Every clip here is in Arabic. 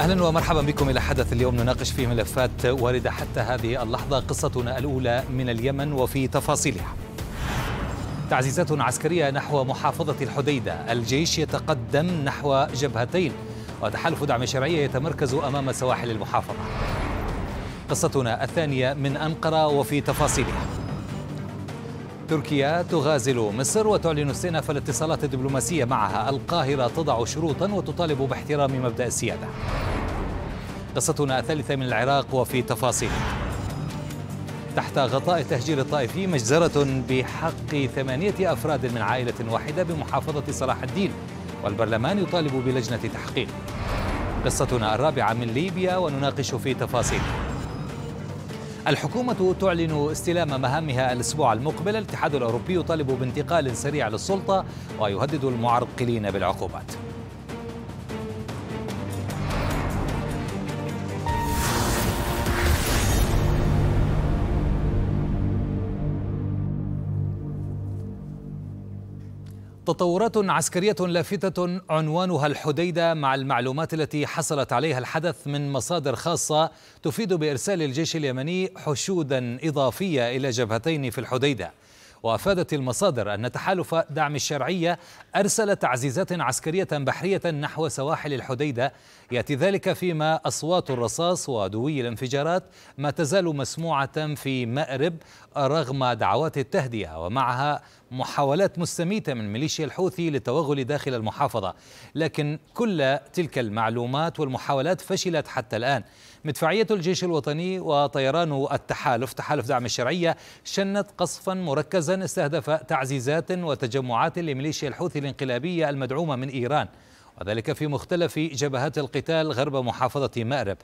اهلا ومرحبا بكم الى حدث اليوم نناقش فيه ملفات وارده حتى هذه اللحظه قصتنا الاولى من اليمن وفي تفاصيلها. تعزيزات عسكريه نحو محافظه الحديده، الجيش يتقدم نحو جبهتين وتحالف دعم شرعيه يتمركز امام سواحل المحافظه. قصتنا الثانيه من انقره وفي تفاصيلها. تركيا تغازل مصر وتعلن استئناف الاتصالات الدبلوماسية معها القاهرة تضع شروطا وتطالب باحترام مبدأ السيادة قصتنا الثالثة من العراق وفي تفاصيل تحت غطاء التهجير الطائفي مجزرة بحق ثمانية أفراد من عائلة واحدة بمحافظة صلاح الدين والبرلمان يطالب بلجنة تحقيق قصتنا الرابعة من ليبيا ونناقش في تفاصيل الحكومة تعلن استلام مهامها الأسبوع المقبل الاتحاد الأوروبي يطالب بانتقال سريع للسلطة ويهدد المعرقلين بالعقوبات تطورات عسكرية لافتة عنوانها الحديدة مع المعلومات التي حصلت عليها الحدث من مصادر خاصة تفيد بإرسال الجيش اليمني حشودا إضافية إلى جبهتين في الحديدة وأفادت المصادر أن تحالف دعم الشرعية أرسل تعزيزات عسكرية بحرية نحو سواحل الحديدة يأتي ذلك فيما أصوات الرصاص ودوي الانفجارات ما تزال مسموعة في مأرب رغم دعوات التهدئة ومعها محاولات مستميتة من ميليشيا الحوثي للتوغل داخل المحافظة لكن كل تلك المعلومات والمحاولات فشلت حتى الآن مدفعية الجيش الوطني وطيران التحالف تحالف دعم الشرعية شنت قصفا مركزا استهدف تعزيزات وتجمعات لميليشيا الحوثي الانقلابية المدعومة من إيران وذلك في مختلف جبهات القتال غرب محافظة مأرب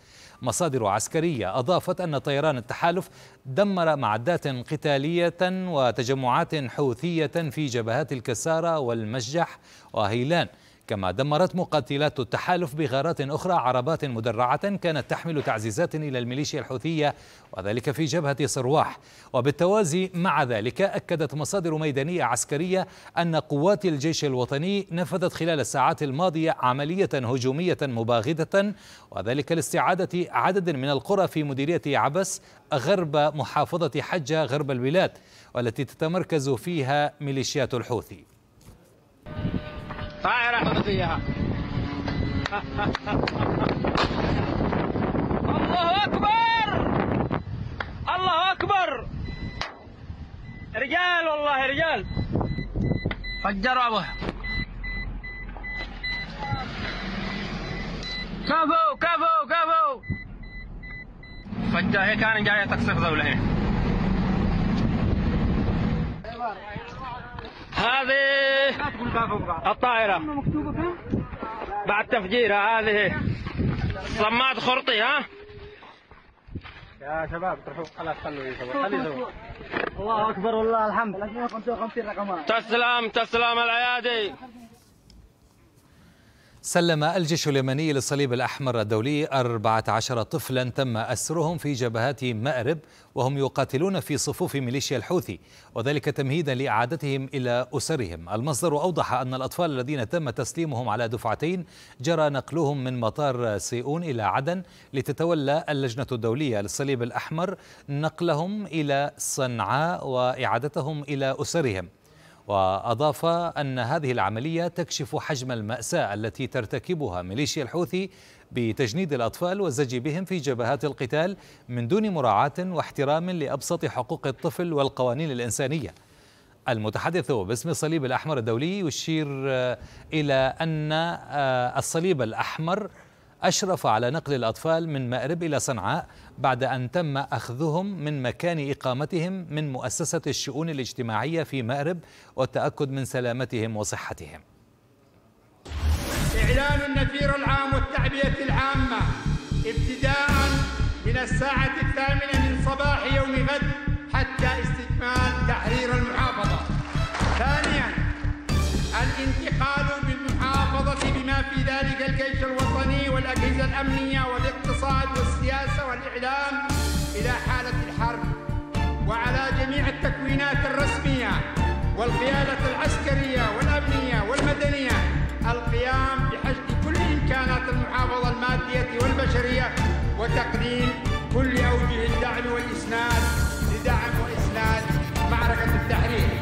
مصادر عسكرية أضافت أن طيران التحالف دمر معدات قتالية وتجمعات حوثية في جبهات الكسارة والمشجح وهيلان كما دمرت مقاتلات التحالف بغارات أخرى عربات مدرعة كانت تحمل تعزيزات إلى الميليشيا الحوثية وذلك في جبهة صرواح وبالتوازي مع ذلك أكدت مصادر ميدانية عسكرية أن قوات الجيش الوطني نفذت خلال الساعات الماضية عملية هجومية مباغتة وذلك لاستعادة عدد من القرى في مديرية عبس غرب محافظة حجة غرب البلاد والتي تتمركز فيها ميليشيات الحوثي الله اكبر الله اكبر رجال والله رجال فجروا ابوها كفو كفو كفو فجاه هي كان جايه تقصف ذولا هنا هذه الطائرة بعد تفجيرها هذه صماد خرطي ها يا شباب تروحوا خلاص خلوا خلوا الله اكبر والله الحمد تسلم تسلم العيادي سلم الجيش اليمني للصليب الأحمر الدولي 14 طفلا تم أسرهم في جبهات مأرب وهم يقاتلون في صفوف ميليشيا الحوثي وذلك تمهيدا لإعادتهم إلى أسرهم المصدر أوضح أن الأطفال الذين تم تسليمهم على دفعتين جرى نقلهم من مطار سيئون إلى عدن لتتولى اللجنة الدولية للصليب الأحمر نقلهم إلى صنعاء وإعادتهم إلى أسرهم وأضاف أن هذه العملية تكشف حجم المأساة التي ترتكبها ميليشيا الحوثي بتجنيد الأطفال والزج بهم في جبهات القتال من دون مراعاة واحترام لأبسط حقوق الطفل والقوانين الإنسانية المتحدث باسم الصليب الأحمر الدولي يشير إلى أن الصليب الأحمر أشرف على نقل الأطفال من مأرب إلى صنعاء بعد أن تم أخذهم من مكان إقامتهم من مؤسسة الشؤون الاجتماعية في مأرب والتأكد من سلامتهم وصحتهم إعلان النفير العام والتعبئة العامة ابتداء من الساعة الثامنة من صباح يوم غد حتى استكمال تحرير المحافظة ثانيا الانتقال بالمحافظة بما في ذلك الجيش الوطني الأجهزة الأمنية والاقتصاد والسياسة والإعلام إلى حالة الحرب وعلى جميع التكوينات الرسمية والقيادة العسكرية والأمنية والمدنية القيام بحشد كل إمكانات المحافظة المادية والبشرية وتقديم كل أوجه الدعم والإسناد لدعم وإسناد معركة التحرير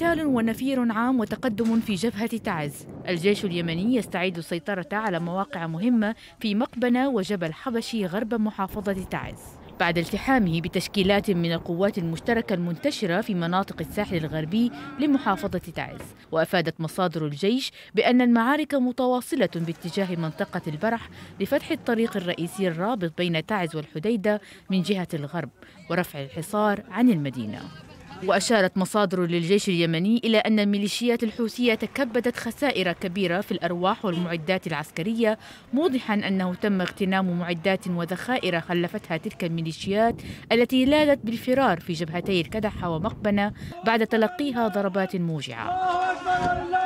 قتال ونفير عام وتقدم في جبهة تعز الجيش اليمني يستعيد السيطرة على مواقع مهمة في مقبنة وجبل حبشي غرب محافظة تعز بعد التحامه بتشكيلات من القوات المشتركة المنتشرة في مناطق الساحل الغربي لمحافظة تعز وأفادت مصادر الجيش بأن المعارك متواصلة باتجاه منطقة البرح لفتح الطريق الرئيسي الرابط بين تعز والحديدة من جهة الغرب ورفع الحصار عن المدينة وأشارت مصادر للجيش اليمني إلى أن الميليشيات الحوثية تكبدت خسائر كبيرة في الأرواح والمعدات العسكرية موضحا أنه تم اغتنام معدات وذخائر خلفتها تلك الميليشيات التي لاذت بالفرار في جبهتي الكدحة ومقبنة بعد تلقيها ضربات موجعة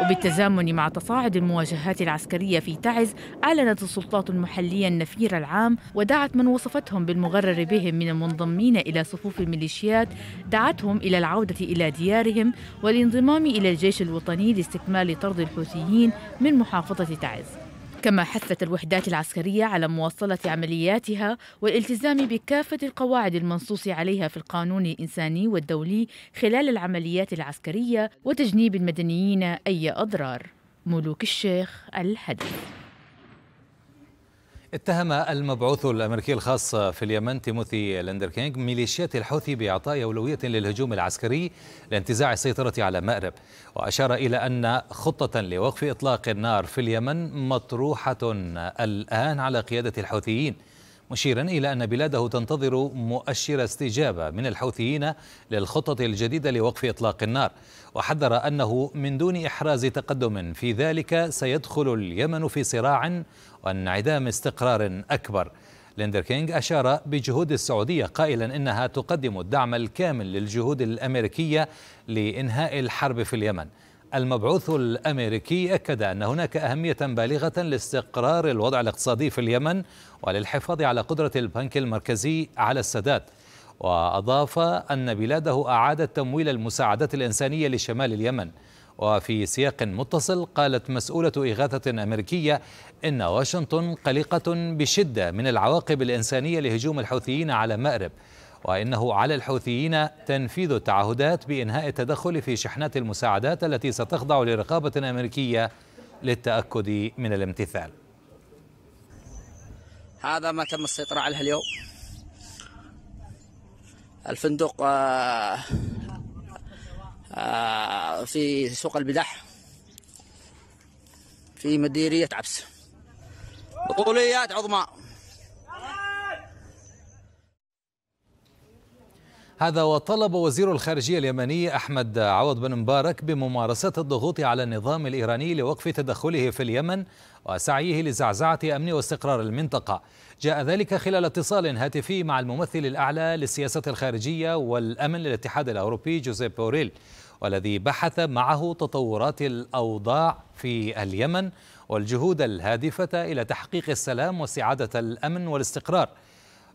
وبالتزامن مع تصاعد المواجهات العسكرية في تعز أعلنت السلطات المحلية النفير العام ودعت من وصفتهم بالمغرر بهم من المنضمين إلى صفوف الميليشيات دعتهم إلى العودة إلى ديارهم والانضمام إلى الجيش الوطني لاستكمال طرد الحوثيين من محافظة تعز كما حثت الوحدات العسكرية على مواصلة عملياتها والالتزام بكافة القواعد المنصوص عليها في القانون الإنساني والدولي خلال العمليات العسكرية وتجنيب المدنيين أي أضرار ملوك الشيخ الحدث اتهم المبعوث الامريكي الخاص في اليمن تيموثي لاندركينج ميليشيات الحوثي باعطاء اولويه للهجوم العسكري لانتزاع السيطره على مأرب واشار الى ان خطه لوقف اطلاق النار في اليمن مطروحه الان على قياده الحوثيين مشيرا إلى أن بلاده تنتظر مؤشر استجابة من الحوثيين للخطط الجديدة لوقف إطلاق النار وحذر أنه من دون إحراز تقدم في ذلك سيدخل اليمن في صراع وانعدام استقرار أكبر ليندر كينغ أشار بجهود السعودية قائلا إنها تقدم الدعم الكامل للجهود الأمريكية لإنهاء الحرب في اليمن المبعوث الامريكي اكد ان هناك اهميه بالغه لاستقرار الوضع الاقتصادي في اليمن وللحفاظ على قدره البنك المركزي على السداد واضاف ان بلاده اعادت تمويل المساعدات الانسانيه لشمال اليمن وفي سياق متصل قالت مسؤولة إغاثة أمريكية إن واشنطن قلقة بشدة من العواقب الإنسانية لهجوم الحوثيين على مأرب وإنه على الحوثيين تنفيذ التعهدات بإنهاء التدخل في شحنات المساعدات التي ستخضع لرقابة أمريكية للتأكد من الامتثال هذا ما تم السيطرة عليه اليوم الفندق آه، آه، في سوق البدح في مديرية عبس بطوليات عظمى هذا وطلب وزير الخارجية اليمني أحمد عوض بن مبارك بممارسة الضغوط على النظام الإيراني لوقف تدخله في اليمن وسعيه لزعزعة أمن واستقرار المنطقة جاء ذلك خلال اتصال هاتفي مع الممثل الأعلى للسياسة الخارجية والأمن للاتحاد الأوروبي جوزيب بوريل والذي بحث معه تطورات الأوضاع في اليمن والجهود الهادفة إلى تحقيق السلام وسعادة الأمن والاستقرار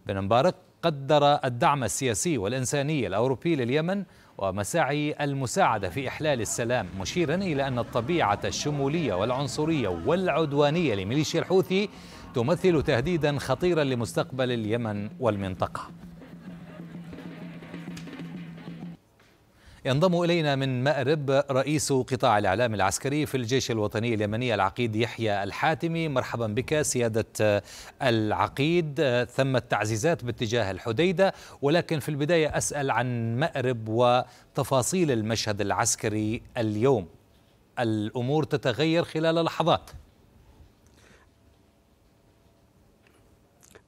بن مبارك قدر الدعم السياسي والإنساني الأوروبي لليمن ومساعي المساعدة في إحلال السلام مشيرا إلى أن الطبيعة الشمولية والعنصرية والعدوانية لميليشيا الحوثي تمثل تهديدا خطيرا لمستقبل اليمن والمنطقة ينضم إلينا من مأرب رئيس قطاع الإعلام العسكري في الجيش الوطني اليمني العقيد يحيى الحاتمي مرحبا بك سيادة العقيد ثم التعزيزات باتجاه الحديدة ولكن في البداية أسأل عن مأرب وتفاصيل المشهد العسكري اليوم الأمور تتغير خلال لحظات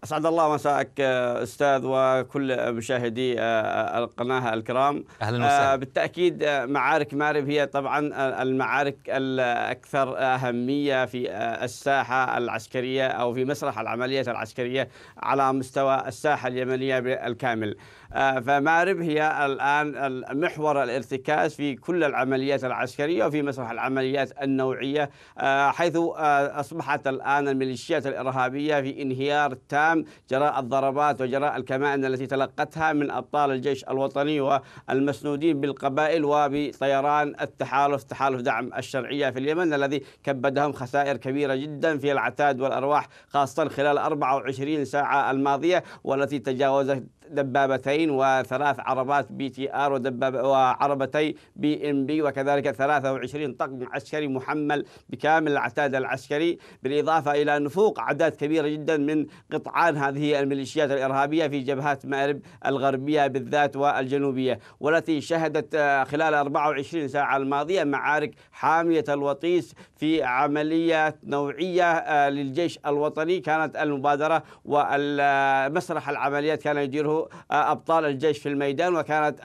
اسعد الله مساءك آه، استاذ وكل مشاهدي آه، آه، القناه الكرام اهلا وسهلا بالتاكيد معارك مارب هي طبعا المعارك الاكثر اهميه في الساحه العسكريه او في مسرح العمليات العسكريه على مستوى الساحه اليمنيه بالكامل آه، فمأرب هي الآن محور الارتكاز في كل العمليات العسكرية وفي مسرح العمليات النوعية آه، حيث آه، أصبحت الآن الميليشيات الإرهابية في انهيار تام جراء الضربات وجراء الكمائن التي تلقتها من أبطال الجيش الوطني والمسنودين بالقبائل وبطيران التحالف تحالف دعم الشرعية في اليمن الذي كبدهم خسائر كبيرة جدا في العتاد والأرواح خاصة خلال 24 ساعة الماضية والتي تجاوزت دبابتين وثلاث عربات بي تي ار ودباب وعربتي بي ام بي وكذلك 23 طقم عسكري محمل بكامل العتاد العسكري بالاضافه الى نفوق اعداد كبيره جدا من قطعان هذه الميليشيات الارهابيه في جبهات مأرب الغربيه بالذات والجنوبيه والتي شهدت آه، خلال 24 ساعه الماضيه معارك حاميه الوطيس في عمليات نوعيه آه، للجيش الوطني كانت المبادره ومسرح العمليات كان يديره آه، ابطال أبطال الجيش في الميدان وكانت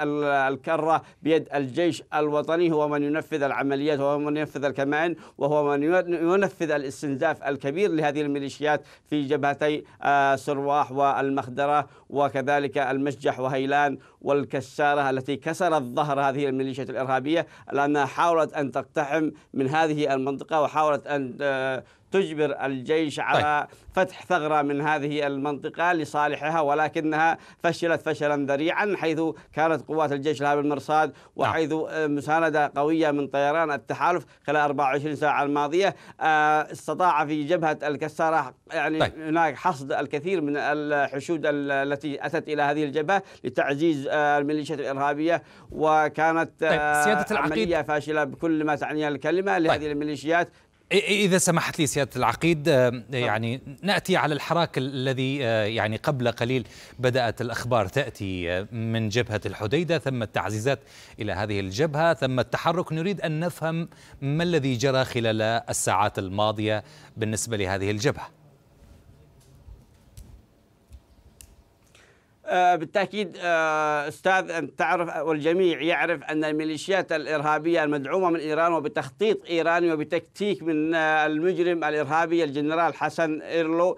الكرة بيد الجيش الوطني هو من ينفذ العمليات وهو من ينفذ الكمائن وهو من ينفذ الاستنزاف الكبير لهذه الميليشيات في جبهتي آه، سرواح والمخدرة وكذلك المسجح وهيلان والكسارة التي كسرت ظهر هذه الميليشيات الإرهابية لأنها حاولت أن تقتحم من هذه المنطقة وحاولت أن آه، تجبر الجيش على طيب. فتح ثغرة من هذه المنطقة لصالحها ولكنها فشلت فشلا ذريعا حيث كانت قوات الجيش لها بالمرصاد نعم. وحيث آه، مساندة قوية من طيران التحالف خلال 24 ساعة الماضية آه، استطاع في جبهة الكسارة يعني طيب. هناك حصد الكثير من الحشود التي أتت إلى هذه الجبهة لتعزيز آه، الميليشيات الإرهابية وكانت طيب. سيادة العقيد. عملية فاشلة بكل ما تعنيها الكلمة لهذه طيب. الميليشيات إذا سمحت لي سيادة العقيد آه، يعني نأتي على الحراك الذي آه، يعني قبل قليل بدأت الأخبار تأتي آه، من جبهة الحديدة ثم التعزيزات إلى هذه الجبهة ثم التحرك نريد أن نفهم ما الذي جرى خلال الساعات الماضية بالنسبة لهذه الجبهة آه، بالتاكيد آه، استاذ انت تعرف والجميع يعرف ان الميليشيات الارهابيه المدعومه من ايران وبتخطيط ايراني وبتكتيك من آه، المجرم الارهابي الجنرال حسن ايرلو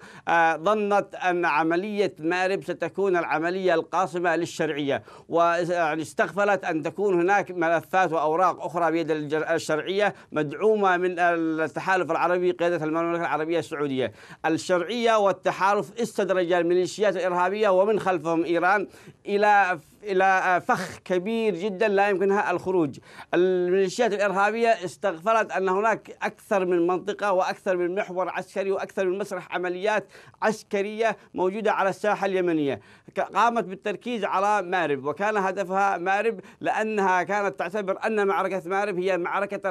ظنت ان عمليه مارب ستكون العمليه القاصمه للشرعيه واستغفلت ان تكون هناك ملفات واوراق اخرى بيد الشرعيه مدعومه من التحالف العربي قياده المملكه العربيه السعوديه الشرعيه والتحالف استدرج الميليشيات الارهابيه ومن خلفهم ايران الى إلى آه، فخ كبير جدا لا يمكنها الخروج الميليشيات الإرهابية استغفرت أن هناك أكثر من منطقة وأكثر من محور عسكري وأكثر من مسرح عمليات عسكرية موجودة على الساحة اليمنية قامت بالتركيز على مارب وكان هدفها مارب لأنها كانت تعتبر أن معركة مارب هي معركة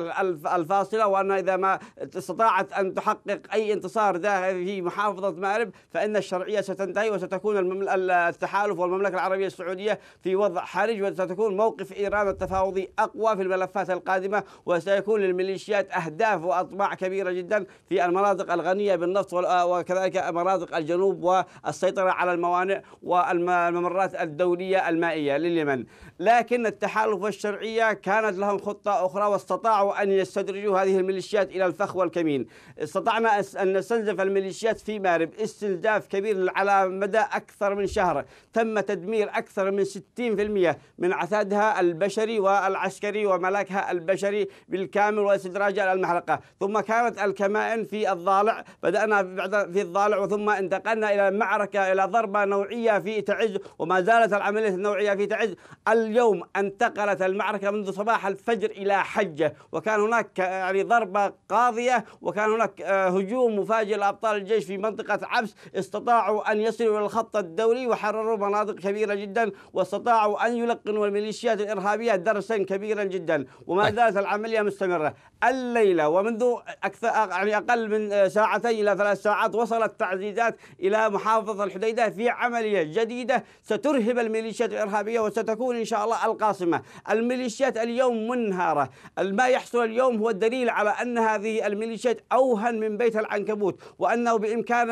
الفاصلة وان إذا ما استطاعت أن تحقق أي انتصار في محافظة مارب فإن الشرعية ستنتهي وستكون التحالف والمملكة العربية السعودية في وضع حرج وستكون موقف إيران التفاوضي أقوى في الملفات القادمة وسيكون للميليشيات أهداف وأطماع كبيرة جدا في المناطق الغنية بالنفط آه، وكذلك مناطق الجنوب والسيطرة على الموانئ والممرات الدولية المائية لليمن لكن التحالف والشرعية كانت لهم خطة أخرى واستطاعوا أن يستدرجوا هذه الميليشيات إلى الفخ والكمين استطعنا أن نستنزف الميليشيات في مارب استنزاف كبير على مدى أكثر من شهر تم تدمير أكثر من 60 60% من عتادها البشري والعسكري وملاكها البشري بالكامل واستدراجها للمحرقة ثم كانت الكمائن في الضالع بدأنا بعد في الضالع ثم انتقلنا إلى معركة إلى ضربة نوعية في تعز وما زالت العملية النوعية في تعز اليوم انتقلت المعركة منذ صباح الفجر إلى حجة وكان هناك يعني ضربة قاضية وكان هناك آه، هجوم مفاجئ لأبطال الجيش في منطقة عبس استطاعوا أن يصلوا إلى الخط الدولي وحرروا مناطق كبيرة جدا واستطاعوا استطاعوا أن يلقنوا الميليشيات الإرهابية درسا كبيرا جدا وما طيب. زالت العملية مستمرة الليلة ومنذ أكثر يعني أقل من ساعتين إلى ثلاث ساعات وصلت تعزيزات إلى محافظة الحديدة في عملية جديدة سترهب الميليشيات الإرهابية وستكون إن شاء الله القاصمة الميليشيات اليوم منهارة ما يحصل اليوم هو الدليل على أن هذه الميليشيات أوهن من بيت العنكبوت وأنه بإمكان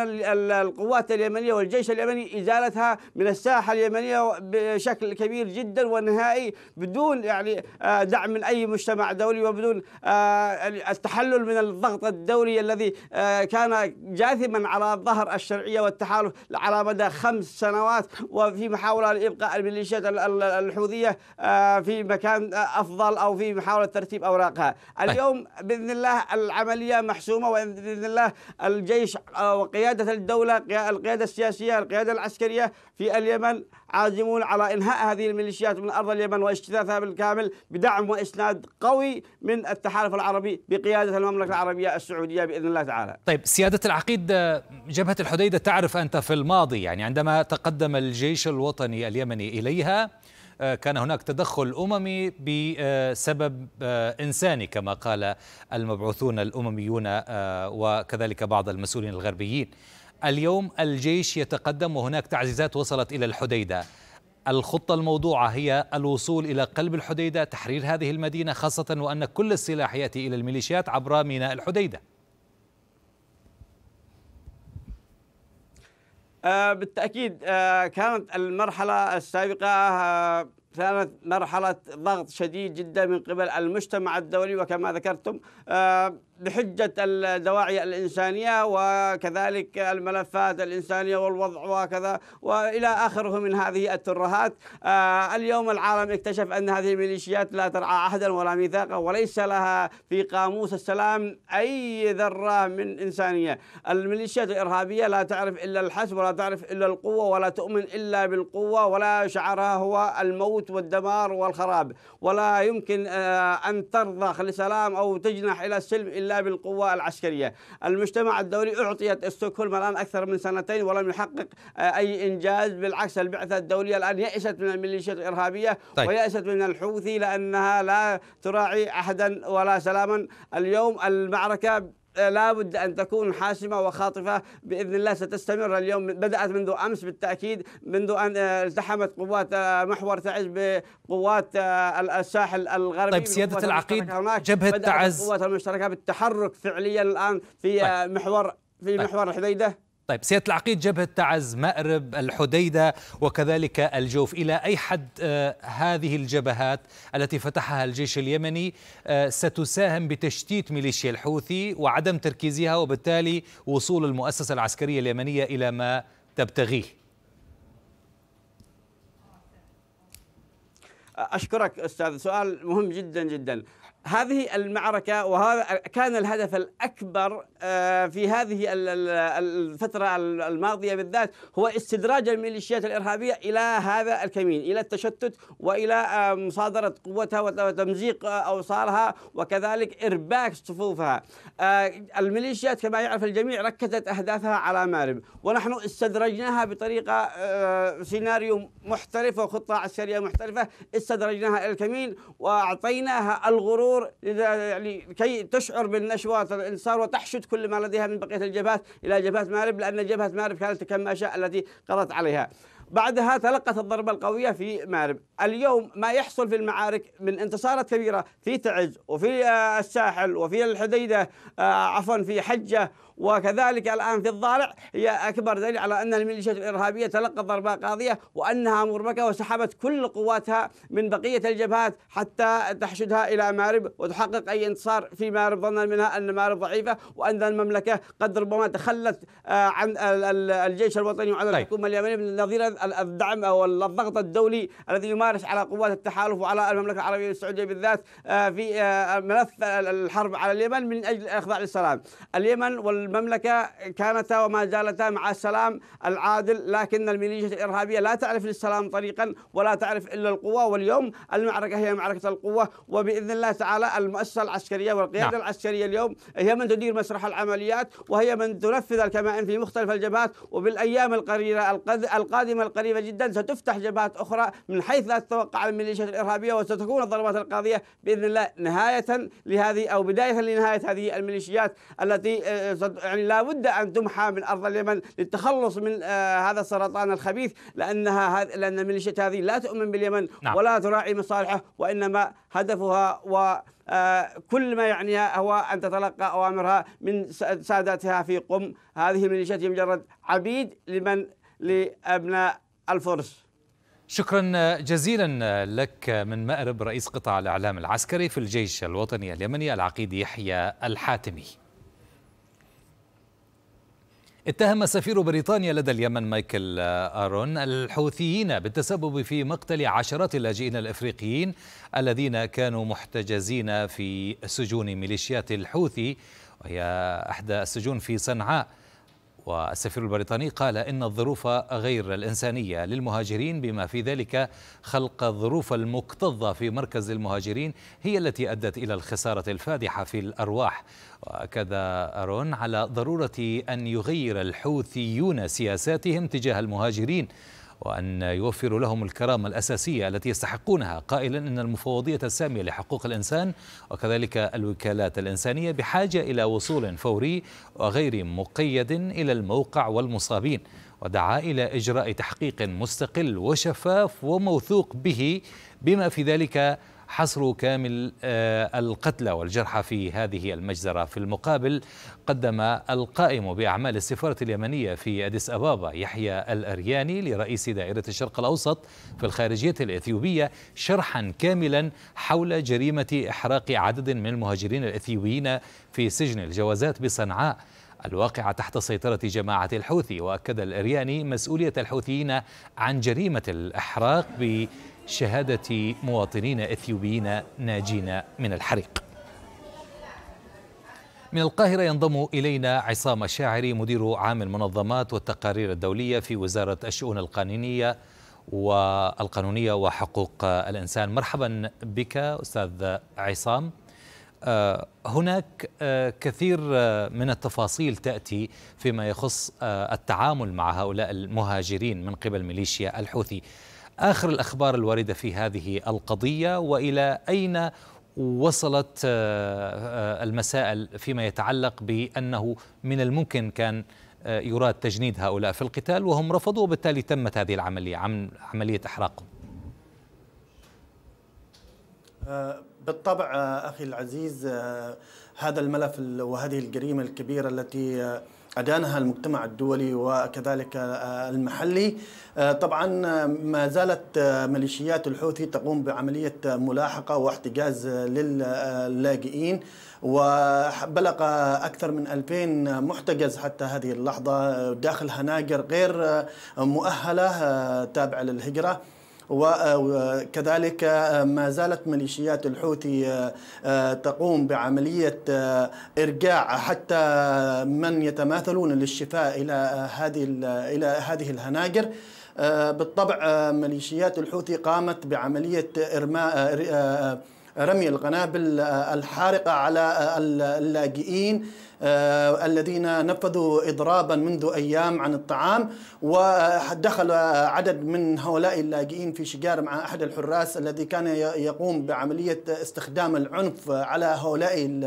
القوات اليمنية والجيش اليمني إزالتها من الساحة اليمنية بشكل بشكل كبير جدا ونهائي بدون يعني آه، دعم من اي مجتمع دولي وبدون آه، التحلل من الضغط الدولي الذي آه، كان جاثما على ظهر الشرعيه والتحالف على مدى خمس سنوات وفي محاوله لابقاء الميليشيات الحوثيه في مكان افضل او في محاوله ترتيب اوراقها، طيب. اليوم باذن الله العمليه محسومه وباذن الله الجيش وقياده الدوله القياده السياسيه، القياده العسكريه في اليمن عازمون على إنهاء هذه الميليشيات من أرض اليمن واجتثاثها بالكامل بدعم وإسناد قوي من التحالف العربي بقيادة المملكة العربية السعودية بإذن الله تعالى طيب سيادة العقيد آه، جبهة الحديدة تعرف أنت في الماضي يعني عندما تقدم الجيش الوطني اليمني إليها آه، كان هناك تدخل أممي بسبب آه، إنساني كما قال المبعوثون الأمميون وكذلك بعض المسؤولين الغربيين اليوم الجيش يتقدم وهناك تعزيزات وصلت إلى الحديدة الخطة الموضوعة هي الوصول إلى قلب الحديدة تحرير هذه المدينة خاصة وأن كل السلاح يأتي إلى الميليشيات عبر ميناء الحديدة آه، بالتأكيد آه، كانت المرحلة السابقة آه، كانت مرحلة ضغط شديد جدا من قبل المجتمع الدولي وكما ذكرتم بحجة الدواعي الإنسانية وكذلك الملفات الإنسانية والوضع وكذا وإلى آخره من هذه الترهات آه اليوم العالم اكتشف أن هذه الميليشيات لا ترعى عهدا ولا ميثاقا وليس لها في قاموس السلام أي ذرة من إنسانية الميليشيات الإرهابية لا تعرف إلا الحسب ولا تعرف إلا القوة ولا تؤمن إلا بالقوة ولا شعرها هو الموت والدمار والخراب ولا يمكن آه أن ترضخ لسلام أو تجنح إلى السلم إلا إلا بالقوة العسكرية المجتمع الدولي أعطيت استوكهولم الآن أكثر من سنتين ولم يحقق آه، أي إنجاز بالعكس البعثة الدولية الآن يأست من الميليشيات الإرهابية طيب. ويأست من الحوثي لأنها لا تراعي أحدا ولا سلاما اليوم المعركة لا بد أن تكون حاسمة وخاطفة بإذن الله ستستمر اليوم بدأت منذ أمس بالتأكيد منذ أن آه، التحمت قوات آه، محور تعز بقوات آه، الساحل الغربي طيب سيادة العقيد جبهة تعز قوات المشتركة بالتحرك فعليا الآن في طيب. محور في طيب. محور الحديده طيب سيادة العقيد جبهة تعز مأرب الحديدة وكذلك الجوف إلى أي حد آه، هذه الجبهات التي فتحها الجيش اليمني آه، ستساهم بتشتيت ميليشيا الحوثي وعدم تركيزها وبالتالي وصول المؤسسة العسكرية اليمنية إلى ما تبتغيه اشكرك استاذ سؤال مهم جدا جدا هذه المعركة وهذا كان الهدف الأكبر آه، في هذه الفترة الماضية بالذات هو استدراج الميليشيات الإرهابية إلى هذا الكمين إلى التشتت وإلى آه، مصادرة قوتها وتمزيق أوصالها وكذلك إرباك صفوفها آه، الميليشيات كما يعرف الجميع ركزت أهدافها على مارب ونحن استدرجناها بطريقة سيناريو محترف وخطة عسكرية محترفة استدرجناها إلى الكمين وأعطيناها الغرور الامور يعني كي تشعر بالنشوه الانصار وتحشد كل ما لديها من بقيه الجبهات الى جبهه مارب لان جبهه مارب كانت الكماشه التي قضت عليها. بعدها تلقت الضربة القوية في مارب اليوم ما يحصل في المعارك من انتصارات كبيرة في تعز وفي آه، الساحل وفي الحديدة آه، عفوا في حجة وكذلك الآن في الضالع هي أكبر دليل على أن الميليشيات الإرهابية تلقت ضربة قاضية وأنها مربكة وسحبت كل قواتها من بقية الجبهات حتى تحشدها إلى مارب وتحقق أي انتصار في مارب ظنا منها أن مارب ضعيفة وأن المملكة قد ربما تخلت آه، عن الجيش الوطني وعن طيب. الحكومة اليمنية نظيرا الدعم أو الضغط الدولي الذي يمارس على قوات التحالف وعلى المملكة العربية السعودية بالذات آه، في آه، ملف الحرب على اليمن من أجل الإخضاع للسلام اليمن وال المملكة كانتا وما زالتا مع السلام العادل لكن الميليشيات الإرهابية لا تعرف للسلام طريقا ولا تعرف إلا القوة واليوم المعركة هي معركة القوة وبإذن الله تعالى المؤسسة العسكرية والقيادة نعم. العسكرية اليوم هي من تدير مسرح العمليات وهي من تنفذ الكمائن في مختلف الجبهات وبالأيام القريبة القادمة القريبة جدا ستفتح جبهات أخرى من حيث لا تتوقع الميليشيات الإرهابية وستكون الضربات القاضية بإذن الله نهاية لهذه أو بداية لنهاية هذه الميليشيات التي آه، يعني لابد ان تمحى من ارض اليمن للتخلص من آه، هذا السرطان الخبيث لانها لان الميليشيات هذه لا تؤمن باليمن نعم. ولا تراعي مصالحه وانما هدفها و آه، كل ما يعنيها هو أن تتلقى أوامرها من ساداتها في قم هذه الميليشيات هي مجرد عبيد لمن لأبناء الفرس شكرا آه، جزيلا لك من مأرب رئيس قطاع الإعلام العسكري في الجيش الوطني اليمني العقيد يحيى الحاتمي اتهم سفير بريطانيا لدى اليمن مايكل آرون الحوثيين بالتسبب في مقتل عشرات اللاجئين الافريقيين الذين كانوا محتجزين في سجون ميليشيات الحوثي وهي احدى السجون في صنعاء والسفير البريطاني قال إن الظروف غير الإنسانية للمهاجرين بما في ذلك خلق الظروف المكتظة في مركز المهاجرين هي التي أدت إلى الخسارة الفادحة في الأرواح وأكد أرون على ضرورة أن يغير الحوثيون سياساتهم تجاه المهاجرين وأن يوفروا لهم الكرامة الأساسية التي يستحقونها قائلا أن المفوضية السامية لحقوق الإنسان وكذلك الوكالات الإنسانية بحاجة إلى وصول فوري وغير مقيد إلى الموقع والمصابين ودعا إلى إجراء تحقيق مستقل وشفاف وموثوق به بما في ذلك حصر كامل آه، القتلى والجرحى في هذه المجزرة في المقابل قدم القائم بأعمال السفارة اليمنية في أديس أبابا يحيى الأرياني لرئيس دائرة الشرق الأوسط في الخارجية الإثيوبية شرحا كاملا حول جريمة إحراق عدد من المهاجرين الإثيوبيين في سجن الجوازات بصنعاء الواقعة تحت سيطرة جماعة الحوثي وأكد الأرياني مسؤولية الحوثيين عن جريمة الإحراق ب شهادة مواطنين إثيوبيين ناجين من الحريق من القاهرة ينضم إلينا عصام شاعري مدير عام المنظمات والتقارير الدولية في وزارة الشؤون القانونية والقانونية وحقوق الإنسان مرحبا بك أستاذ عصام آه، هناك آه، كثير آه، من التفاصيل تأتي فيما يخص التعامل مع هؤلاء المهاجرين من قبل ميليشيا الحوثي آخر الأخبار الواردة في هذه القضية وإلى أين وصلت آه، آه، المسائل فيما يتعلق بأنه من الممكن كان آه، يراد تجنيد هؤلاء في القتال وهم رفضوا وبالتالي تمت هذه العملية عملية إحراقهم بالطبع أخي العزيز هذا الملف وهذه الجريمة الكبيرة التي أدانها المجتمع الدولي وكذلك آه، المحلي آه، طبعا آه، ما زالت ميليشيات الحوثي تقوم بعملية ملاحقة واحتجاز للاجئين وبلغ أكثر من 2000 محتجز حتى هذه اللحظة داخل هناجر غير مؤهلة تابعة للهجرة وكذلك آه، آه، آه، ما زالت ميليشيات الحوثي تقوم بعملية إرجاع حتى من يتماثلون للشفاء إلى هذه إلى هذه الهناجر بالطبع ميليشيات الحوثي قامت بعملية إرماء رمي القنابل الحارقة على اللاجئين آه، الذين نفذوا إضرابا منذ أيام عن الطعام ودخل عدد من هؤلاء اللاجئين في شجار مع أحد الحراس الذي كان يقوم بعملية استخدام العنف على هؤلاء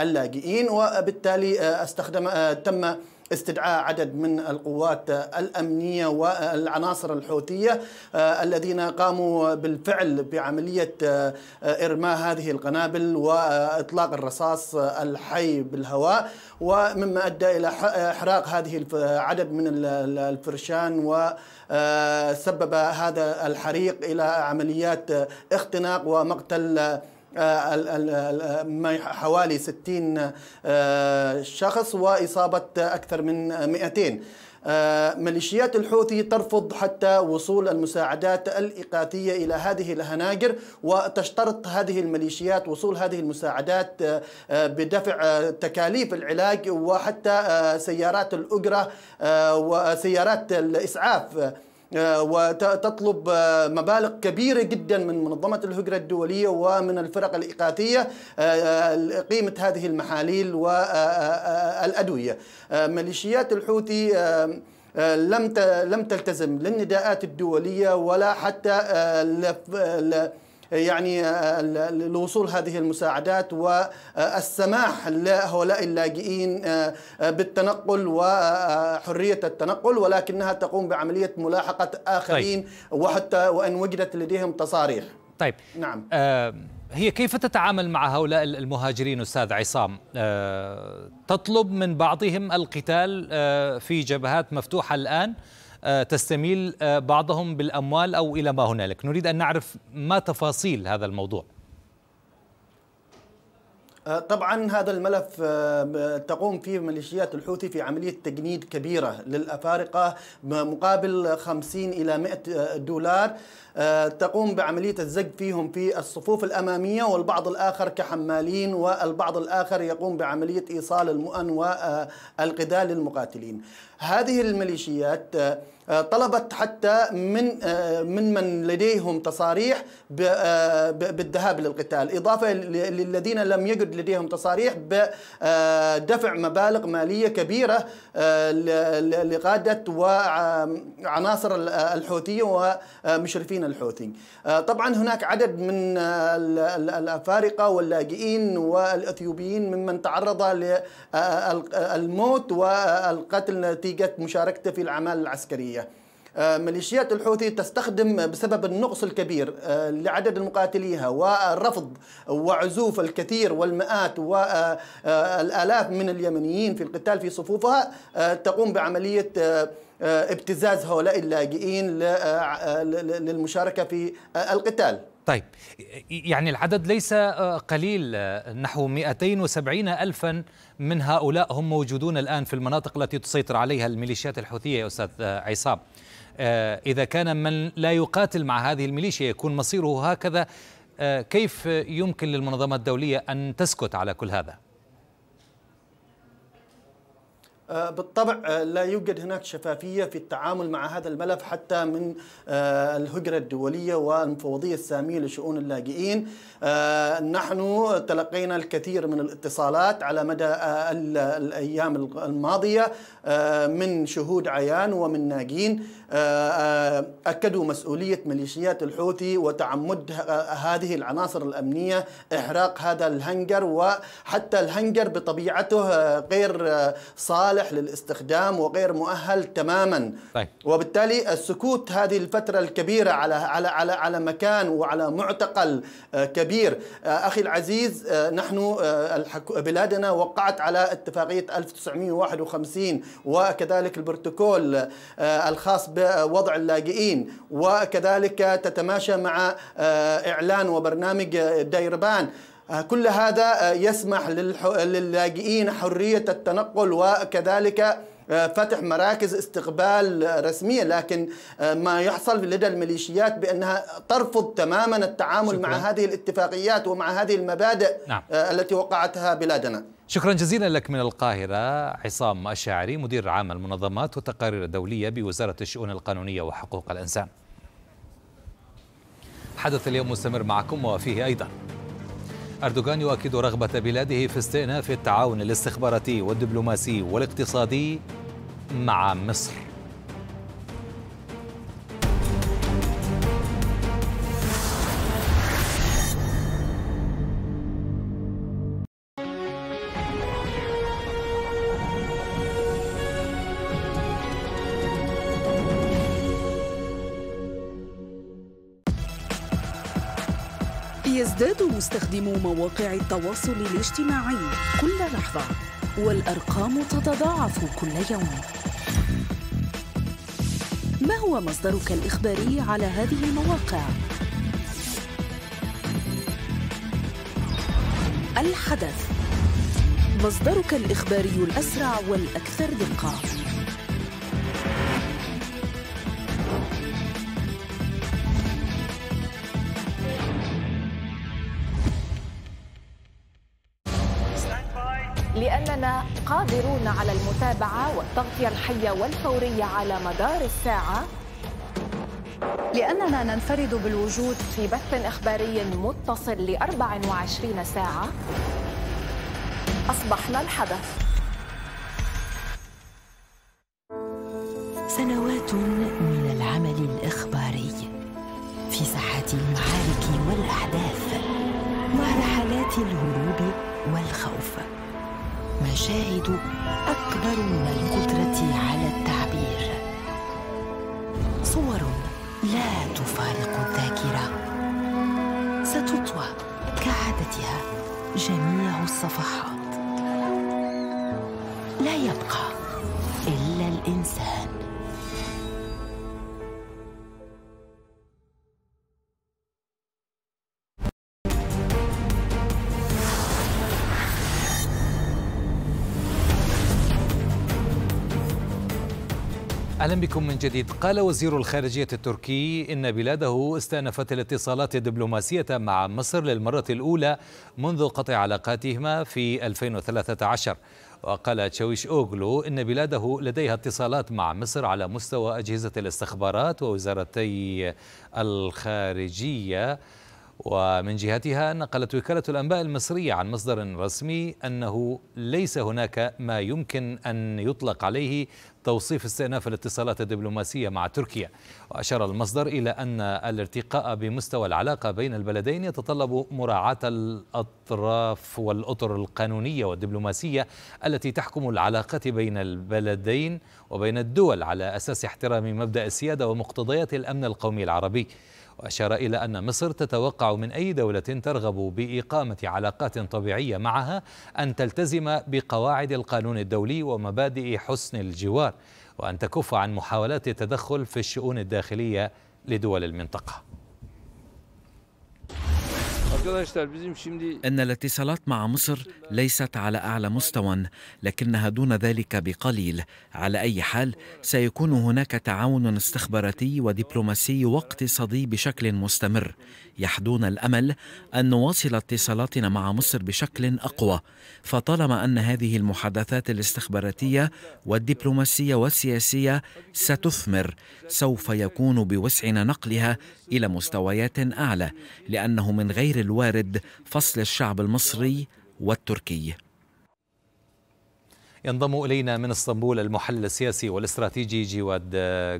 اللاجئين وبالتالي آه، استخدم آه، تم استدعاء عدد من القوات الأمنية والعناصر الحوثية آه، الذين قاموا بالفعل بعملية آه، إرماء هذه القنابل وإطلاق الرصاص آه، الحي بالهواء ومما أدى إلى إحراق هذه عدد من الفرشان وسبب هذا الحريق إلى عمليات اختناق ومقتل آه، آه، حوالي 60 آه، شخص وإصابة أكثر من 200 ميليشيات الحوثي ترفض حتى وصول المساعدات الإقاتية إلى هذه الهناجر وتشترط هذه الميليشيات وصول هذه المساعدات بدفع تكاليف العلاج وحتى سيارات الأجرة وسيارات الإسعاف آه، وتطلب آه، مبالغ كبيرة جدا من منظمة الهجرة الدولية ومن الفرق الإغاثية آه، قيمة هذه المحاليل والأدوية ميليشيات الحوثي لم لم تلتزم للنداءات الدولية ولا حتى يعني آه، لوصول هذه المساعدات والسماح لهؤلاء اللاجئين آه، آه، بالتنقل وحرية التنقل ولكنها تقوم بعملية ملاحقة آخرين طيب. وحتى وإن وجدت لديهم تصاريح طيب نعم آه هي كيف تتعامل مع هؤلاء المهاجرين استاذ عصام آه تطلب من بعضهم القتال في جبهات مفتوحه الان آه، تستميل آه، بعضهم بالأموال أو إلى ما هنالك نريد أن نعرف ما تفاصيل هذا الموضوع آه، طبعا هذا الملف تقوم فيه ميليشيات الحوثي في عملية تجنيد كبيرة للأفارقة مقابل 50 إلى 100 دولار تقوم بعملية الزق فيهم في الصفوف الأمامية والبعض الآخر كحمالين والبعض الآخر يقوم بعملية إيصال المؤن والقتال للمقاتلين هذه الميليشيات آه، آه، طلبت حتى من آه، من من لديهم تصاريح بالذهاب للقتال، اضافه للذين لم يجد لديهم تصاريح بدفع مبالغ ماليه كبيره لقاده وعناصر الحوثيه ومشرفين الحوثي. طبعا هناك عدد من الافارقه واللاجئين والاثيوبيين ممن تعرض للموت والقتل نتيجة مشاركته في الأعمال العسكرية آه، ميليشيات الحوثي تستخدم بسبب النقص الكبير آه، لعدد مقاتليها والرفض وعزوف الكثير والمئات والآلاف آه، من اليمنيين في القتال في صفوفها تقوم بعملية ابتزاز هؤلاء اللاجئين للمشاركة في القتال طيب يعني العدد ليس قليل نحو 270 ألفا من هؤلاء هم موجودون الآن في المناطق التي تسيطر عليها الميليشيات الحوثية يا أستاذ عصام آه، إذا كان من لا يقاتل مع هذه الميليشيا يكون مصيره هكذا آه، كيف يمكن للمنظمات الدولية أن تسكت على كل هذا؟ آه، بالطبع آه، لا يوجد هناك شفافية في التعامل مع هذا الملف حتى من آه، الهجرة الدولية والمفوضية السامية لشؤون اللاجئين نحن تلقينا الكثير من الاتصالات على مدى الأيام الماضية من شهود عيان ومن ناجين آه، آه، أكدوا مسؤولية ميليشيات الحوثي وتعمد هذه العناصر الأمنية إحراق هذا الهنجر وحتى الهنجر بطبيعته آه، غير صالح للاستخدام وغير مؤهل تماما طيب. وبالتالي السكوت هذه الفترة الكبيرة على على على على مكان وعلى معتقل كبير أخي العزيز نحن بلادنا وقعت على اتفاقية 1951 وكذلك البروتوكول الخاص ب وضع اللاجئين وكذلك تتماشى مع آه، إعلان وبرنامج آه، ديربان آه، كل هذا يسمح للاجئين حرية التنقل وكذلك آه، فتح مراكز استقبال رسمية لكن آه، ما يحصل لدى الميليشيات بأنها ترفض تماما التعامل شكرا. مع هذه الاتفاقيات ومع هذه المبادئ نعم. آه، التي وقعتها بلادنا شكرا جزيلا لك من القاهرة عصام الشاعري مدير عام المنظمات والتقارير الدولية بوزارة الشؤون القانونية وحقوق الإنسان حدث اليوم مستمر معكم وفيه أيضا أردوغان يؤكد رغبة بلاده في استئناف التعاون الاستخباراتي والدبلوماسي والاقتصادي مع مصر يزداد مستخدمو مواقع التواصل الاجتماعي كل لحظة والأرقام تتضاعف كل يوم ما هو مصدرك الإخباري على هذه المواقع؟ الحدث مصدرك الإخباري الأسرع والأكثر دقة على المتابعة والتغطية الحية والفورية على مدار الساعة لأننا ننفرد بالوجود في بث إخباري متصل ل 24 ساعة أصبحنا الحدث سنوات من العمل الإخباري في ساحات المعارك والأحداث ورحلات الهروب المشاهد أكبر من القدرة على التعبير صور لا تفارق الذاكرة ستطوى كعادتها جميع الصفحات لا يبقى إلا الإنسان أهلا بكم من جديد قال وزير الخارجية التركي إن بلاده استأنفت الاتصالات الدبلوماسية مع مصر للمرة الأولى منذ قطع علاقاتهما في 2013 وقال تشاويش أوغلو إن بلاده لديها اتصالات مع مصر على مستوى أجهزة الاستخبارات ووزارتي الخارجية ومن جهتها نقلت وكالة الأنباء المصرية عن مصدر رسمي أنه ليس هناك ما يمكن أن يطلق عليه توصيف استئناف الاتصالات الدبلوماسية مع تركيا وأشار المصدر إلى أن الارتقاء بمستوى العلاقة بين البلدين يتطلب مراعاة الأطراف والأطر القانونية والدبلوماسية التي تحكم العلاقة بين البلدين وبين الدول على أساس احترام مبدأ السيادة ومقتضيات الأمن القومي العربي وأشار إلى أن مصر تتوقع من أي دولة ترغب بإقامة علاقات طبيعية معها أن تلتزم بقواعد القانون الدولي ومبادئ حسن الجوار وأن تكف عن محاولات التدخل في الشؤون الداخلية لدول المنطقة إن الاتصالات مع مصر ليست على أعلى مستوى لكنها دون ذلك بقليل على أي حال سيكون هناك تعاون استخباراتي ودبلوماسي واقتصادي بشكل مستمر يحدون الأمل أن نواصل اتصالاتنا مع مصر بشكل أقوى فطالما أن هذه المحادثات الاستخباراتية والدبلوماسية والسياسية ستثمر سوف يكون بوسعنا نقلها إلى مستويات أعلى لأنه من غير الوارد فصل الشعب المصري والتركي ينضم إلينا من اسطنبول المحلل السياسي والاستراتيجي جواد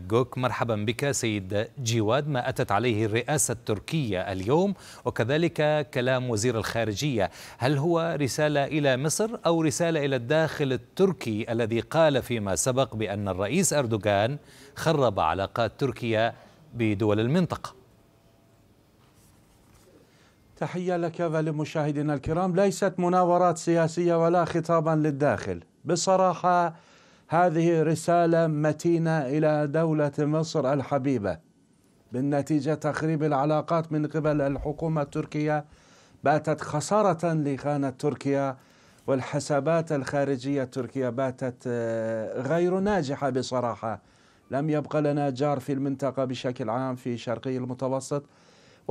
جوك مرحبا بك سيد جواد ما أتت عليه الرئاسة التركية اليوم وكذلك كلام وزير الخارجية هل هو رسالة إلى مصر أو رسالة إلى الداخل التركي الذي قال فيما سبق بأن الرئيس أردوغان خرب علاقات تركيا بدول المنطقة تحية لك ولمشاهدينا الكرام ليست مناورات سياسية ولا خطابا للداخل بصراحة هذه رسالة متينة إلى دولة مصر الحبيبة بالنتيجة تخريب العلاقات من قبل الحكومة التركية باتت خسارة لخانة تركيا والحسابات الخارجية التركية باتت آه، غير ناجحة بصراحة لم يبقى لنا جار في المنطقة بشكل عام في شرقي المتوسط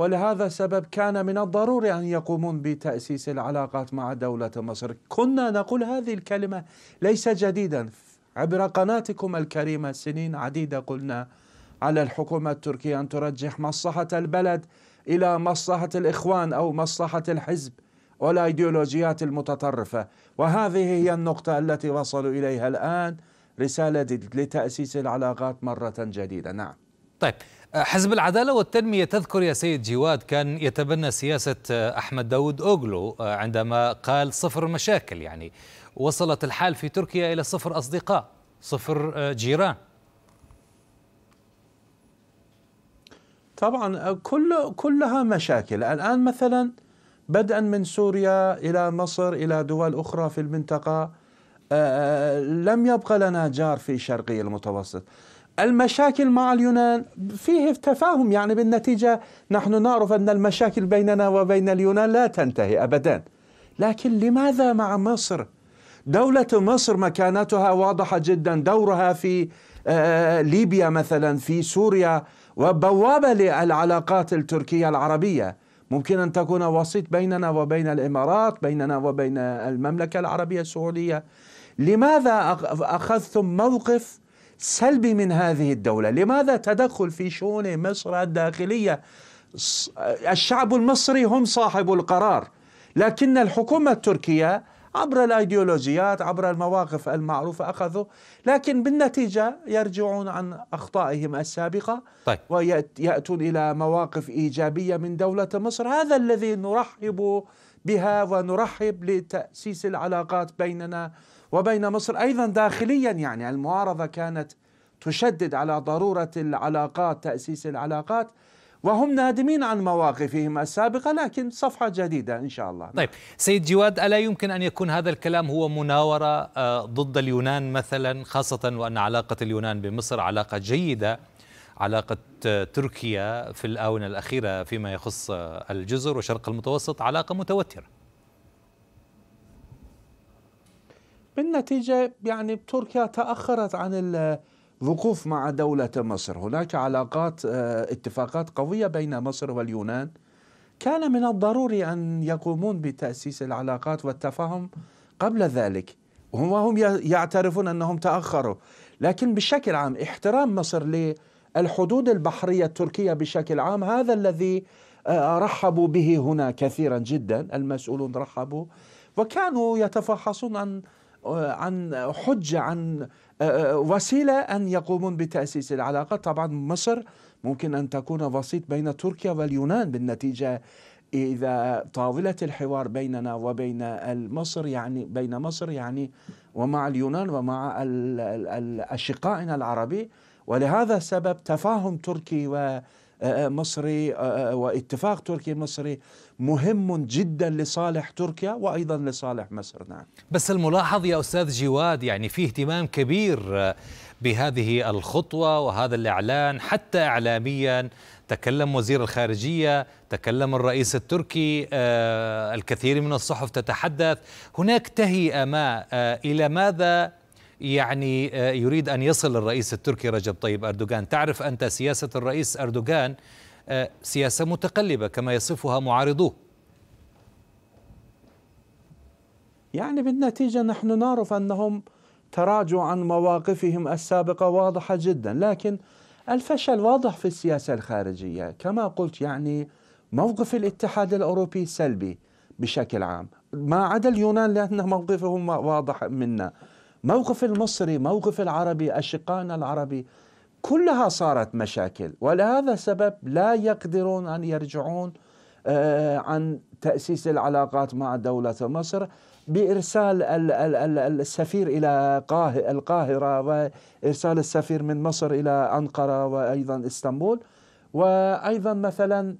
ولهذا السبب كان من الضروري أن يقومون بتأسيس العلاقات مع دولة مصر كنا نقول هذه الكلمة ليس جديدا عبر قناتكم الكريمة سنين عديدة قلنا على الحكومة التركية أن ترجح مصلحة البلد إلى مصلحة الإخوان أو مصلحة الحزب والأيديولوجيات المتطرفة وهذه هي النقطة التي وصلوا إليها الآن رسالة لتأسيس العلاقات مرة جديدة نعم طيب حزب العدالة والتنمية تذكر يا سيد جواد كان يتبنى سياسة آه، أحمد داود أوغلو آه، عندما قال صفر مشاكل يعني وصلت الحال في تركيا إلى صفر أصدقاء صفر آه، جيران طبعا كل كلها مشاكل الآن مثلا بدءا من سوريا إلى مصر إلى دول أخرى في المنطقة لم يبقى لنا جار في شرقي المتوسط المشاكل مع اليونان فيه تفاهم يعني بالنتيجة نحن نعرف أن المشاكل بيننا وبين اليونان لا تنتهي أبدا لكن لماذا مع مصر؟ دولة مصر مكانتها واضحة جدا دورها في آه، ليبيا مثلا في سوريا وبوابة للعلاقات التركية العربية ممكن أن تكون وسيط بيننا وبين الإمارات بيننا وبين المملكة العربية السعودية لماذا أخذتم موقف سلبي من هذه الدولة لماذا تدخل في شؤون مصر الداخلية الشعب المصري هم صاحب القرار لكن الحكومة التركية عبر الايديولوجيات عبر المواقف المعروفة أخذوا لكن بالنتيجة يرجعون عن أخطائهم السابقة طيب. ويأتون إلى مواقف إيجابية من دولة مصر هذا الذي نرحب بها ونرحب لتأسيس العلاقات بيننا وبين مصر أيضا داخليا يعني المعارضة كانت تشدد على ضرورة العلاقات تأسيس العلاقات وهم نادمين عن مواقفهم السابقة لكن صفحة جديدة إن شاء الله طيب سيد جواد ألا يمكن أن يكون هذا الكلام هو مناورة آه، ضد اليونان مثلا خاصة وأن علاقة اليونان بمصر علاقة جيدة علاقة آه، تركيا في الآونة الأخيرة فيما يخص آه، الجزر وشرق المتوسط علاقة متوترة بالنتيجة يعني تركيا تأخرت عن الوقوف مع دولة مصر هناك علاقات آه، اتفاقات قوية بين مصر واليونان كان من الضروري أن يقومون بتأسيس العلاقات والتفاهم قبل ذلك وهم يعترفون أنهم تأخروا لكن بشكل عام احترام مصر للحدود البحرية التركية بشكل عام هذا الذي آه، رحبوا به هنا كثيرا جدا المسؤولون رحبوا وكانوا يتفحصون عن آه، عن حجة عن آه، آه، وسيلة أن يقومون بتأسيس العلاقة طبعا مصر ممكن أن تكون وسيط بين تركيا واليونان بالنتيجة إذا طاولة الحوار بيننا وبين مصر يعني بين مصر يعني ومع اليونان ومع أشقائنا العربي ولهذا السبب تفاهم تركي ومصري واتفاق تركي مصري مهم جدا لصالح تركيا وايضا لصالح مصر نعم بس الملاحظ يا استاذ جواد يعني في اهتمام كبير بهذه الخطوه وهذا الاعلان حتى اعلاميا تكلم وزير الخارجيه تكلم الرئيس التركي آه، الكثير من الصحف تتحدث هناك تهيئه ما آه، الى ماذا يعني آه، يريد ان يصل الرئيس التركي رجب طيب اردوغان تعرف انت سياسه الرئيس اردوغان آه، سياسة متقلبة كما يصفها معارضوه يعني بالنتيجة نحن نعرف أنهم تراجعوا عن مواقفهم السابقة واضحة جدا لكن الفشل واضح في السياسة الخارجية كما قلت يعني موقف الاتحاد الأوروبي سلبي بشكل عام ما عدا اليونان لأن موقفهم واضح منا موقف المصري موقف العربي أشقائنا العربي كلها صارت مشاكل ولهذا السبب لا يقدرون أن يرجعون آه، عن تأسيس العلاقات مع دولة مصر بإرسال السفير إلى القاهرة وإرسال السفير من مصر إلى أنقرة وأيضا إسطنبول وأيضا مثلا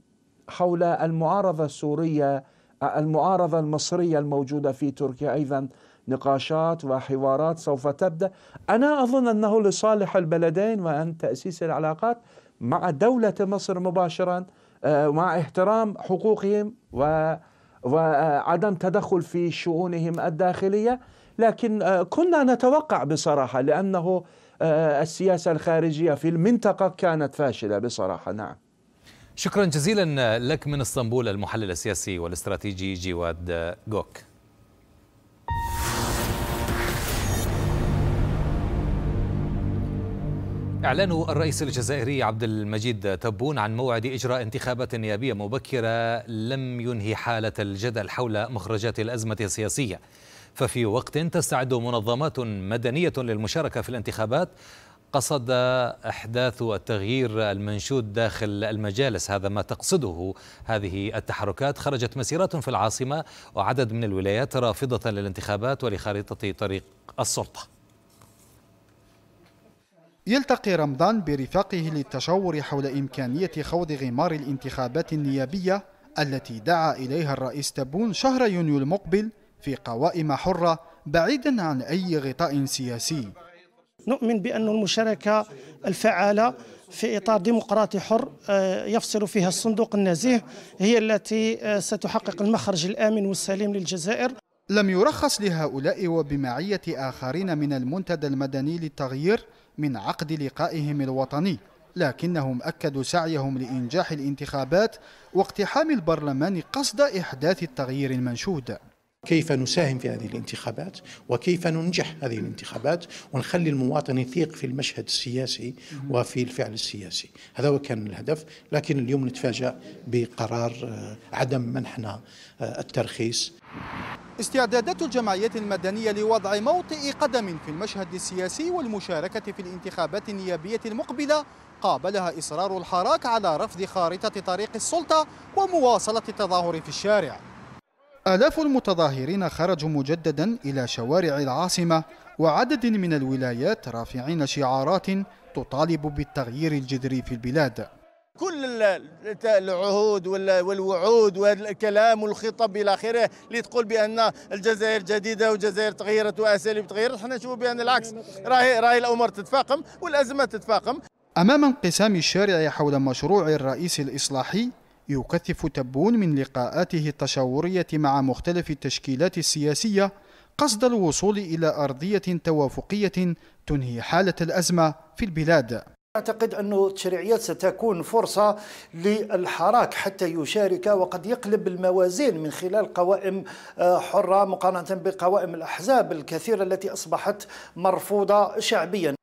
حول المعارضة السورية المعارضة المصرية الموجودة في تركيا أيضا نقاشات وحوارات سوف تبدأ أنا أظن أنه لصالح البلدين وأن تأسيس العلاقات مع دولة مصر مباشرة آه، مع احترام حقوقهم و وعدم آه، تدخل في شؤونهم الداخلية لكن آه، كنا نتوقع بصراحة لأنه السياسة الخارجية في المنطقة كانت فاشلة بصراحة نعم شكرا جزيلا لك من اسطنبول المحلل السياسي والاستراتيجي جواد جوك إعلان الرئيس الجزائري عبد المجيد تبون عن موعد إجراء انتخابات نيابية مبكرة لم ينهي حالة الجدل حول مخرجات الأزمة السياسية ففي وقت تستعد منظمات مدنية للمشاركة في الانتخابات قصد احداث التغيير المنشود داخل المجالس هذا ما تقصده هذه التحركات خرجت مسيرات في العاصمه وعدد من الولايات رافضه للانتخابات ولخارطه طريق السلطه يلتقي رمضان برفاقه للتشاور حول إمكانية خوض غمار الانتخابات النيابية التي دعا إليها الرئيس تبون شهر يونيو المقبل في قوائم حرة بعيدا عن أي غطاء سياسي نؤمن بأن المشاركة الفعالة في إطار ديمقراطي حر آه، يفصل فيها الصندوق النزيه هي التي آه، ستحقق المخرج الآمن والسليم للجزائر لم يرخص لهؤلاء وبمعية آخرين من المنتدى المدني للتغيير من عقد لقائهم الوطني لكنهم أكدوا سعيهم لإنجاح الانتخابات واقتحام البرلمان قصد إحداث التغيير المنشود كيف نساهم في هذه الانتخابات وكيف ننجح هذه الانتخابات ونخلي المواطن يثيق في المشهد السياسي وفي الفعل السياسي هذا هو كان الهدف لكن اليوم نتفاجأ بقرار آه، عدم منحنا آه، الترخيص استعدادات الجمعيات المدنية لوضع موطئ قدم في المشهد السياسي والمشاركة في الانتخابات النيابية المقبلة قابلها إصرار الحراك على رفض خارطة طريق السلطة ومواصلة التظاهر في الشارع آلاف المتظاهرين خرجوا مجددا إلى شوارع العاصمة وعدد من الولايات رافعين شعارات تطالب بالتغيير الجذري في البلاد كل العهود والوعود والكلام والخطب الى اخره اللي تقول بان الجزائر جديده والجزائر تغيرت واساليب تغيرت حنا نشوفوا بان العكس راهي راهي الامور تتفاقم والازمه تتفاقم امام انقسام الشارع حول مشروع الرئيس الاصلاحي يكثف تبون من لقاءاته التشاورية مع مختلف التشكيلات السياسية قصد الوصول إلى أرضية توافقية تنهي حالة الأزمة في البلاد أعتقد أن التشريعيات ستكون فرصة للحراك حتى يشارك وقد يقلب الموازين من خلال قوائم آه، حرة مقارنة بقوائم الأحزاب الكثيرة التي أصبحت مرفوضة شعبيا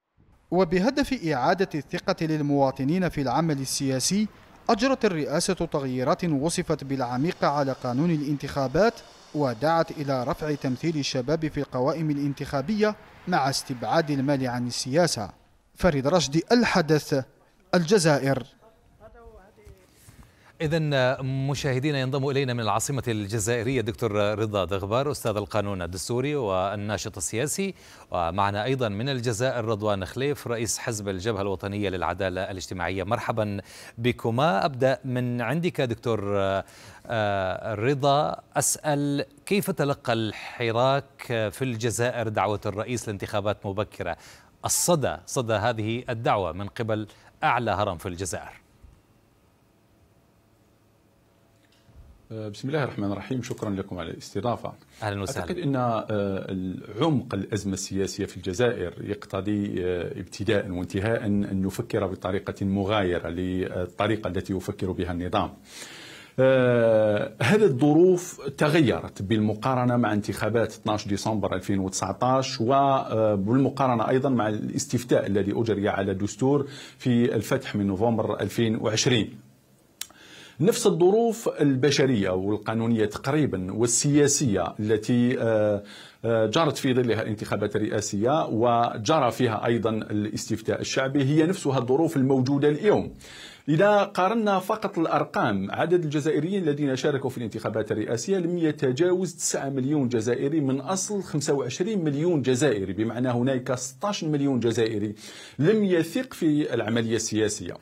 وبهدف إعادة الثقة للمواطنين في العمل السياسي أجرت الرئاسة تغييرات وصفت بالعميقة على قانون الانتخابات ودعت إلى رفع تمثيل الشباب في القوائم الانتخابية مع استبعاد المال عن السياسة فريد رشدي الحدث الجزائر إذا مشاهدينا ينضم إلينا من العاصمة الجزائرية دكتور رضا دغبار أستاذ القانون الدستوري والناشط السياسي ومعنا أيضا من الجزائر رضوان خليف رئيس حزب الجبهة الوطنية للعدالة الاجتماعية مرحبا بكما أبدأ من عندك دكتور آه، رضا أسأل كيف تلقى الحراك في الجزائر دعوة الرئيس لانتخابات مبكرة الصدى صدى هذه الدعوة من قبل أعلى هرم في الجزائر آه، بسم الله الرحمن الرحيم شكرا لكم على الاستضافة أهلا وسهلا أعتقد أن آه، عمق الأزمة السياسية في الجزائر يقتضي آه، ابتداء وانتهاء أن نفكر بطريقة مغايرة للطريقة التي يفكر بها النظام هذه الظروف تغيرت بالمقارنة مع انتخابات 12 ديسمبر 2019 وبالمقارنة أيضا مع الاستفتاء الذي أجري على الدستور في الفتح من نوفمبر 2020 نفس الظروف البشرية والقانونية تقريبا والسياسية التي آه، آه، جرت في ظلها الانتخابات الرئاسية وجرى فيها أيضا الاستفتاء الشعبي هي نفسها الظروف الموجودة اليوم إذا قارنا فقط الأرقام عدد الجزائريين الذين شاركوا في الانتخابات الرئاسية لم يتجاوز 9 مليون جزائري من أصل 25 مليون جزائري بمعنى هناك 16 مليون جزائري لم يثق في العملية السياسية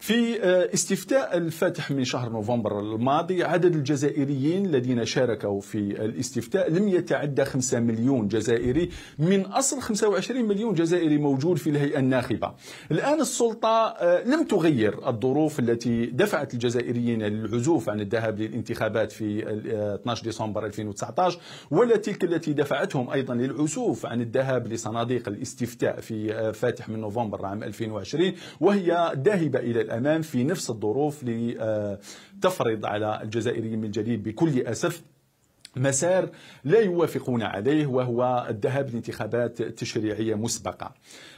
في آه، استفتاء الفاتح من شهر نوفمبر الماضي عدد الجزائريين الذين شاركوا في الاستفتاء لم يتعدى 5 مليون جزائري من أصل 25 مليون جزائري موجود في الهيئة الناخبة الآن السلطة آه، لم تغير الدور الظروف التي دفعت الجزائريين للعزوف عن الذهاب للانتخابات في 12 آه، ديسمبر 2019 ولا تلك التي دفعتهم أيضا للعزوف عن الذهاب لصناديق الاستفتاء في آه، فاتح من نوفمبر عام 2020 وهي ذاهبة إلى الأمام في نفس الظروف لتفرض على الجزائريين من جديد بكل أسف مسار لا يوافقون عليه وهو الذهاب لانتخابات تشريعيه مسبقه.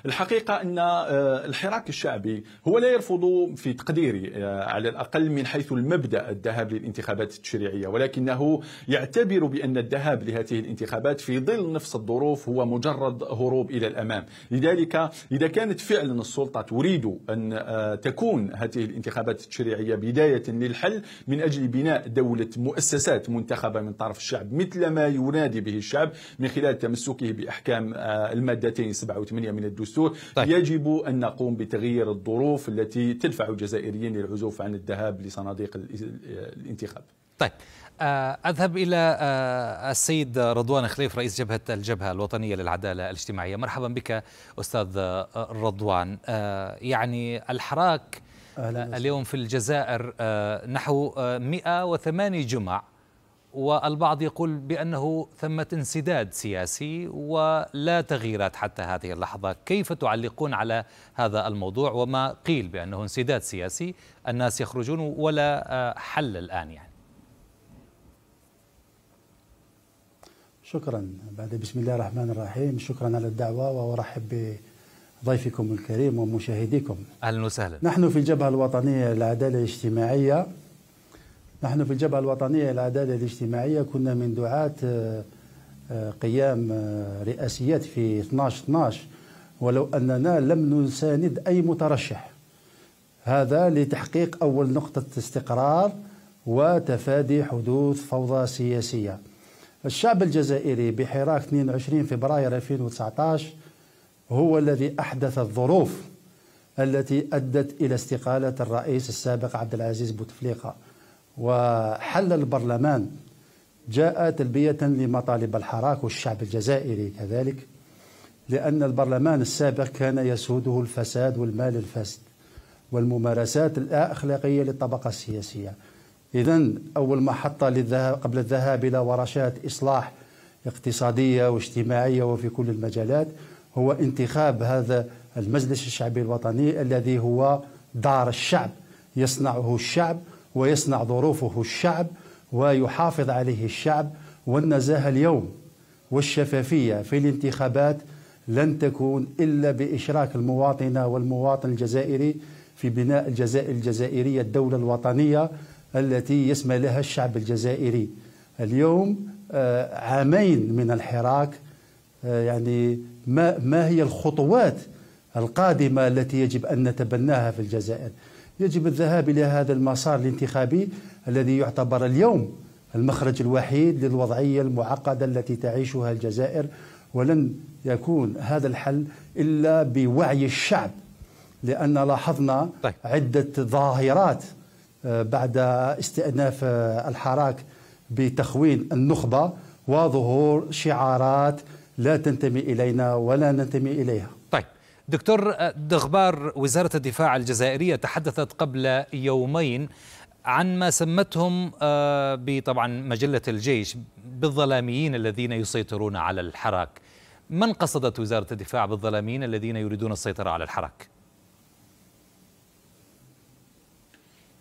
الحقيقه ان آه، الحراك الشعبي هو لا يرفض في تقديري آه، على الاقل من حيث المبدا الذهاب للانتخابات التشريعيه ولكنه يعتبر بان الذهاب لهذه الانتخابات في ظل نفس الظروف هو مجرد هروب الى الامام، لذلك اذا كانت فعلا السلطه تريد ان آه، تكون هذه الانتخابات التشريعيه بدايه للحل من اجل بناء دوله مؤسسات منتخبه من طرف الشعب مثل ما ينادي به الشعب من خلال تمسكه بأحكام آه، المادتين 7 و 8 من الدستور طيب. يجب أن نقوم بتغيير الظروف التي تدفع الجزائريين للعزوف عن الذهاب لصناديق الانتخاب طيب آه، أذهب إلى آه، السيد رضوان خليف رئيس جبهة الجبهة الوطنية للعدالة الاجتماعية مرحبا بك أستاذ رضوان يعني الحراك اليوم في الجزائر نحو 108 جمع والبعض يقول بأنه ثمة انسداد سياسي ولا تغييرات حتى هذه اللحظة كيف تعلقون على هذا الموضوع وما قيل بأنه انسداد سياسي الناس يخرجون ولا آه، حل الآن يعني شكرا بعد بسم الله الرحمن الرحيم شكرا على الدعوة وأرحب بضيفكم الكريم ومشاهديكم أهلا وسهلا نحن في الجبهة الوطنية للعدالة الاجتماعية نحن في الجبهة الوطنية للعدالة الاجتماعية كنا من دعاة آه، آه، قيام آه، رئاسيات في 12 12 ولو أننا لم نساند أي مترشح هذا لتحقيق أول نقطة استقرار وتفادي حدوث فوضى سياسية الشعب الجزائري بحراك 22 فبراير 2019 هو الذي أحدث الظروف التي أدت إلى استقالة الرئيس السابق عبد العزيز بوتفليقة وحل البرلمان جاء تلبية لمطالب الحراك والشعب الجزائري كذلك لأن البرلمان السابق كان يسوده الفساد والمال الفاسد والممارسات الأخلاقية للطبقة السياسية إذا أول محطة للذهاب قبل الذهاب إلى ورشات إصلاح اقتصادية واجتماعية وفي كل المجالات هو انتخاب هذا المجلس الشعبي الوطني الذي هو دار الشعب يصنعه الشعب ويصنع ظروفه الشعب ويحافظ عليه الشعب والنزاهة اليوم والشفافية في الانتخابات لن تكون إلا بإشراك المواطنة والمواطن الجزائري في بناء الجزائر الجزائرية الدولة الوطنية التي يسمى لها الشعب الجزائري اليوم آه، عامين من الحراك آه، يعني ما, ما هي الخطوات القادمة التي يجب أن نتبناها في الجزائر يجب الذهاب إلى هذا المسار الانتخابي الذي يعتبر اليوم المخرج الوحيد للوضعية المعقدة التي تعيشها الجزائر ولن يكون هذا الحل إلا بوعي الشعب لأن لاحظنا طيب. عدة ظاهرات آه، بعد استئناف آه، الحراك بتخوين النخبة وظهور شعارات لا تنتمي إلينا ولا ننتمي إليها دكتور آه، دغبار وزارة الدفاع الجزائرية تحدثت قبل يومين عن ما سمتهم آه، بطبعا مجلة الجيش بالظلاميين الذين يسيطرون على الحراك من قصدت وزارة الدفاع بالظلاميين الذين يريدون السيطرة على الحراك؟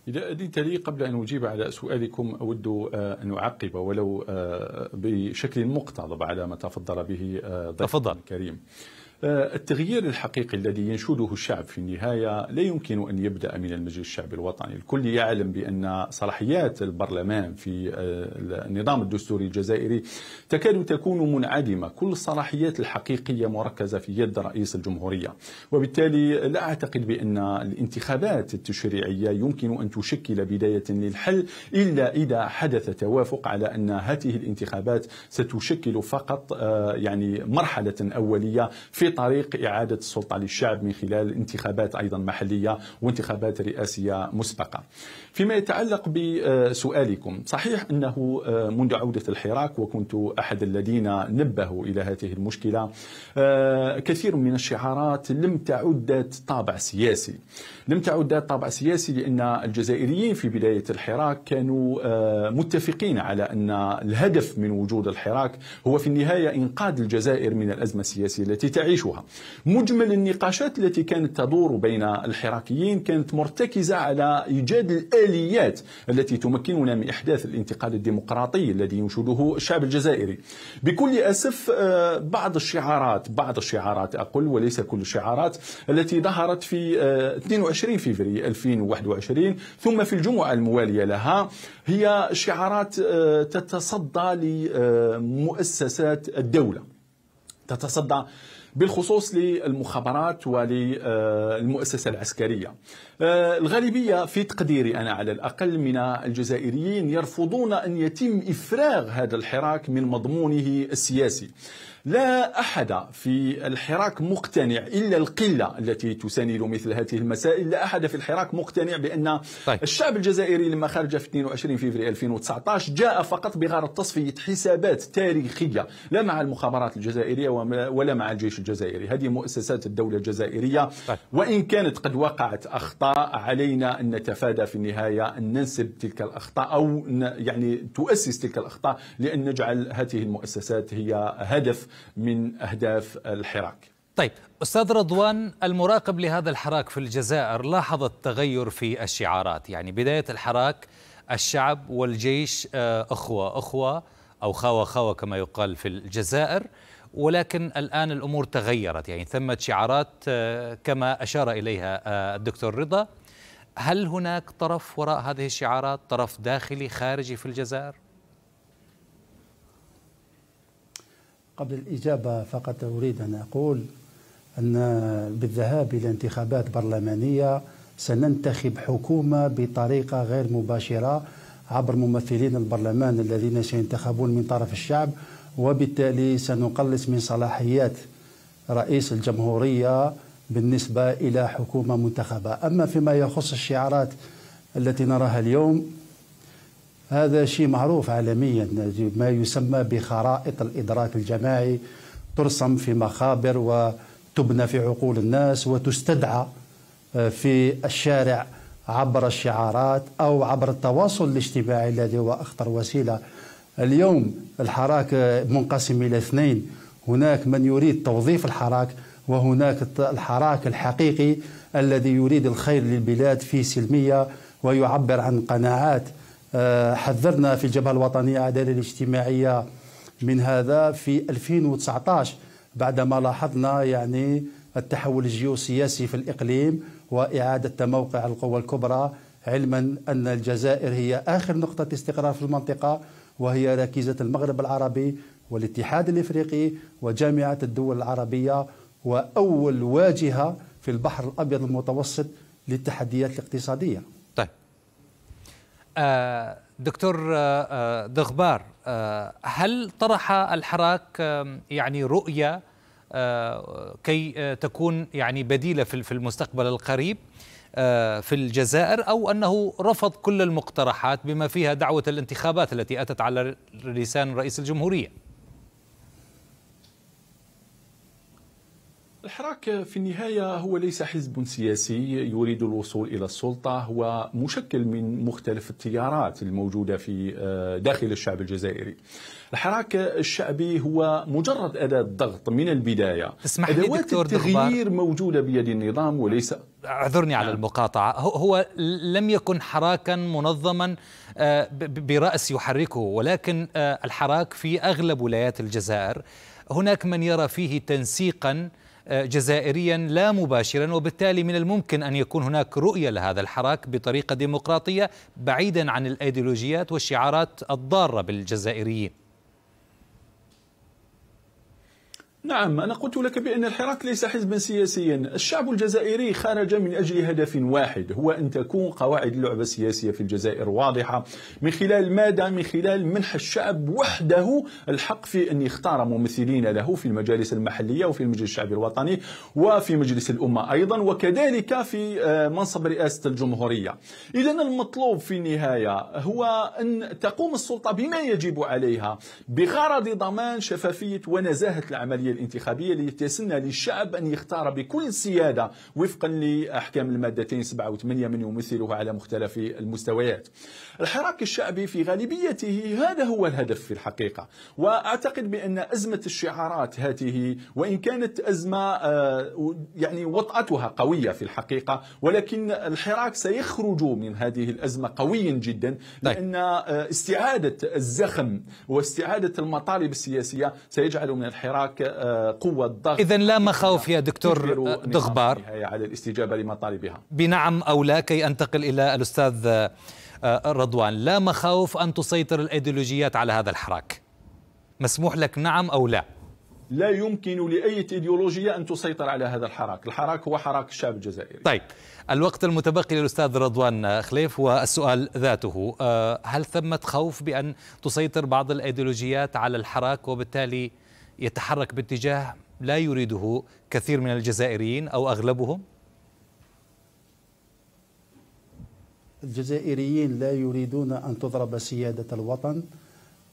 إذا أذنت لي قبل أن أجيب على سؤالكم أود آه، أن أعقب ولو بشكل مقتضب على ما تفضل به ضيفنا الكريم. تفضل. آه، التغيير الحقيقي الذي ينشده الشعب في النهاية لا يمكن أن يبدأ من المجلس الشعبي الوطني الكل يعلم بأن صلاحيات البرلمان في آه، النظام الدستوري الجزائري تكاد تكون منعدمة كل الصلاحيات الحقيقية مركزة في يد رئيس الجمهورية وبالتالي لا أعتقد بأن الانتخابات التشريعية يمكن أن تشكل بداية للحل إلا إذا حدث توافق على أن هذه الانتخابات ستشكل فقط آه، يعني مرحلة أولية في في طريق إعادة السلطة للشعب من خلال انتخابات أيضا محلية وانتخابات رئاسية مسبقة فيما يتعلق بسؤالكم صحيح أنه آه، منذ عودة الحراك وكنت أحد الذين نبهوا إلى هذه المشكلة آه، كثير من الشعارات لم تعد ذات طابع سياسي لم تعد ذات طابع سياسي لأن الجزائريين في بداية الحراك كانوا آه، متفقين على أن الهدف من وجود الحراك هو في النهاية إنقاذ الجزائر من الأزمة السياسية التي تعيشها مجمل النقاشات التي كانت تدور بين الحراكيين كانت مرتكزة على إيجاد الأزمة الآليات التي تمكننا من إحداث الانتقال الديمقراطي الذي ينشده الشعب الجزائري بكل أسف آه، بعض الشعارات بعض الشعارات أقول وليس كل الشعارات التي ظهرت في 22 فبراير 2021 ثم في الجمعة الموالية لها هي شعارات آه، تتصدى لمؤسسات الدولة تتصدى بالخصوص للمخابرات وللمؤسسة العسكرية آه، الغالبية في تقديري أنا على الأقل من الجزائريين يرفضون أن يتم إفراغ هذا الحراك من مضمونه السياسي لا أحد في الحراك مقتنع إلا القلة التي تساند مثل هذه المسائل لا أحد في الحراك مقتنع بأن طيب. الشعب الجزائري لما خرج في 22 فبراير 2019 جاء فقط بغرض تصفية حسابات تاريخية لا مع المخابرات الجزائرية ولا مع الجيش الجزائري هذه مؤسسات الدولة الجزائرية طيب. وإن كانت قد وقعت أخطاء علينا أن نتفادى في النهاية أن ننسب تلك الأخطاء أو يعني تؤسس تلك الأخطاء لأن نجعل هذه المؤسسات هي هدف من أهداف الحراك طيب أستاذ رضوان المراقب لهذا الحراك في الجزائر لاحظ التغير في الشعارات يعني بداية الحراك الشعب والجيش آه، أخوة أخوة أو خاوة خاوة كما يقال في الجزائر ولكن الآن الأمور تغيرت يعني ثمة شعارات آه، كما أشار إليها آه، الدكتور رضا هل هناك طرف وراء هذه الشعارات طرف داخلي خارجي في الجزائر؟ قبل الإجابة فقط أريد أن أقول أن بالذهاب إلى انتخابات برلمانية سننتخب حكومة بطريقة غير مباشرة عبر ممثلين البرلمان الذين سينتخبون من طرف الشعب وبالتالي سنقلص من صلاحيات رئيس الجمهورية بالنسبة إلى حكومة منتخبة أما فيما يخص الشعارات التي نراها اليوم هذا شيء معروف عالميا ما يسمى بخرائط الإدراك الجماعي ترسم في مخابر وتبنى في عقول الناس وتستدعى آه، في الشارع عبر الشعارات أو عبر التواصل الاجتماعي الذي هو أخطر وسيلة اليوم الحراك منقسم إلى اثنين هناك من يريد توظيف الحراك وهناك الحراك الحقيقي الذي يريد الخير للبلاد في سلمية ويعبر عن قناعات آه، حذرنا في الجبهة الوطنية العدالة الاجتماعية من هذا في 2019 بعدما لاحظنا يعني التحول الجيوسياسي في الإقليم وإعادة موقع القوى الكبرى علما أن الجزائر هي آخر نقطة استقرار في المنطقة وهي ركيزة المغرب العربي والاتحاد الإفريقي وجامعة الدول العربية وأول واجهة في البحر الأبيض المتوسط للتحديات الاقتصادية آه، دكتور آه، آه، دغبار هل طرح الحراك يعني رؤية كي تكون يعني بديلة في المستقبل القريب في الجزائر أو أنه رفض كل المقترحات بما فيها دعوة الانتخابات التي أتت على لسان رئيس الجمهورية الحراك في النهاية هو ليس حزب سياسي يريد الوصول إلى السلطة هو مشكل من مختلف التيارات الموجودة في آه، داخل الشعب الجزائري الحراك الشعبي هو مجرد أداة ضغط من البداية اسمح أدوات دكتور التغيير موجودة بيد النظام وليس اعذرني على نعم. المقاطعة هو لم يكن حراكا منظما آه، برأس يحركه ولكن آه، الحراك في أغلب ولايات الجزائر هناك من يرى فيه تنسيقا جزائريا لا مباشرا وبالتالي من الممكن أن يكون هناك رؤية لهذا الحراك بطريقة ديمقراطية بعيدا عن الأيديولوجيات والشعارات الضارة بالجزائريين نعم أنا قلت لك بأن الحراك ليس حزبا سياسيا الشعب الجزائري خرج من أجل هدف واحد هو أن تكون قواعد اللعبة السياسية في الجزائر واضحة من خلال ماذا؟ من خلال منح الشعب وحده الحق في أن يختار ممثلين له في المجالس المحلية وفي المجلس الشعبي الوطني وفي مجلس الأمة أيضا وكذلك في آه، منصب رئاسة الجمهورية إذا المطلوب في النهاية هو أن تقوم السلطة بما يجب عليها بغرض ضمان شفافية ونزاهة العملية العملية الانتخابية اللي يتسنى للشعب أن يختار بكل سيادة وفقا لأحكام المادتين 7 و8 من يمثله على مختلف المستويات الحراك الشعبي في غالبيته هذا هو الهدف في الحقيقة وأعتقد بأن أزمة الشعارات هذه وإن كانت أزمة آه، يعني وطأتها قوية في الحقيقة ولكن الحراك سيخرج من هذه الأزمة قويا جدا طيب. لأن آه، استعادة الزخم واستعادة المطالب السياسية سيجعل من الحراك آه، قوة ضغط إذا لا مخاوف يا دكتور دغبار على الاستجابة لمطالبها بنعم أو لا كي أنتقل إلى الأستاذ آه، آه، رضوان لا مخاوف أن تسيطر الأيديولوجيات على هذا الحراك مسموح لك نعم أو لا لا يمكن لأي إيديولوجية أن تسيطر على هذا الحراك الحراك هو حراك الشعب الجزائري طيب الوقت المتبقي للأستاذ رضوان آه، خليف والسؤال ذاته هل ثمة خوف بأن تسيطر بعض الأيديولوجيات على الحراك وبالتالي يتحرك باتجاه لا يريده كثير من الجزائريين أو أغلبهم؟ الجزائريين لا يريدون أن تضرب سيادة الوطن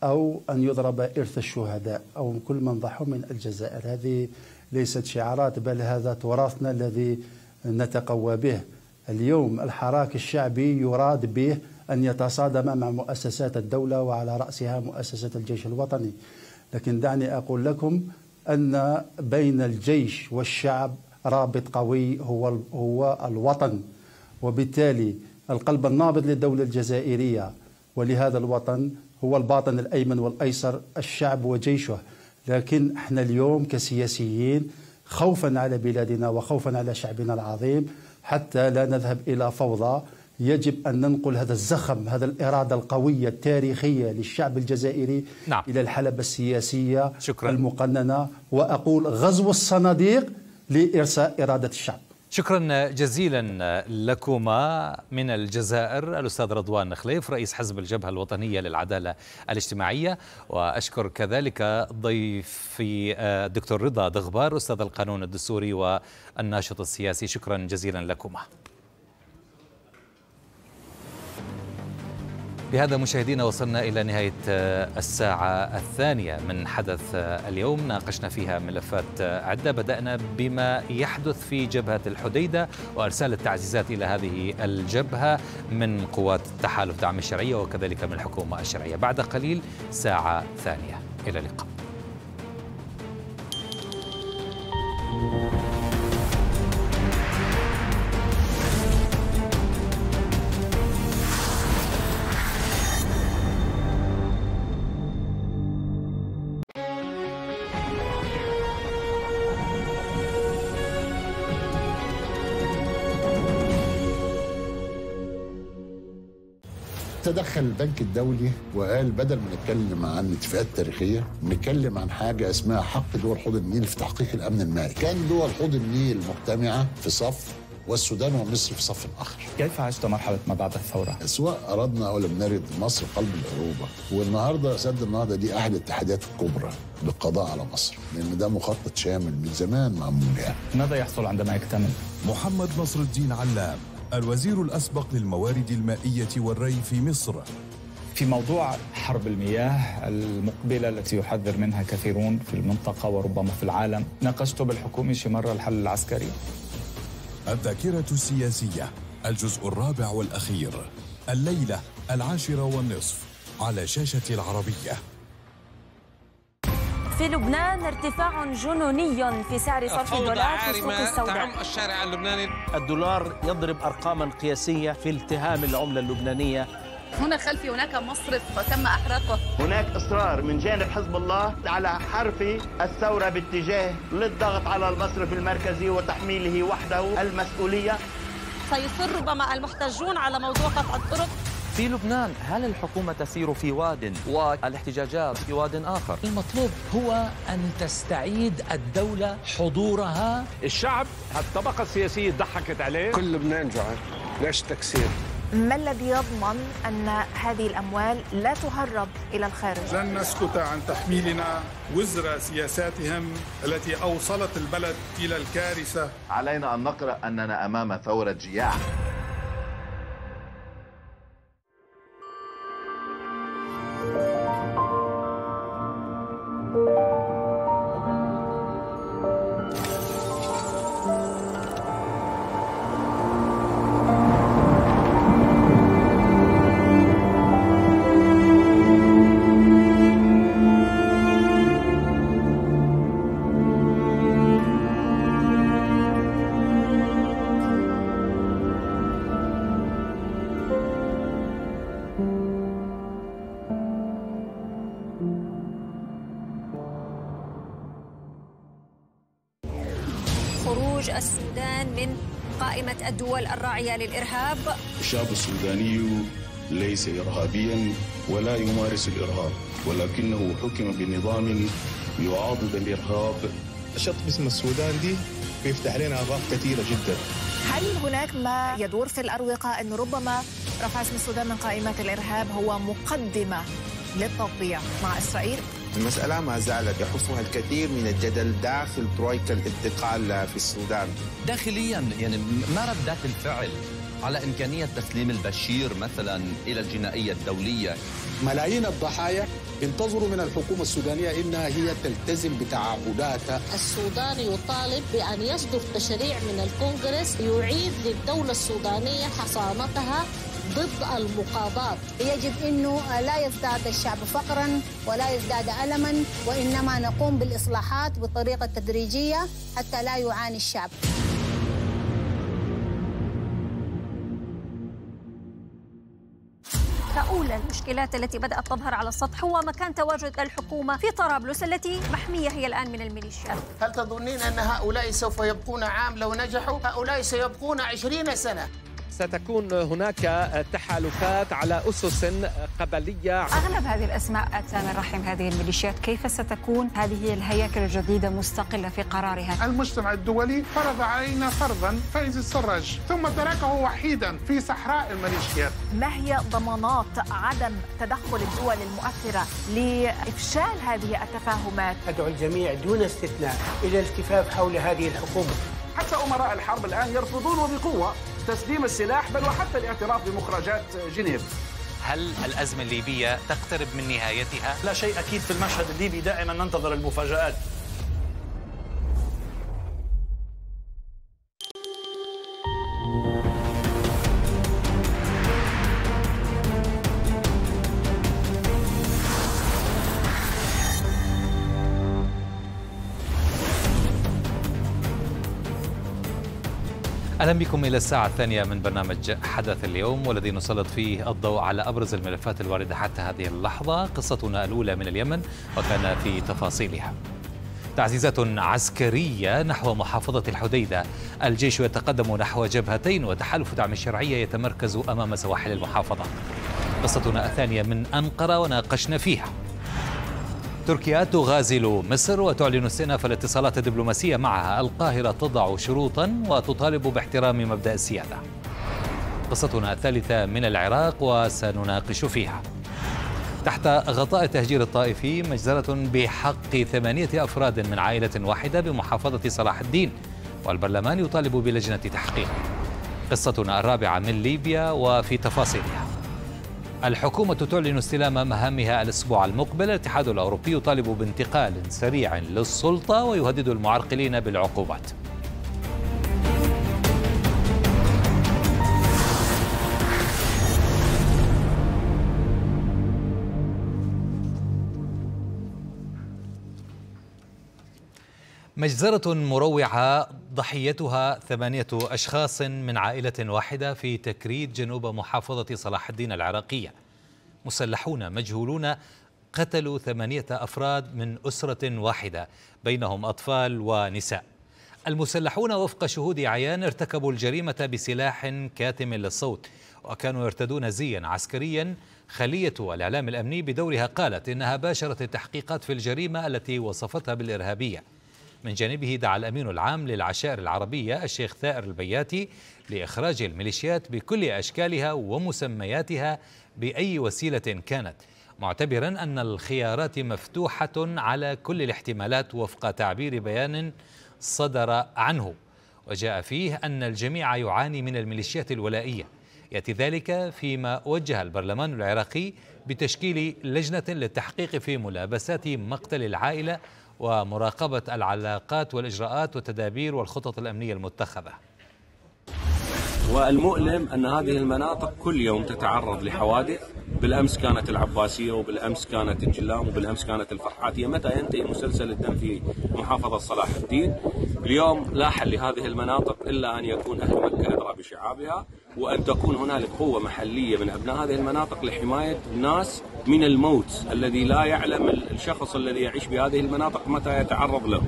أو أن يضرب إرث الشهداء أو كل من ضحوا من الجزائر هذه ليست شعارات بل هذا تراثنا الذي نتقوى به اليوم الحراك الشعبي يراد به أن يتصادم مع مؤسسات الدولة وعلى رأسها مؤسسة الجيش الوطني لكن دعني أقول لكم أن بين الجيش والشعب رابط قوي هو هو الوطن وبالتالي القلب النابض للدولة الجزائرية ولهذا الوطن هو الباطن الأيمن والأيسر الشعب وجيشه لكن احنا اليوم كسياسيين خوفا على بلادنا وخوفا على شعبنا العظيم حتى لا نذهب إلى فوضى يجب أن ننقل هذا الزخم هذا الإرادة القوية التاريخية للشعب الجزائري نعم. إلى الحلبة السياسية شكرا. المقننة وأقول غزو الصناديق لإرساء إرادة الشعب شكرا جزيلا لكما من الجزائر الأستاذ رضوان خليف رئيس حزب الجبهة الوطنية للعدالة الاجتماعية وأشكر كذلك ضيفي آه، الدكتور رضا دغبار أستاذ القانون الدستوري والناشط السياسي شكرا جزيلا لكما بهذا مشاهدينا وصلنا إلى نهاية آه، الساعة الثانية من حدث آه، اليوم ناقشنا فيها ملفات آه، عدة بدأنا بما يحدث في جبهة الحديدة وأرسال التعزيزات إلى هذه الجبهة من قوات التحالف دعم الشرعية وكذلك من الحكومة الشرعية بعد قليل ساعة ثانية إلى اللقاء دخل البنك الدولي وقال بدل ما نتكلم عن اتفاقات تاريخيه نتكلم عن حاجه اسمها حق دول حوض النيل في تحقيق الامن المائي كان دول حوض النيل مجتمعه في صف والسودان ومصر في صف اخر. كيف عشت مرحله ما بعد الثوره؟ سواء اردنا او لم نرد مصر قلب العروبه، والنهارده سد النهضه دي احد التحديات الكبرى للقضاء على مصر، لان ده مخطط شامل من زمان معمول يعني. ماذا يحصل عندما يكتمل؟ محمد نصر الدين علام الوزير الأسبق للموارد المائية والري في مصر في موضوع حرب المياه المقبلة التي يحذر منها كثيرون في المنطقة وربما في العالم ناقشت بالحكومة شمر الحل العسكري الذاكرة السياسية الجزء الرابع والأخير الليلة العاشرة والنصف على شاشة العربية في لبنان ارتفاع جنوني في سعر صرف الدولار في السوق السوداء تعم الشارع اللبناني الدولار يضرب أرقاما قياسية في التهام العملة اللبنانية هنا خلفي هناك مصرف تم احراقه هناك اصرار من جانب حزب الله على حرف الثوره باتجاه للضغط على المصرف المركزي وتحميله وحده المسؤوليه سيصر ربما المحتجون على موضوع قطع الطرق في لبنان هل الحكومة تسير في واد والاحتجاجات في واد آخر المطلوب هو أن تستعيد الدولة حضورها الشعب الطبقة السياسية ضحكت عليه كل لبنان جوعان ليش تكسير ما الذي يضمن أن هذه الأموال لا تهرب إلى الخارج؟ لن نسكت عن تحميلنا وزر سياساتهم التي أوصلت البلد إلى الكارثة علينا أن نقرأ أننا أمام ثورة جياع للإرهاب الشعب السوداني ليس إرهابيا ولا يمارس الإرهاب ولكنه حكم بنظام يعاضد الإرهاب شط باسم السودان دي بيفتح لنا ابواب كثيرة جدا هل هناك ما يدور في الأروقة أن ربما رفع اسم السودان من قائمة الإرهاب هو مقدمة للتطبيع مع إسرائيل؟ المسألة ما زالت يحصها الكثير من الجدل داخل ترويكا الانتقال في السودان داخليا يعني ما ردات الفعل على إمكانية تسليم البشير مثلا إلى الجنائية الدولية ملايين الضحايا انتظروا من الحكومة السودانية إنها هي تلتزم بتعهداتها السودان يطالب بأن يصدر تشريع من الكونغرس يعيد للدولة السودانية حصانتها ضد المقاضاة يجب أنه لا يزداد الشعب فقرا ولا يزداد ألما وإنما نقوم بالإصلاحات بطريقة تدريجية حتى لا يعاني الشعب أولى المشكلات التي بدأت تظهر على السطح هو مكان تواجد الحكومة في طرابلس التي محمية هي الآن من الميليشيات هل تظنين أن هؤلاء سوف يبقون عام لو نجحوا؟ هؤلاء سيبقون عشرين سنة ستكون هناك تحالفات على أسس قبلية أغلب هذه الأسماء أتى من رحم هذه الميليشيات كيف ستكون هذه الهياكل الجديدة مستقلة في قرارها؟ المجتمع الدولي فرض علينا فرضا فايز السراج ثم تركه وحيدا في صحراء الميليشيات ما هي ضمانات عدم تدخل الدول المؤثرة لإفشال هذه التفاهمات؟ أدعو الجميع دون استثناء إلى الالتفاف حول هذه الحكومة حتى أمراء الحرب الآن يرفضون بقوة تسليم السلاح بل وحتى الاعتراف بمخرجات جنيف هل الأزمة الليبية تقترب من نهايتها؟ لا شيء أكيد في المشهد الليبي دائما ننتظر المفاجآت أهلا بكم إلى الساعة الثانية من برنامج حدث اليوم والذي نسلط فيه الضوء على أبرز الملفات الواردة حتى هذه اللحظة قصتنا الأولى من اليمن وكان في تفاصيلها تعزيزات عسكرية نحو محافظة الحديدة الجيش يتقدم نحو جبهتين وتحالف دعم الشرعية يتمركز أمام سواحل المحافظة قصتنا الثانية من أنقرة وناقشنا فيها تركيا تغازل مصر وتعلن استئناف الاتصالات الدبلوماسية معها القاهرة تضع شروطا وتطالب باحترام مبدأ السيادة قصتنا الثالثة من العراق وسنناقش فيها تحت غطاء التهجير الطائفي مجزرة بحق ثمانية أفراد من عائلة واحدة بمحافظة صلاح الدين والبرلمان يطالب بلجنة تحقيق قصتنا الرابعة من ليبيا وفي تفاصيلها الحكومة تعلن استلام مهامها الأسبوع المقبل الاتحاد الأوروبي يطالب بانتقال سريع للسلطة ويهدد المعرقلين بالعقوبات مجزرة مروعة ضحيتها ثمانية أشخاص من عائلة واحدة في تكريد جنوب محافظة صلاح الدين العراقية مسلحون مجهولون قتلوا ثمانية أفراد من أسرة واحدة بينهم أطفال ونساء المسلحون وفق شهود عيان ارتكبوا الجريمة بسلاح كاتم للصوت وكانوا يرتدون زيا عسكريا خلية الإعلام الأمني بدورها قالت إنها باشرت التحقيقات في الجريمة التي وصفتها بالإرهابية من جانبه دعا الأمين العام للعشائر العربية الشيخ ثائر البياتي لإخراج الميليشيات بكل أشكالها ومسمياتها بأي وسيلة كانت معتبرا أن الخيارات مفتوحة على كل الاحتمالات وفق تعبير بيان صدر عنه وجاء فيه أن الجميع يعاني من الميليشيات الولائية يأتي ذلك فيما وجه البرلمان العراقي بتشكيل لجنة للتحقيق في ملابسات مقتل العائلة ومراقبة العلاقات والإجراءات والتدابير والخطط الأمنية المتخذة والمؤلم أن هذه المناطق كل يوم تتعرض لحوادث بالأمس كانت العباسية وبالأمس كانت الجلام وبالأمس كانت الفرحاتية متى ينتهي مسلسل الدم في محافظة صلاح الدين اليوم لا حل لهذه المناطق إلا أن يكون أهل مكة أدرى بشعابها وأن تكون هنالك قوة محلية من أبناء هذه المناطق لحماية الناس من الموت الذي لا يعلم الشخص الذي يعيش بهذه المناطق متى يتعرض له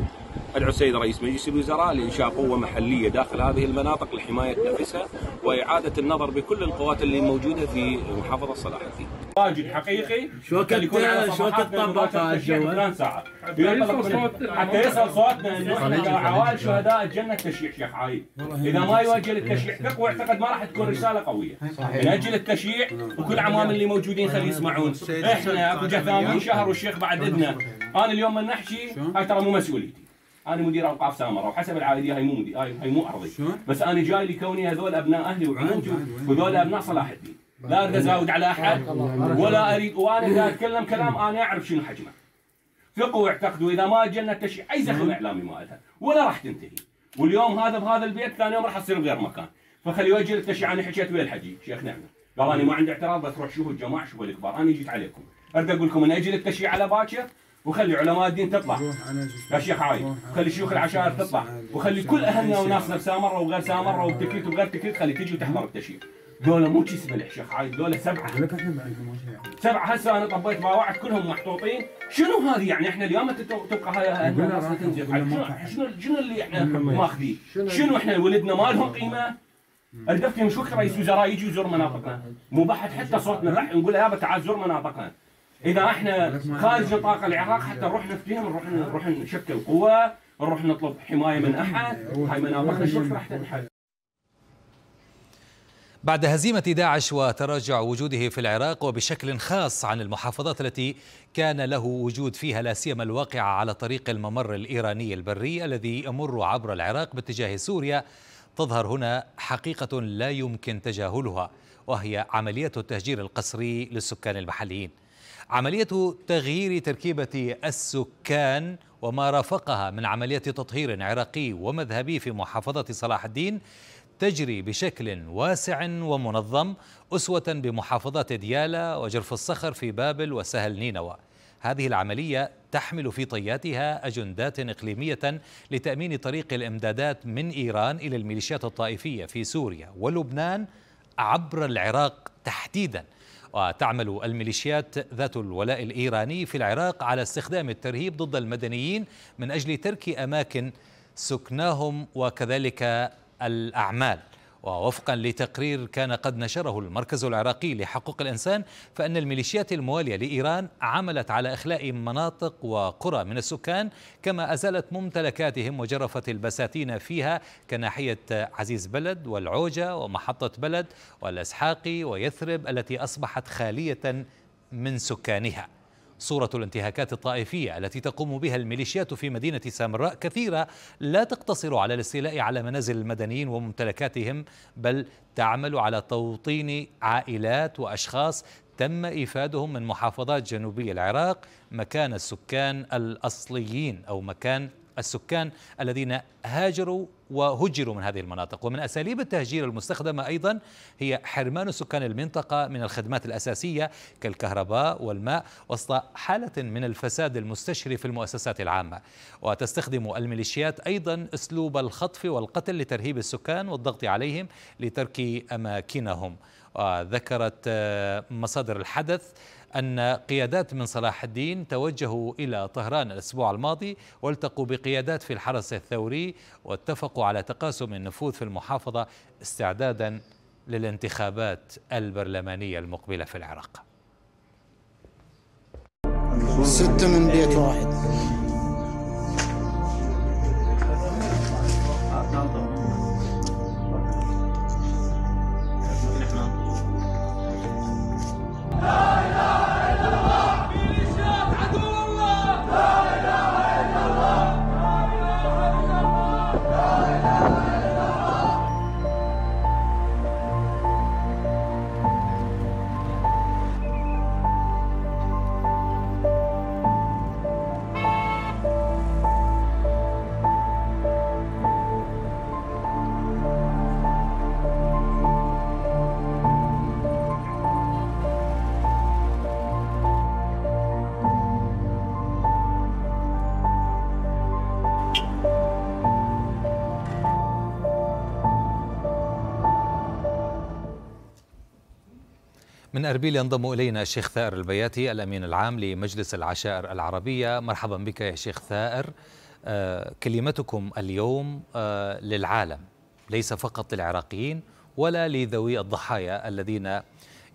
ادعو السيد رئيس مجلس الوزراء لانشاء قوه محليه داخل هذه المناطق لحمايه نفسها واعاده النظر بكل القوات اللي موجوده في محافظه صلاح الدين واجد حقيقي شو كنت شو تطبق ساعه حتى يصل صوتنا انه عوائل شهداء الجنه التشييع شيخ عايد اذا ما يوجه للتشييع فقه واعتقد ما راح تكون رساله قويه ناجل التشييع وكل عمام اللي موجودين خليه يسمعون احنا اكو ثامن شهر والشيخ بعد اذنه انا اليوم من نحكي هاي ترى مو مسؤوليتي انا مدير اوقاف سامره وحسب العائليه هاي مو مدير هاي مو ارضي بس انا جاي لكوني هذول ابناء اهلي وعمومتي وهذول ابناء صلاح الدين لا اريد ازاود على احد ولا اريد وانا اذا اتكلم كلام انا اعرف شنو حجمه ثقوا واعتقدوا اذا ما اجلنا التشيع اي زخم اعلامي ما ولا راح تنتهي واليوم هذا بهذا البيت ثاني يوم راح تصير بغير مكان فخلي اجل التشيع انا حكيت ويا الحجي شيخ نعمه قال انا ما عندي اعتراض بس روح شوفوا الجماعه شوفوا الكبار انا جيت عليكم اريد اقول لكم ان اجل التشيع على باكر وخلي علماء الدين تطلع يا شيخ عايد وخلي شيوخ العشائر تطلع وخلي كل اهلنا وناسنا بسامره وغير سامره وبتكريت وغير تكريت خلي تجي وتحضر التشييع دولة مو كذي اسمه الحشيخ عايد دولة سبعة يعني. سبعة هسه انا طبيت مواعيد كلهم محطوطين شنو هذه يعني احنا اليوم تبقى هاي شنو شنو اللي احنا ماخذين شنو احنا ولدنا ما لهم قيمة؟ الدفتر مش وقت رئيس وزراء يجي يزور مناطقنا مو بحد حتى صوتنا راح نقول يابا تعال زور مناطقنا اذا احنا خارج نطاق العراق حتى نروح نفتيهم نروح نروح نشكل قوه نروح نطلب حمايه من احد هاي مناطقنا شو راح تنحل بعد هزيمة داعش وتراجع وجوده في العراق وبشكل خاص عن المحافظات التي كان له وجود فيها لا سيما الواقعة على طريق الممر الإيراني البري الذي يمر عبر العراق باتجاه سوريا تظهر هنا حقيقة لا يمكن تجاهلها وهي عملية التهجير القسري للسكان المحليين عملية تغيير تركيبة السكان وما رافقها من عملية تطهير عراقي ومذهبي في محافظة صلاح الدين تجري بشكل واسع ومنظم أسوة بمحافظات ديالى وجرف الصخر في بابل وسهل نينوى هذه العملية تحمل في طياتها أجندات إقليمية لتأمين طريق الإمدادات من إيران إلى الميليشيات الطائفية في سوريا ولبنان عبر العراق تحديداً وتعمل الميليشيات ذات الولاء الإيراني في العراق على استخدام الترهيب ضد المدنيين من أجل ترك أماكن سكناهم وكذلك الأعمال ووفقا لتقرير كان قد نشره المركز العراقي لحقوق الإنسان فإن الميليشيات الموالية لإيران عملت على إخلاء مناطق وقرى من السكان كما أزالت ممتلكاتهم وجرفت البساتين فيها كناحية عزيز بلد والعوجة ومحطة بلد والأسحاقي ويثرب التي أصبحت خالية من سكانها صورة الانتهاكات الطائفية التي تقوم بها الميليشيات في مدينة سامراء كثيرة لا تقتصر على الاستيلاء على منازل المدنيين وممتلكاتهم بل تعمل على توطين عائلات وأشخاص تم إيفادهم من محافظات جنوبي العراق مكان السكان الأصليين أو مكان السكان الذين هاجروا وهجروا من هذه المناطق ومن أساليب التهجير المستخدمة أيضا هي حرمان سكان المنطقة من الخدمات الأساسية كالكهرباء والماء وسط حالة من الفساد المستشري في المؤسسات العامة وتستخدم الميليشيات أيضا أسلوب الخطف والقتل لترهيب السكان والضغط عليهم لترك أماكنهم وذكرت آه، مصادر الحدث أن قيادات من صلاح الدين توجهوا إلى طهران الأسبوع الماضي والتقوا بقيادات في الحرس الثوري واتفقوا على تقاسم النفوذ في المحافظة استعدادا للانتخابات البرلمانية المقبلة في العراق ستة من بيت واحد أربيل ينضم إلينا الشيخ ثائر البياتي الأمين العام لمجلس العشائر العربية مرحبا بك يا شيخ ثائر آه، كلمتكم اليوم آه، للعالم ليس فقط للعراقيين ولا لذوي الضحايا الذين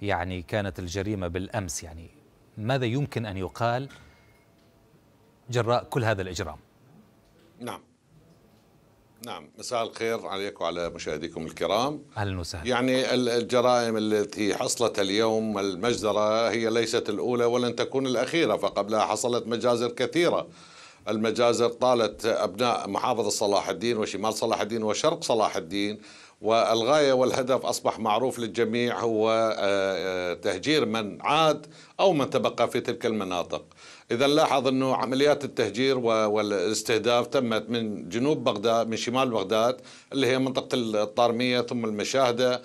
يعني كانت الجريمة بالأمس يعني ماذا يمكن أن يقال جراء كل هذا الإجرام نعم نعم مساء الخير عليكم وعلى مشاهديكم الكرام اهلا وسهلا يعني الجرائم التي حصلت اليوم المجزره هي ليست الاولى ولن تكون الاخيره فقبلها حصلت مجازر كثيره المجازر طالت ابناء محافظه صلاح الدين وشمال صلاح الدين وشرق صلاح الدين والغايه والهدف اصبح معروف للجميع هو آه، آه، تهجير من عاد او من تبقى في تلك المناطق اذا لاحظ انه عمليات التهجير والاستهداف تمت من جنوب بغداد من شمال بغداد اللي هي منطقه الطارميه ثم المشاهده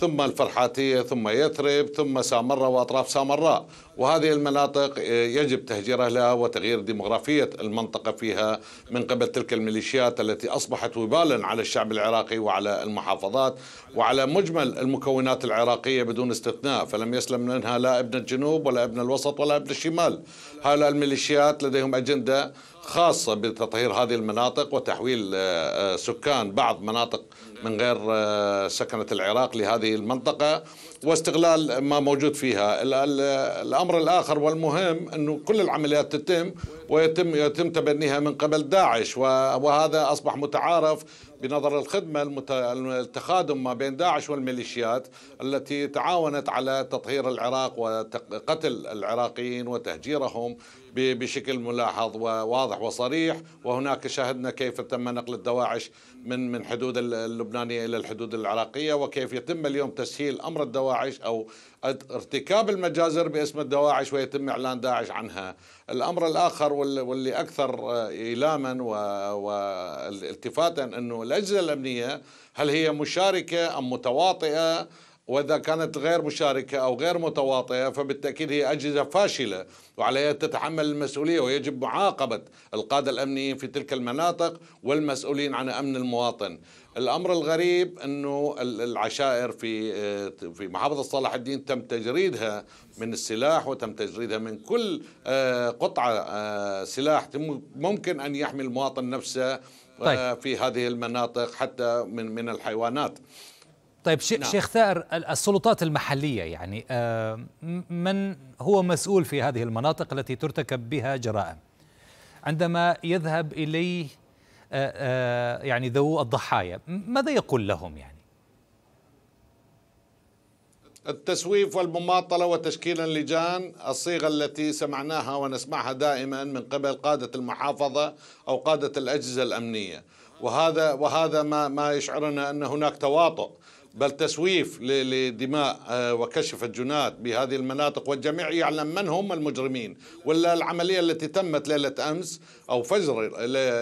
ثم الفرحاتية ثم يثرب ثم سامراء وأطراف سامراء وهذه المناطق آه، يجب تهجير أهلها وتغيير ديمغرافية المنطقة فيها من قبل تلك الميليشيات التي أصبحت وبالا على الشعب العراقي وعلى المحافظات وعلى مجمل المكونات العراقية بدون استثناء فلم يسلم منها لا ابن الجنوب ولا ابن الوسط ولا ابن الشمال هؤلاء الميليشيات لديهم أجندة خاصة بتطهير هذه المناطق وتحويل آه، آه، سكان بعض مناطق من غير آه، سكنة العراق لهذه المنطقة واستغلال ما موجود فيها الأمر الآخر والمهم أنه كل العمليات تتم ويتم يتم تبنيها من قبل داعش وهذا أصبح متعارف بنظر الخدمة التخادم ما بين داعش والميليشيات التي تعاونت على تطهير العراق وقتل العراقيين وتهجيرهم بشكل ملاحظ وواضح وصريح وهناك شاهدنا كيف تم نقل الدواعش من من حدود اللبنانيه الى الحدود العراقيه وكيف يتم اليوم تسهيل امر الدواعش او ارتكاب المجازر باسم الدواعش ويتم اعلان داعش عنها. الامر الاخر واللي اكثر آه، ايلاما والتفاتا انه الاجهزه الامنيه هل هي مشاركه ام متواطئه واذا كانت غير مشاركه او غير متواطئه فبالتاكيد هي اجهزه فاشله وعليها تتحمل المسؤوليه ويجب معاقبه القاده الامنيين في تلك المناطق والمسؤولين عن امن المواطن. الامر الغريب انه العشائر في آه، في محافظه صلاح الدين تم تجريدها من السلاح وتم تجريدها من كل آه، قطعه آه، سلاح ممكن ان يحمي المواطن نفسه طيب. في هذه المناطق حتى من من الحيوانات. طيب نعم. شيخ ثائر السلطات المحلية يعني آه، من هو مسؤول في هذه المناطق التي ترتكب بها جرائم عندما يذهب إليه آه، آه، يعني ذو الضحايا ماذا يقول لهم يعني التسويف والمماطلة وتشكيل اللجان الصيغة التي سمعناها ونسمعها دائما من قبل قادة المحافظة أو قادة الأجهزة الأمنية وهذا وهذا ما ما يشعرنا ان هناك تواطؤ بل تسويف لدماء آه، وكشف الجنات بهذه المناطق والجميع يعلم من هم المجرمين ولا العملية التي تمت ليلة أمس أو فجر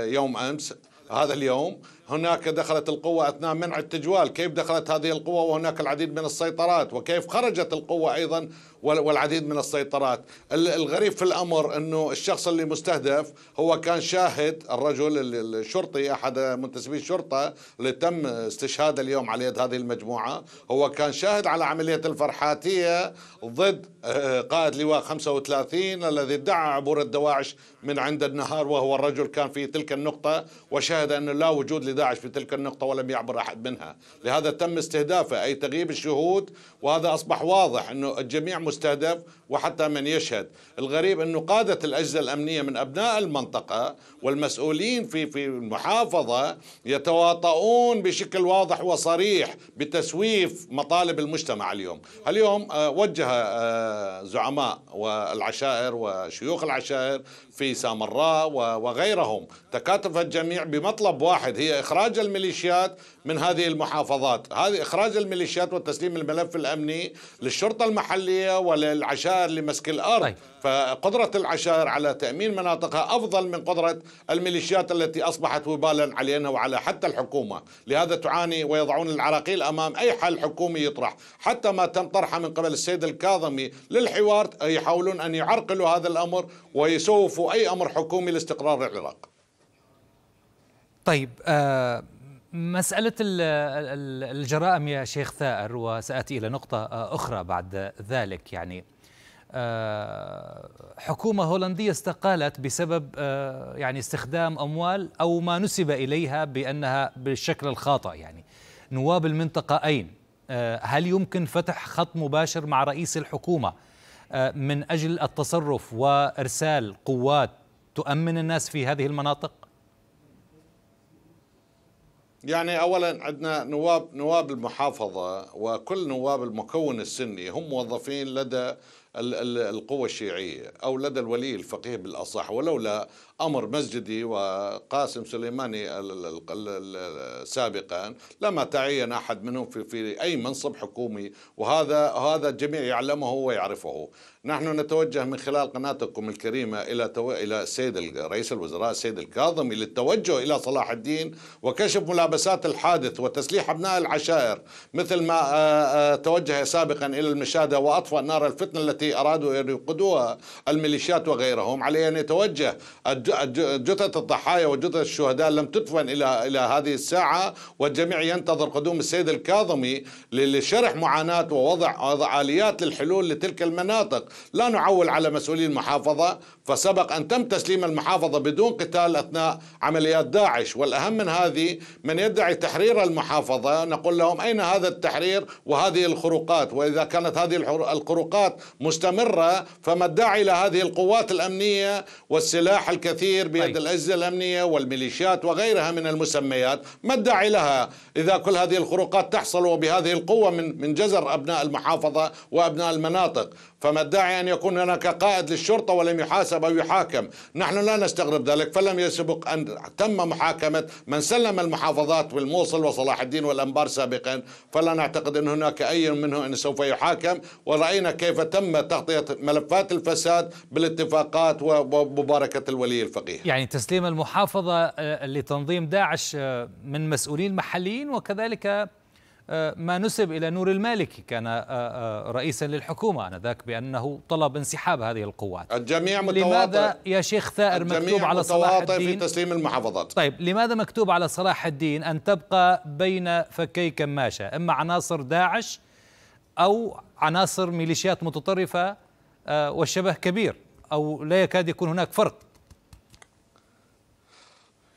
يوم أمس هذا اليوم هناك دخلت القوة أثناء منع التجوال كيف دخلت هذه القوة وهناك العديد من السيطرات وكيف خرجت القوة أيضا والعديد من السيطرات الغريب في الأمر أنه الشخص اللي مستهدف هو كان شاهد الرجل الشرطي أحد منتسبي الشرطة اللي تم استشهاده اليوم على يد هذه المجموعة هو كان شاهد على عملية الفرحاتية ضد آه، قائد لواء 35 الذي ادعى عبور الدواعش من عند النهار وهو الرجل كان في تلك النقطة وشاهد أنه لا وجود داعش في تلك النقطة ولم يعبر أحد منها لهذا تم استهدافه أي تغييب الشهود وهذا أصبح واضح أنه الجميع مستهدف وحتى من يشهد الغريب أنه قادة الأجهزة الأمنية من أبناء المنطقة والمسؤولين في في المحافظة يتواطؤون بشكل واضح وصريح بتسويف مطالب المجتمع اليوم اليوم آه، وجه آه، زعماء والعشائر وشيوخ العشائر في سامراء وغيرهم تكاتف الجميع بمطلب واحد هي إخراج الميليشيات من هذه المحافظات هذه إخراج الميليشيات وتسليم الملف الأمني للشرطة المحلية وللعشائر لمسك الأرض طيب. فقدرة العشائر على تأمين مناطقها أفضل من قدرة الميليشيات التي أصبحت وبالا علينا وعلى حتى الحكومة لهذا تعاني ويضعون العراقيل أمام أي حل حكومي يطرح حتى ما تم طرحه من قبل السيد الكاظمي للحوار يحاولون أن يعرقلوا هذا الأمر ويسوفوا أي أمر حكومي لاستقرار العراق طيب آه مسألة الجرائم يا شيخ ثائر وسأتي إلى نقطة آه، أخرى بعد ذلك يعني آه، حكومة هولندية استقالت بسبب آه، يعني استخدام أموال أو ما نسب إليها بأنها بالشكل الخاطئ يعني نواب المنطقة أين؟ هل يمكن فتح خط مباشر مع رئيس الحكومة من أجل التصرف وإرسال قوات تؤمن الناس في هذه المناطق؟ يعني اولا عندنا نواب نواب المحافظه وكل نواب المكون السني هم موظفين لدى القوة الشيعية أو لدى الولي الفقيه بالأصح ولولا أمر مسجدي وقاسم سليماني سابقا لما تعين أحد منهم في, في أي منصب حكومي وهذا هذا الجميع يعلمه ويعرفه نحن نتوجه من خلال قناتكم الكريمة إلى تو... إلى السيد رئيس الوزراء السيد الكاظم إلى التوجه إلى صلاح الدين وكشف ملابسات الحادث وتسليح أبناء العشائر مثل ما آه، آه، توجه سابقا إلى المشادة وأطفأ نار الفتنة التي التي أرادوا أن يقودوها الميليشيات وغيرهم عليه أن يتوجه جثث الضحايا وجثث الشهداء لم تدفن إلى إلى هذه الساعة والجميع ينتظر قدوم السيد الكاظمي لشرح معاناة ووضع آليات للحلول لتلك المناطق لا نعول على مسؤولي المحافظة فسبق أن تم تسليم المحافظة بدون قتال أثناء عمليات داعش والأهم من هذه من يدعي تحرير المحافظة نقول لهم أين هذا التحرير وهذه الخروقات وإذا كانت هذه الخروقات مستمرة فما الداعي لهذه القوات الأمنية والسلاح الكثير بيد طيب. الأجهزة الأمنية والميليشيات وغيرها من المسميات ما الداعي لها إذا كل هذه الخروقات تحصل وبهذه القوة من من جزر أبناء المحافظة وأبناء المناطق فما الداعي أن يكون هناك قائد للشرطة ولم يحاسب أو يحاكم نحن لا نستغرب ذلك فلم يسبق أن تم محاكمة من سلم المحافظات بالموصل وصلاح الدين والأنبار سابقا فلا نعتقد أن هناك أي منهم أن سوف يحاكم ورأينا كيف تم تغطية ملفات الفساد بالاتفاقات ومباركة الولي الفقيه يعني تسليم المحافظة آه، لتنظيم داعش آه، من مسؤولين محليين وكذلك آه، ما نسب إلى نور المالكي كان آه، آه، رئيسا للحكومة آنذاك بأنه طلب انسحاب هذه القوات الجميع متواطئ لماذا يا شيخ ثائر مكتوب على صلاح الدين في تسليم المحافظات طيب لماذا مكتوب على صلاح الدين أن تبقى بين فكي كماشة إما عناصر داعش أو عناصر ميليشيات متطرفة والشبه كبير أو لا يكاد يكون هناك فرق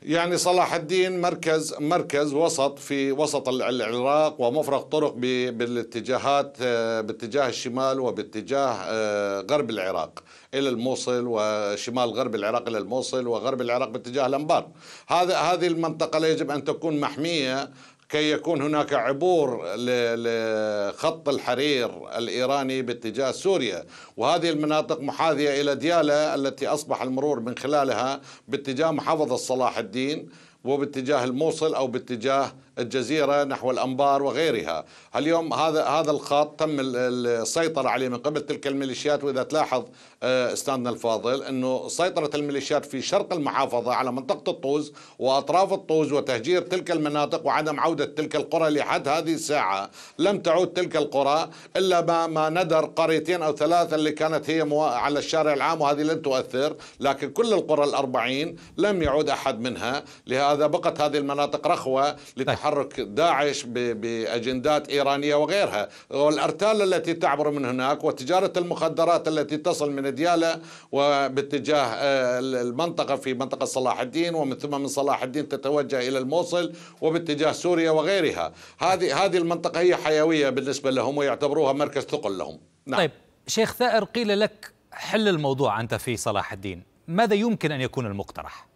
يعني صلاح الدين مركز مركز وسط في وسط العراق ومفرق طرق بالاتجاهات آه، باتجاه الشمال وباتجاه آه، غرب العراق الى الموصل وشمال غرب العراق الى الموصل وغرب العراق باتجاه الانبار هذا هذه المنطقه لا يجب ان تكون محميه كي يكون هناك عبور لخط الحرير الإيراني باتجاه سوريا وهذه المناطق محاذية إلى ديالة التي أصبح المرور من خلالها باتجاه محافظة صلاح الدين وباتجاه الموصل أو باتجاه الجزيرة نحو الأنبار وغيرها اليوم هذا هذا الخط تم السيطرة عليه من قبل تلك الميليشيات وإذا تلاحظ آه، استاذنا الفاضل أنه سيطرة الميليشيات في شرق المحافظة على منطقة الطوز وأطراف الطوز وتهجير تلك المناطق وعدم عودة تلك القرى لحد هذه الساعة لم تعود تلك القرى إلا ما, ما ندر قريتين أو ثلاثة اللي كانت هي على الشارع العام وهذه لن تؤثر لكن كل القرى الأربعين لم يعود أحد منها لهذا بقت هذه المناطق رخوة طيب. لتحرك تحرك داعش باجندات ايرانيه وغيرها والارتال التي تعبر من هناك وتجاره المخدرات التي تصل من دياله وباتجاه آه، المنطقه في منطقه صلاح الدين ومن ثم من صلاح الدين تتوجه الى الموصل وباتجاه سوريا وغيرها هذه هذه المنطقه هي حيويه بالنسبه لهم ويعتبروها مركز ثقل لهم نعم. طيب شيخ ثائر قيل لك حل الموضوع انت في صلاح الدين ماذا يمكن ان يكون المقترح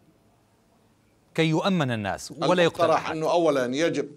كي يؤمن الناس ولا يقترح أنه أولا يجب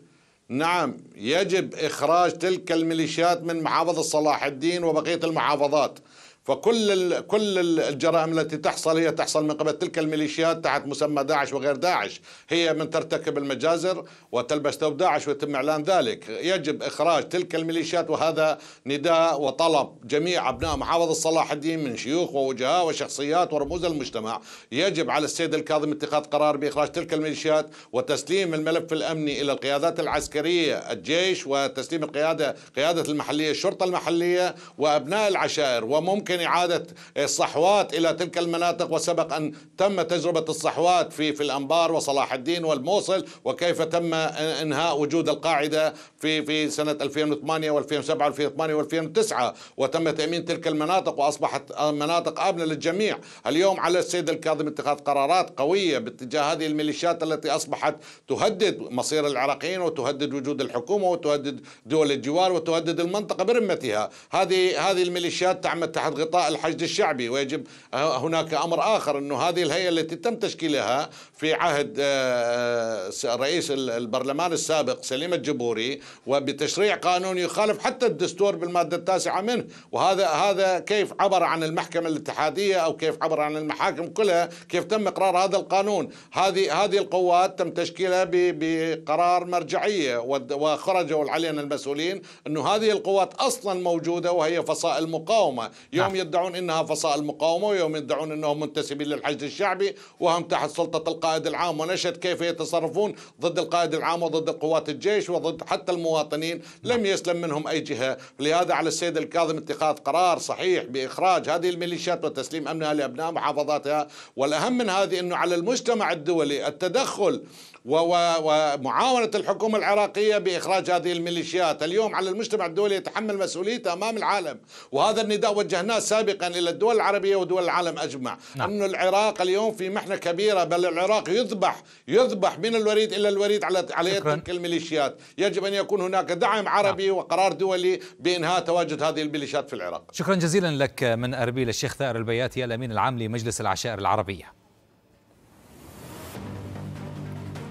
نعم يجب إخراج تلك الميليشيات من محافظة صلاح الدين وبقية المحافظات فكل كل الجرائم التي تحصل هي تحصل من قبل تلك الميليشيات تحت مسمى داعش وغير داعش هي من ترتكب المجازر وتلبس ثوب داعش ويتم اعلان ذلك يجب اخراج تلك الميليشيات وهذا نداء وطلب جميع ابناء محافظه صلاح الدين من شيوخ ووجهاء وشخصيات ورموز المجتمع يجب على السيد الكاظم اتخاذ قرار باخراج تلك الميليشيات وتسليم الملف الامني الى القيادات العسكريه الجيش وتسليم القياده قياده المحليه الشرطه المحليه وابناء العشائر وممكن وبعدين إعادة الصحوات إلى تلك المناطق وسبق أن تم تجربة الصحوات في في الأنبار وصلاح الدين والموصل وكيف تم إنهاء وجود القاعدة في في سنة 2008 و2007 و2008 و2009 وتم تأمين تلك المناطق وأصبحت مناطق آمنة للجميع اليوم على السيد الكاظم اتخاذ قرارات قوية باتجاه هذه الميليشيات التي أصبحت تهدد مصير العراقيين وتهدد وجود الحكومة وتهدد دول الجوار وتهدد المنطقة برمتها هذه هذه الميليشيات تعمل تحت غطاء غطاء الحشد الشعبي ويجب أه، هناك أمر آخر أنه هذه الهيئة التي تم تشكيلها في عهد أه، أه، رئيس البرلمان السابق سليم الجبوري وبتشريع قانون يخالف حتى الدستور بالمادة التاسعة منه وهذا هذا كيف عبر عن المحكمة الاتحادية أو كيف عبر عن المحاكم كلها كيف تم إقرار هذا القانون هذه هذه القوات تم تشكيلها بقرار مرجعية وخرجوا علينا المسؤولين أنه هذه القوات أصلا موجودة وهي فصائل مقاومة يوم يدعون انها فصائل مقاومه ويوم يدعون انهم منتسبين للحشد الشعبي وهم تحت سلطه القائد العام ونشهد كيف يتصرفون ضد القائد العام وضد قوات الجيش وضد حتى المواطنين لم نعم. يسلم منهم اي جهه لهذا على السيد الكاظم اتخاذ قرار صحيح باخراج هذه الميليشيات وتسليم امنها لابناء محافظاتها والاهم من هذه انه على المجتمع الدولي التدخل ومعاونة الحكومة العراقية بإخراج هذه الميليشيات اليوم على المجتمع الدولي يتحمل مسؤوليته أمام العالم وهذا النداء وجهناه سابقا إلى الدول العربية ودول العالم أجمع نعم. أن العراق اليوم في محنة كبيرة بل العراق يذبح يذبح من الوريد إلى الوريد على على يد تلك الميليشيات يجب أن يكون هناك دعم عربي نعم. وقرار دولي بإنهاء تواجد هذه الميليشيات في العراق شكرا جزيلا لك من أربيل الشيخ ثائر البياتي الأمين العام لمجلس العشائر العربية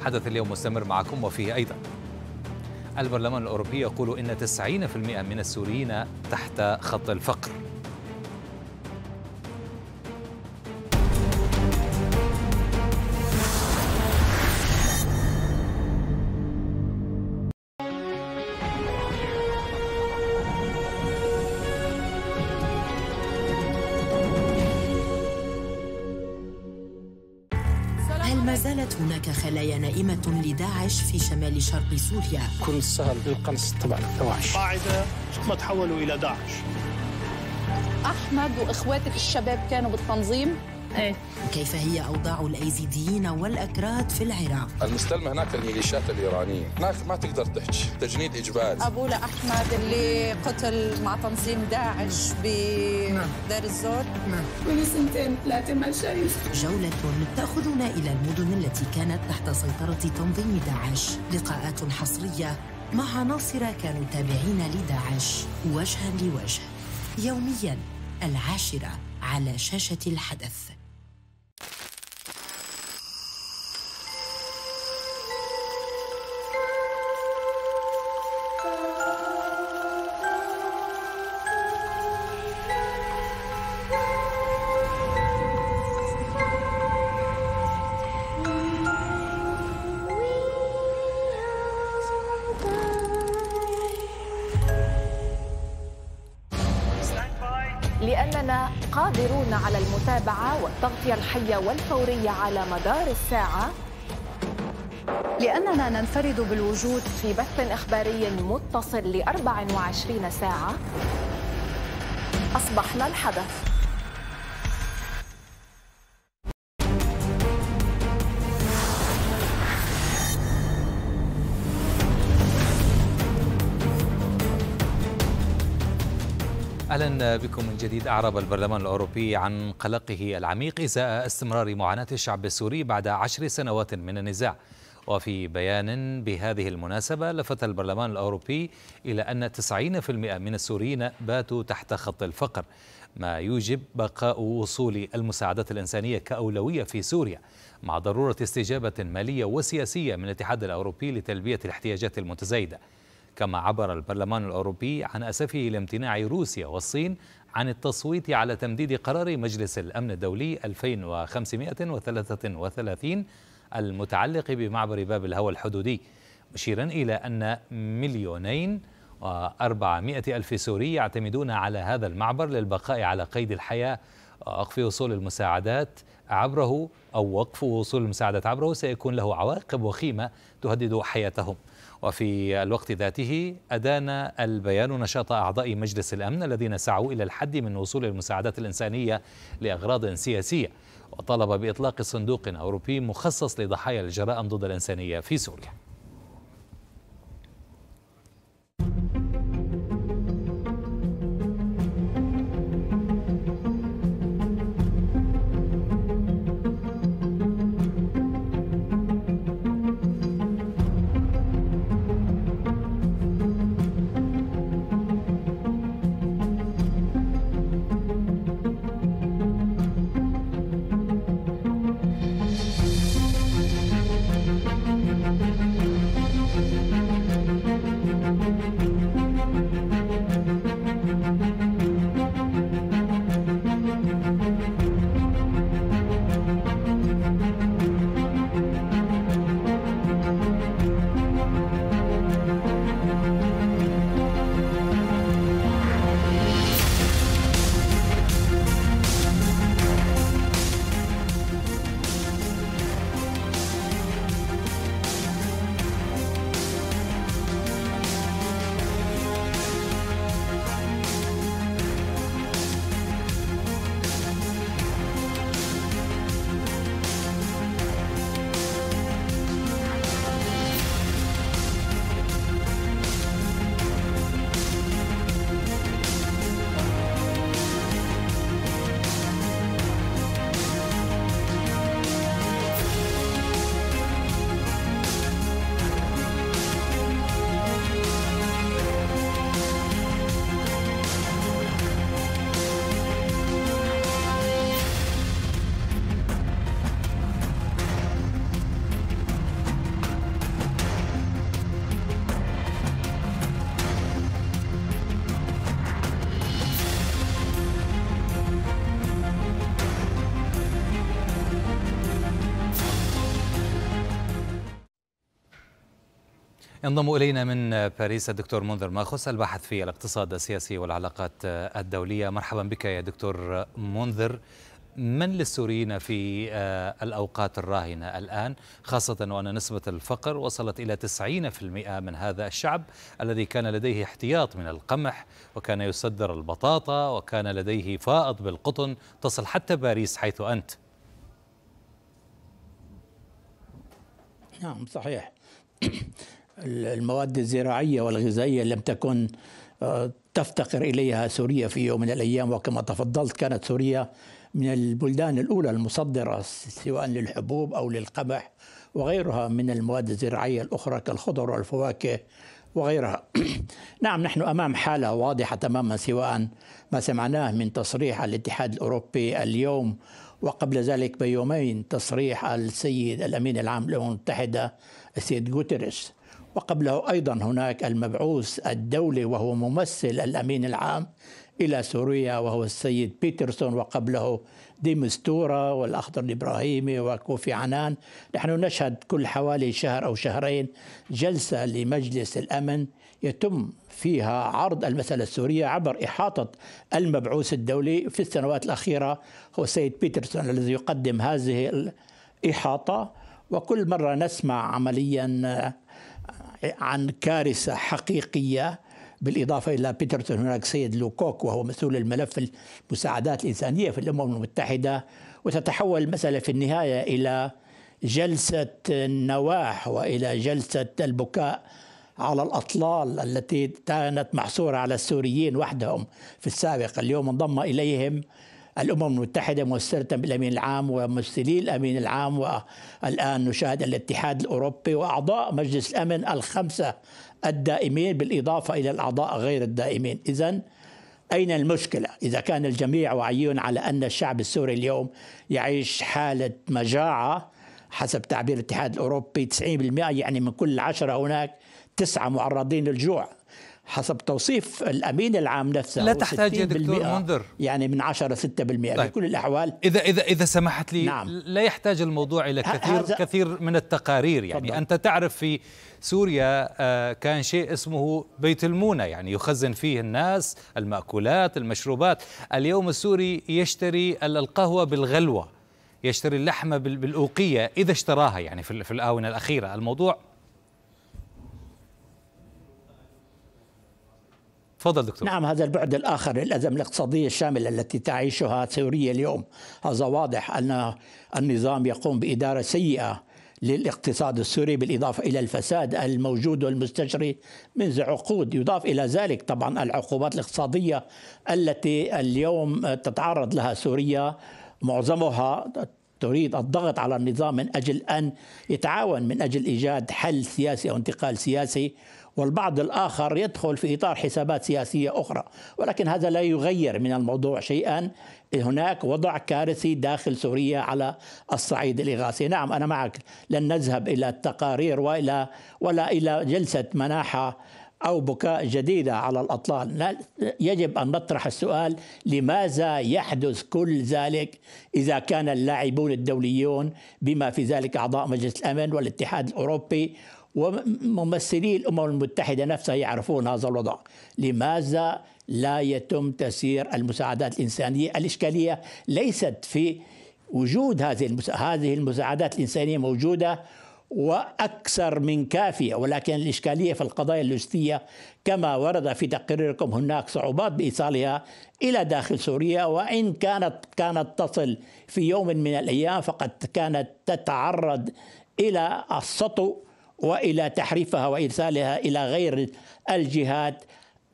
حدث اليوم مستمر معكم وفيه أيضا البرلمان الأوروبي يقول إن 90% من السوريين تحت خط الفقر داعش في شمال شرق سوريا كل سهل القنص تبع داعش قاعدة ما تحولوا إلى داعش أحمد وإخواتك الشباب كانوا بالتنظيم ايه كيف هي أوضاع الأيزيديين والأكراد في العراق؟ المستلمة هناك الميليشيات الإيرانية هناك ما تقدر تحكي تجنيد إجباري أبو أحمد اللي قتل مع تنظيم داعش بدار الزور نعم من سنتين ثلاثة ما شايف جولة تأخذنا إلى المدن التي كانت تحت سيطرة تنظيم داعش لقاءات حصرية مع ناصرة كانوا تابعين لداعش وجها لوجه يوميا العاشرة على شاشة الحدث الحية والفورية على مدار الساعة لأننا ننفرد بالوجود في بث إخباري متصل ل 24 ساعة أصبحنا الحدث اهلا بكم من جديد اعرب البرلمان الاوروبي عن قلقه العميق ازاء استمرار معاناه الشعب السوري بعد عشر سنوات من النزاع وفي بيان بهذه المناسبة لفت البرلمان الأوروبي إلى أن 90% من السوريين باتوا تحت خط الفقر ما يوجب بقاء وصول المساعدات الإنسانية كأولوية في سوريا مع ضرورة استجابة مالية وسياسية من الاتحاد الأوروبي لتلبية الاحتياجات المتزايدة كما عبر البرلمان الأوروبي عن أسفه لامتناع روسيا والصين عن التصويت على تمديد قرار مجلس الأمن الدولي 2533 المتعلق بمعبر باب الهوى الحدودي مشيرا إلى أن مليونين وأربعمائة ألف سوري يعتمدون على هذا المعبر للبقاء على قيد الحياة وقف وصول المساعدات عبره أو وقف وصول المساعدات عبره سيكون له عواقب وخيمة تهدد حياتهم وفي الوقت ذاته أدان البيان نشاط أعضاء مجلس الأمن الذين سعوا إلى الحد من وصول المساعدات الإنسانية لأغراض سياسية وطلب بإطلاق صندوق أوروبي مخصص لضحايا الجرائم ضد الإنسانية في سوريا ينضم إلينا من باريس الدكتور منذر ماخوس الباحث في الاقتصاد السياسي والعلاقات الدولية مرحبا بك يا دكتور منذر من للسوريين في الأوقات الراهنة الآن خاصة وأن نسبة الفقر وصلت إلى 90% من هذا الشعب الذي كان لديه احتياط من القمح وكان يصدر البطاطا وكان لديه فائض بالقطن تصل حتى باريس حيث أنت نعم صحيح المواد الزراعية والغذائية لم تكن آه، تفتقر إليها سوريا في يوم من الأيام وكما تفضلت كانت سوريا من البلدان الأولى المصدرة سواء للحبوب أو للقمح وغيرها من المواد الزراعية الأخرى كالخضر والفواكه وغيرها نعم نحن أمام حالة واضحة تماما سواء ما سمعناه من تصريح الاتحاد الأوروبي اليوم وقبل ذلك بيومين تصريح السيد الأمين العام للأمم المتحدة السيد غوتيريش وقبله أيضا هناك المبعوث الدولي وهو ممثل الأمين العام إلى سوريا وهو السيد بيترسون وقبله ديمستورا والأخضر الإبراهيمي وكوفي عنان نحن نشهد كل حوالي شهر أو شهرين جلسة لمجلس الأمن يتم فيها عرض المسألة السورية عبر إحاطة المبعوث الدولي في السنوات الأخيرة هو السيد بيترسون الذي يقدم هذه الإحاطة وكل مرة نسمع عمليا عن كارثة حقيقية بالإضافة إلى بيترسون هناك سيد لوكوك وهو مسؤول الملف المساعدات الإنسانية في الأمم المتحدة وتتحول المسألة في النهاية إلى جلسة النواح وإلى جلسة البكاء على الأطلال التي كانت محصورة على السوريين وحدهم في السابق اليوم انضم إليهم الأمم المتحدة مؤسسه بالأمين العام وممثلي الأمين العام والآن نشاهد الاتحاد الأوروبي وأعضاء مجلس الأمن الخمسة الدائمين بالإضافة إلى الأعضاء غير الدائمين إذا أين المشكلة؟ إذا كان الجميع وعيون على أن الشعب السوري اليوم يعيش حالة مجاعة حسب تعبير الاتحاد الأوروبي 90% يعني من كل عشرة هناك تسعة معرضين للجوع حسب توصيف الامين العام نفسه لا تحتاج يا دكتور منذر يعني من 10 6% طيب. بكل الاحوال اذا اذا اذا سمحت لي نعم. لا يحتاج الموضوع الى كثير كثير من التقارير يعني فضل. انت تعرف في سوريا آه، كان شيء اسمه بيت المونه يعني يخزن فيه الناس الماكولات المشروبات اليوم السوري يشتري القهوه بالغلوه يشتري اللحمه بالاوقيه اذا اشتراها يعني في الاونه الاخيره الموضوع تفضل دكتور نعم هذا البعد الآخر الأزمة الاقتصادية الشاملة التي تعيشها سوريا اليوم هذا واضح أن النظام يقوم بإدارة سيئة للاقتصاد السوري بالإضافة إلى الفساد الموجود والمستجري منذ عقود يضاف إلى ذلك طبعا العقوبات الاقتصادية التي اليوم تتعرض لها سوريا معظمها تريد الضغط على النظام من اجل ان يتعاون من اجل ايجاد حل سياسي او انتقال سياسي والبعض الآخر يدخل في إطار حسابات سياسية أخرى ولكن هذا لا يغير من الموضوع شيئا هناك وضع كارثي داخل سوريا على الصعيد الإغاثي نعم أنا معك لن نذهب إلى التقارير وإلى ولا إلى جلسة مناحة أو بكاء جديدة على الأطلال لا يجب أن نطرح السؤال لماذا يحدث كل ذلك إذا كان اللاعبون الدوليون بما في ذلك أعضاء مجلس الأمن والاتحاد الأوروبي وممثلي الامم المتحده نفسها يعرفون هذا الوضع لماذا لا يتم تسيير المساعدات الانسانيه الاشكاليه ليست في وجود هذه هذه المساعدات الانسانيه موجوده واكثر من كافيه ولكن الاشكاليه في القضايا اللوجستيه كما ورد في تقريركم هناك صعوبات بايصالها الى داخل سوريا وان كانت كانت تصل في يوم من الايام فقد كانت تتعرض الى السطو والى تحريفها وارسالها الى غير الجهات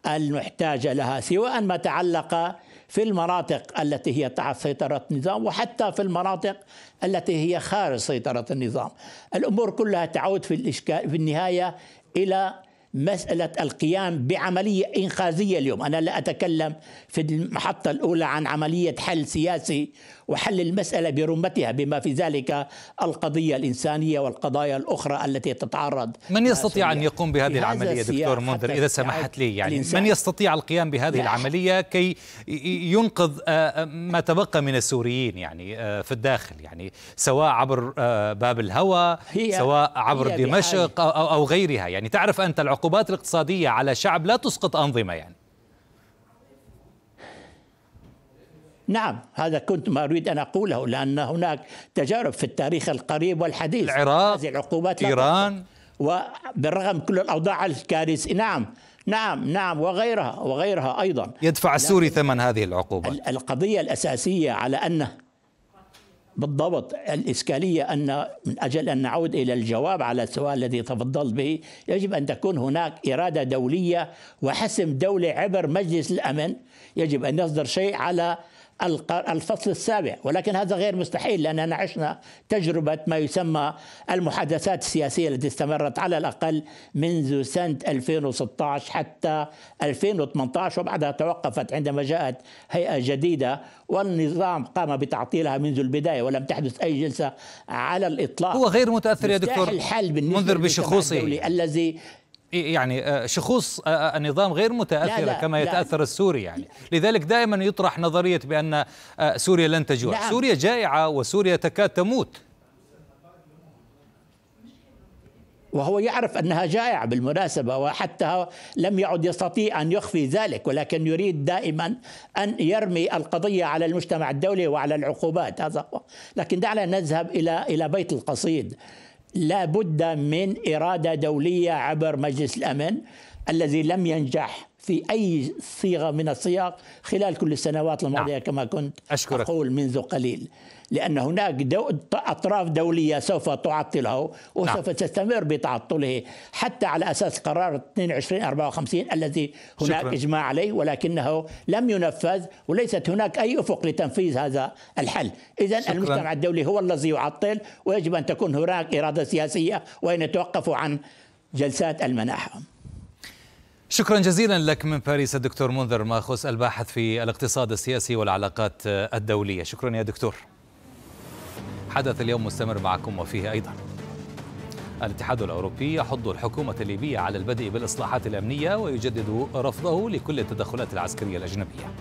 المحتاجه لها سواء ما تعلق في المناطق التي هي تحت سيطره النظام وحتى في المناطق التي هي خارج سيطره النظام. الامور كلها تعود في الاشكال في النهايه الى مسألة القيام بعملية إنقاذية اليوم أنا لا أتكلم في المحطة الأولى عن عملية حل سياسي وحل المسألة برمتها بما في ذلك القضية الإنسانية والقضايا الأخرى التي تتعرض من يستطيع أن يقوم بهذه العملية دكتور منذر إذا سمحت لي يعني من يستطيع القيام بهذه العملية كي ينقذ آه، آه، ما تبقى من السوريين يعني آه، في الداخل يعني سواء عبر باب الهوى سواء عبر دمشق أو غيرها يعني تعرف أنت العقوبات الاقتصادية على شعب لا تسقط أنظمة يعني نعم هذا كنت ما أريد أن أقوله لأن هناك تجارب في التاريخ القريب والحديث العراق هذه العقوبات إيران وبالرغم كل الأوضاع الكارثية نعم نعم نعم وغيرها وغيرها أيضا يدفع السوري ثمن هذه العقوبات القضية الأساسية على ان بالضبط الإشكالية أن من أجل أن نعود إلى الجواب على السؤال الذي تفضلت به يجب أن تكون هناك إرادة دولية وحسم دولي عبر مجلس الأمن يجب أن يصدر شيء على الفصل السابع ولكن هذا غير مستحيل لأننا عشنا تجربة ما يسمى المحادثات السياسية التي استمرت على الأقل منذ سنة 2016 حتى 2018 وبعدها توقفت عندما جاءت هيئة جديدة والنظام قام بتعطيلها منذ البداية ولم تحدث أي جلسة على الإطلاق هو غير متأثر يا دكتور الحل بالنسبة منذر بشخوصي الذي يعني آه، شخوص النظام آه، آه، غير متاثره لا لا كما يتاثر لا السوري يعني لذلك دائما يطرح نظريه بان سوريا لن تجوع نعم سوريا جائعه وسوريا تكاد تموت وهو يعرف انها جائعه بالمناسبه وحتى لم يعد يستطيع ان يخفي ذلك ولكن يريد دائما ان يرمي القضيه على المجتمع الدولي وعلى العقوبات هذا لكن دعنا نذهب الى الى بيت القصيد لا بد من إرادة دولية عبر مجلس الأمن الذي لم ينجح في أي صيغة من الصيغ خلال كل السنوات الماضية نعم. كما كنت أقول منذ قليل لأن هناك دو... أطراف دولية سوف تعطله وسوف نعم. تستمر بتعطله حتى على أساس قرار 2254 الذي هناك شكرا. إجماع عليه ولكنه لم ينفذ وليست هناك أي أفق لتنفيذ هذا الحل إذا المجتمع الدولي هو الذي يعطل ويجب أن تكون هناك إرادة سياسية وأن يتوقفوا عن جلسات المناحة شكرا جزيلا لك من باريس الدكتور منذر ماخوس الباحث في الاقتصاد السياسي والعلاقات الدولية شكرا يا دكتور حدث اليوم مستمر معكم وفيه أيضا الاتحاد الأوروبي يحض الحكومة الليبية على البدء بالإصلاحات الأمنية ويجدد رفضه لكل التدخلات العسكرية الأجنبية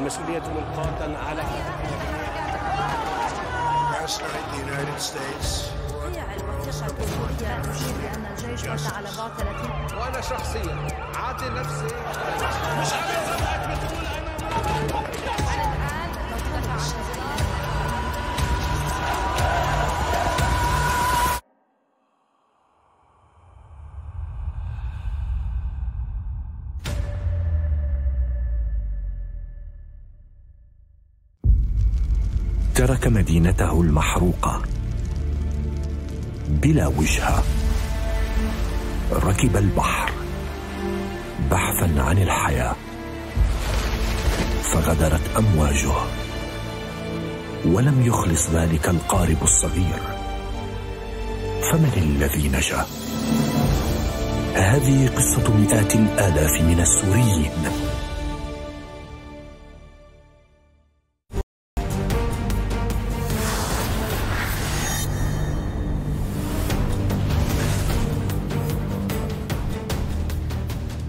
المسؤولية من بلا وجهه ركب البحر بحثا عن الحياة فغدرت أمواجه ولم يخلص ذلك القارب الصغير فمن الذي نجا؟ هذه قصة مئات الآلاف من السوريين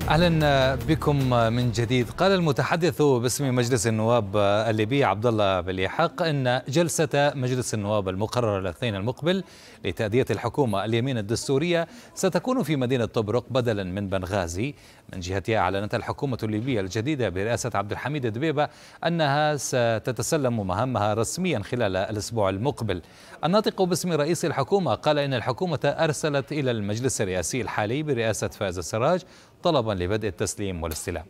اهلا بكم من جديد قال المتحدث باسم مجلس النواب الليبي عبد الله باليحق ان جلسه مجلس النواب المقرره الاثنين المقبل لتاديه الحكومه اليمين الدستوريه ستكون في مدينه طبرق بدلا من بنغازي من جهتها اعلنت الحكومه الليبيه الجديده برئاسه عبد الحميد دبيبه انها ستتسلم مهامها رسميا خلال الاسبوع المقبل الناطق باسم رئيس الحكومه قال ان الحكومه ارسلت الى المجلس الرئاسي الحالي برئاسه فاز السراج طلبا لبدء التسليم والاستلام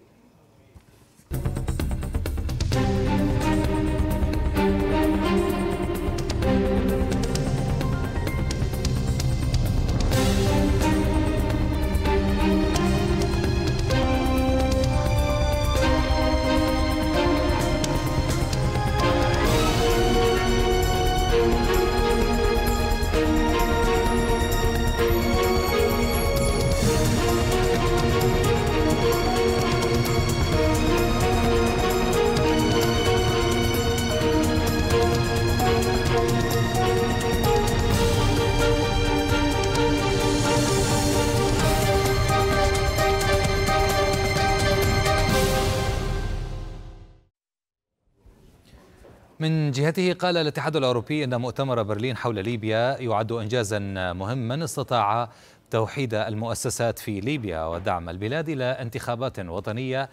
من جهته قال الاتحاد الأوروبي أن مؤتمر برلين حول ليبيا يعد إنجازا مهما استطاع توحيد المؤسسات في ليبيا ودعم البلاد إلى انتخابات وطنية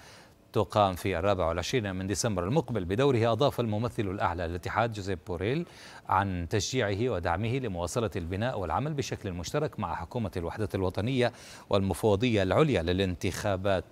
تقام في الرابع والعشرين من ديسمبر المقبل بدوره أضاف الممثل الأعلى للاتحاد جوزيف بوريل عن تشجيعه ودعمه لمواصلة البناء والعمل بشكل مشترك مع حكومة الوحدة الوطنية والمفوضية العليا للانتخابات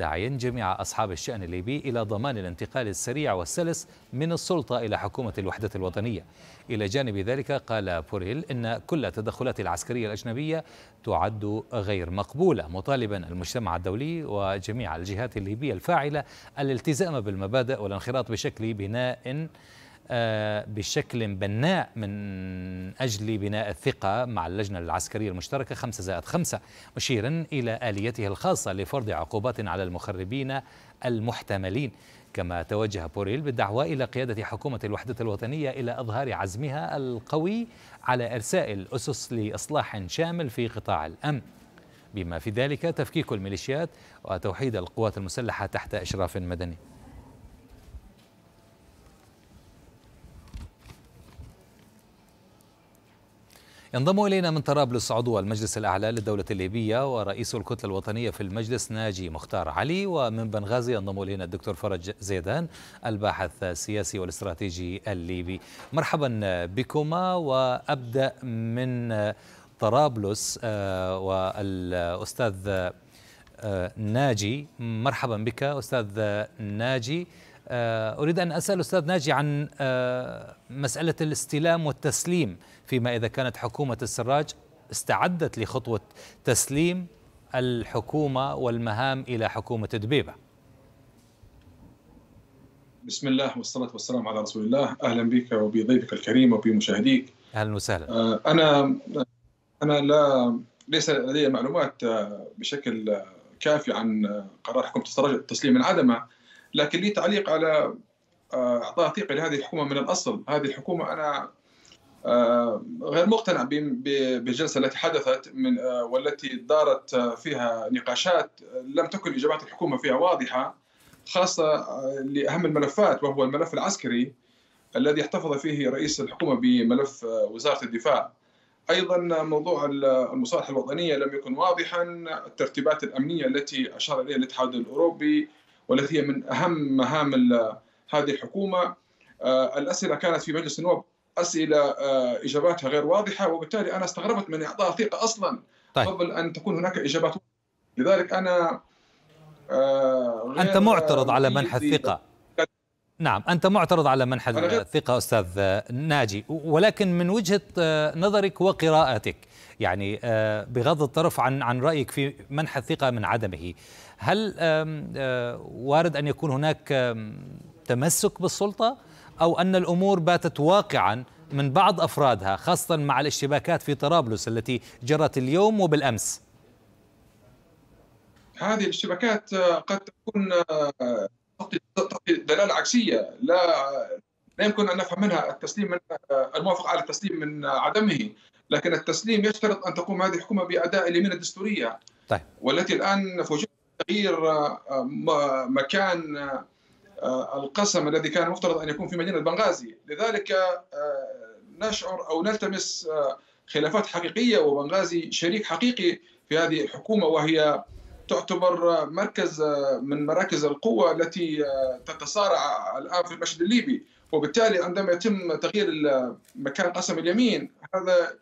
داعيا جميع أصحاب الشأن الليبي إلى ضمان الانتقال السريع والسلس من السلطة إلى حكومة الوحدة الوطنية إلى جانب ذلك قال بوريل إن كل التدخلات العسكرية الأجنبية تعد غير مقبولة مطالبا المجتمع الدولي وجميع الجهات الليبية الفاعلة الالتزام بالمبادئ والانخراط بشكل بناء آه، بشكل بناء من أجل بناء الثقة مع اللجنة العسكرية المشتركة خمسة زائد خمسة مشيرا إلى آليته الخاصة لفرض عقوبات على المخربين المحتملين كما توجه بوريل بالدعوة إلى قيادة حكومة الوحدة الوطنية إلى إظهار عزمها القوي على إرساء الأسس لإصلاح شامل في قطاع الأمن بما في ذلك تفكيك الميليشيات وتوحيد القوات المسلحة تحت إشراف مدني ينضم إلينا من طرابلس عضو المجلس الأعلى للدولة الليبية ورئيس الكتلة الوطنية في المجلس ناجي مختار علي ومن بنغازي ينضم إلينا الدكتور فرج زيدان الباحث السياسي والاستراتيجي الليبي مرحبا بكما وأبدأ من طرابلس آه، والأستاذ آه، ناجي مرحبا بك أستاذ ناجي آه، أريد أن أسأل أستاذ ناجي عن مسألة الاستلام والتسليم فيما إذا كانت حكومة السراج استعدت لخطوة تسليم الحكومة والمهام إلى حكومة دبيبة بسم الله والصلاة والسلام على رسول الله أهلا بك وبضيفك الكريم وبمشاهديك أهلا وسهلا آه، أنا أنا لا ليس لدي معلومات آه، بشكل كافي عن آه، قرار حكومة السراج تسليم عدمه لكن لي تعليق على اعطاء ثقه لهذه الحكومه من الاصل، هذه الحكومه انا آه، غير مقتنع بالجلسه التي حدثت من آه، والتي دارت آه، فيها نقاشات لم تكن اجابات الحكومه فيها واضحه خاصه لاهم الملفات وهو الملف العسكري الذي احتفظ فيه رئيس الحكومه بملف وزاره الدفاع. ايضا موضوع المصالح الوطنيه لم يكن واضحا، الترتيبات الامنيه التي اشار اليها الاتحاد الاوروبي والتي هي من اهم مهام هذه الحكومه. الاسئله كانت في مجلس النواب اسئله آه، اجاباتها غير واضحه وبالتالي انا استغربت من اعطاء ثقه اصلا طيب. قبل ان تكون هناك اجابات لذلك انا آه، انت معترض على منح الثقه نعم أنت معترض على منح الثقة أستاذ آه، ناجي ولكن من وجهة نظرك وقراءتك يعني بغض الطرف عن عن رأيك في منح الثقة من عدمه هل وارد أن يكون هناك تمسك بالسلطة أو أن الأمور باتت واقعا من بعض أفرادها خاصة مع الاشتباكات في طرابلس التي جرت اليوم وبالأمس هذه الاشتباكات آه، قد تكون آه، تعطي دلاله عكسيه لا لا يمكن ان نفهم منها التسليم من آه، الموافقه على التسليم من عدمه لكن التسليم يشترط ان تقوم هذه الحكومه باداء اليمين الدستوريه طيب. والتي الان فوجئت تغيير مكان آه، القسم الذي كان مفترض ان يكون في مدينه بنغازي، لذلك آه، نشعر او نلتمس آه، خلافات حقيقيه وبنغازي شريك حقيقي في هذه الحكومه وهي تعتبر مركز من مراكز القوه التي تتصارع الان في المشهد الليبي، وبالتالي عندما يتم تغيير مكان قسم اليمين هذا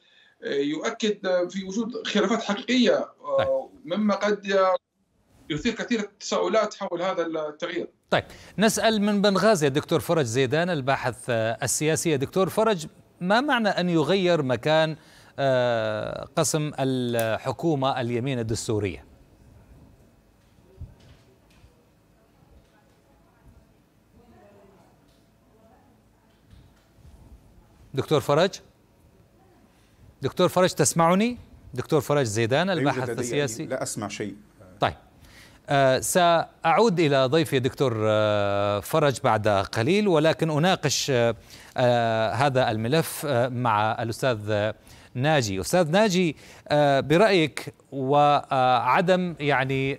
يؤكد في وجود خلافات حقيقيه نعم. مما قد يثير كثير التساؤلات حول هذا التغيير. طيب نسأل من بنغازي دكتور فرج زيدان الباحث السياسي دكتور فرج ما معنى أن يغير مكان آه، قسم الحكومة اليمين الدستورية دكتور فرج دكتور فرج تسمعني دكتور فرج زيدان أيوة الباحث يعني السياسي لا أسمع شيء طيب آه، سأعود إلى ضيفي دكتور آه، فرج بعد قليل ولكن أناقش آه، هذا الملف مع الأستاذ ناجي أستاذ ناجي برأيك وعدم يعني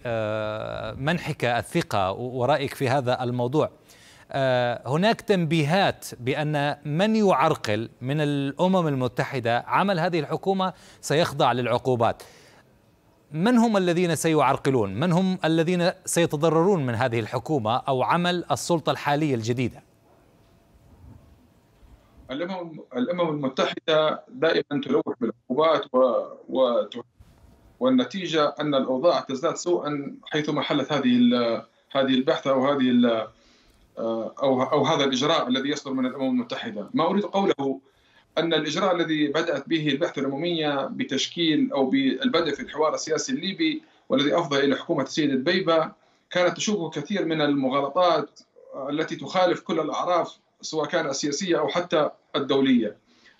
منحك الثقة ورأيك في هذا الموضوع هناك تنبيهات بأن من يعرقل من الأمم المتحدة عمل هذه الحكومة سيخضع للعقوبات من هم الذين سيعرقلون من هم الذين سيتضررون من هذه الحكومة أو عمل السلطة الحالية الجديدة الأمم, الأمم المتحدة دائما تلوح بالعقوبات و... و... والنتيجة أن الأوضاع تزداد سوءا حيثما حلت هذه ال... هذه البحثة أو هذه ال... أو أو هذا الإجراء الذي يصدر من الأمم المتحدة ما أريد قوله ان الاجراء الذي بدات به البعثه العموميه بتشكيل او بالبدء في الحوار السياسي الليبي والذي افضى الى حكومه السيد البيبة كانت تشوب كثير من المغالطات التي تخالف كل الاعراف سواء كان السياسيه او حتى الدوليه.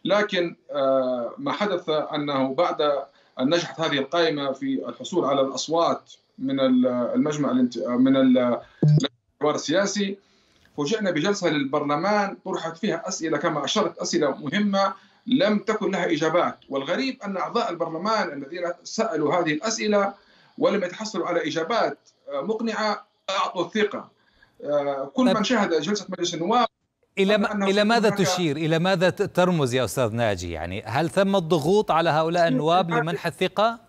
لكن آه، ما حدث انه بعد ان نجحت هذه القائمه في الحصول على الاصوات من المجمع من الحوار السياسي فوجئنا بجلسة للبرلمان طرحت فيها أسئلة كما أشرت أسئلة مهمة لم تكن لها إجابات والغريب أن أعضاء البرلمان الذين سألوا هذه الأسئلة ولم يتحصلوا على إجابات آه، مقنعة أعطوا الثقة آه، كل من شاهد جلسة مجلس النواب إلى, ما إلى ماذا تشير؟ إلى ماذا ترمز يا أستاذ ناجي؟ يعني هل ثم الضغوط على هؤلاء النواب لمنح الثقة؟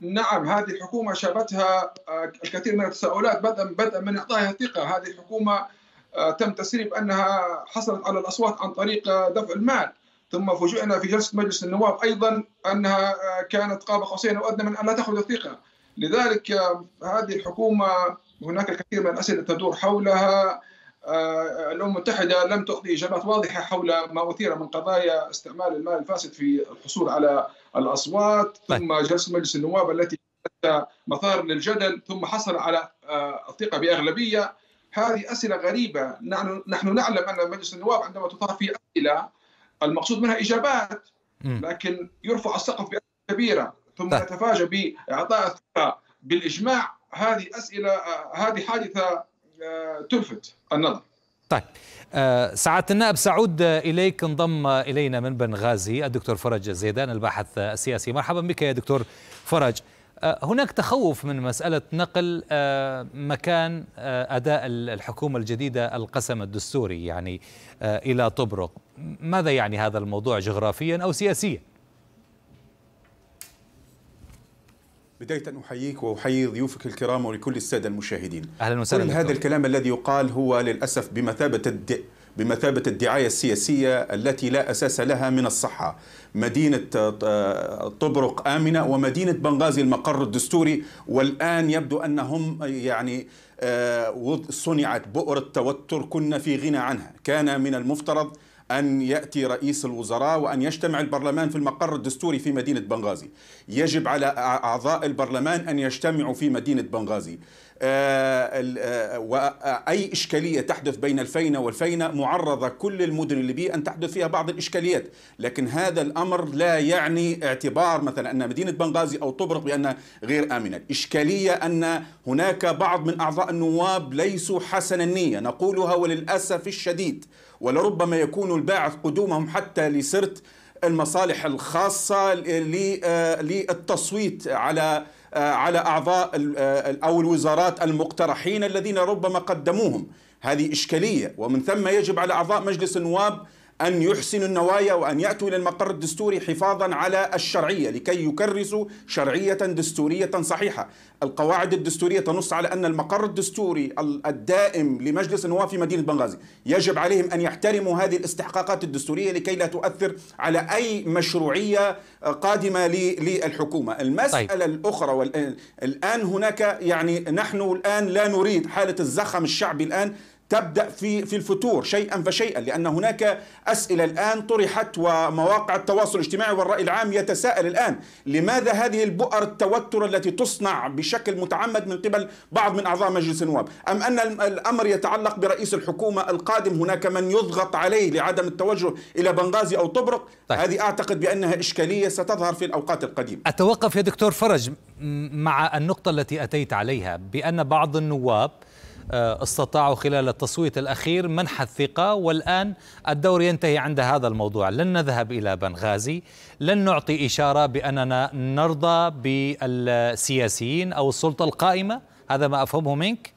نعم هذه الحكومه شابتها آه، الكثير من التساؤلات بدءا بدءا من اعطائها الثقه هذه الحكومه آه، تم تسريب انها حصلت على الاصوات عن طريق آه، دفع المال ثم فوجئنا في جلسه مجلس النواب ايضا انها كانت قاب قوسين او ادنى من ان لا تاخذ الثقه لذلك هذه الحكومه هناك الكثير من الاسئله تدور حولها الامم المتحده لم تعطي اجابات واضحه حول ما اثير من قضايا استعمال المال الفاسد في الحصول على الأصوات طيب. ثم جلسة مجلس النواب التي مثار للجدل ثم حصل على آه، الثقة بأغلبية هذه أسئلة غريبة نحن نعلم أن مجلس النواب عندما تطرح فيه أسئلة المقصود منها إجابات لكن يرفع السقف بأسئلة كبيرة ثم نتفاجأ طيب. بإعطاء الثقة بالإجماع هذه أسئلة آه، هذه حادثة آه، تلفت النظر طيب سعادة النائب سعود إليك انضم إلينا من بنغازي الدكتور فرج زيدان الباحث السياسي مرحبا بك يا دكتور فرج آه، هناك تخوف من مسألة نقل آه، مكان آه، أداء الحكومة الجديدة القسم الدستوري يعني إلى طبرق ماذا يعني هذا الموضوع جغرافيا أو سياسيا؟ بداية أحييك وأحيي ضيوفك الكرام ولكل السادة المشاهدين أهلا وسهلا كل هذا الكلام الذي يقال هو للأسف بمثابة الد... بمثابة الدعاية السياسية التي لا أساس لها من الصحة مدينة طبرق آمنة ومدينة بنغازي المقر الدستوري والآن يبدو أنهم يعني آه، صنعت بؤرة توتر كنا في غنى عنها كان من المفترض أن يأتي رئيس الوزراء وأن يجتمع البرلمان في المقر الدستوري في مدينة بنغازي يجب على أعضاء البرلمان أن يجتمعوا في مدينة بنغازي آه، آه، وأي إشكالية تحدث بين الفينة والفينة معرضة كل المدن الليبية أن تحدث فيها بعض الإشكاليات لكن هذا الأمر لا يعني اعتبار مثلا أن مدينة بنغازي أو طبرق بأنها غير آمنة إشكالية أن هناك بعض من أعضاء النواب ليسوا حسن النية نقولها وللأسف الشديد ولربما يكون الباعث قدومهم حتى لسرت المصالح الخاصة آه، للتصويت على آه، على أعضاء آه، أو الوزارات المقترحين الذين ربما قدموهم هذه إشكالية ومن ثم يجب على أعضاء مجلس النواب أن يحسنوا النوايا وأن يأتوا إلى المقر الدستوري حفاظا على الشرعية لكي يكرسوا شرعية دستورية صحيحة القواعد الدستورية تنص على أن المقر الدستوري الدائم لمجلس النواب في مدينة بنغازي يجب عليهم أن يحترموا هذه الاستحقاقات الدستورية لكي لا تؤثر على أي مشروعية آه، قادمة للحكومة طيب. المسألة طيب. الأخرى والآن هناك يعني نحن الآن لا نريد حالة الزخم الشعبي الآن تبدا في في الفتور شيئا فشيئا لان هناك اسئله الان طرحت ومواقع التواصل الاجتماعي والراي العام يتساءل الان لماذا هذه البؤر التوتر التي تصنع بشكل متعمد من قبل بعض من اعضاء مجلس النواب ام ان الامر يتعلق برئيس الحكومه القادم هناك من يضغط عليه لعدم التوجه الى بنغازي او طبرق طيب. هذه اعتقد بانها اشكاليه ستظهر في الاوقات القديمه اتوقف يا دكتور فرج مع النقطه التي اتيت عليها بان بعض النواب آه، استطاعوا خلال التصويت الأخير منح الثقة والآن الدور ينتهي عند هذا الموضوع لن نذهب إلى بنغازي لن نعطي إشارة بأننا نرضى بالسياسيين أو السلطة القائمة هذا ما أفهمه منك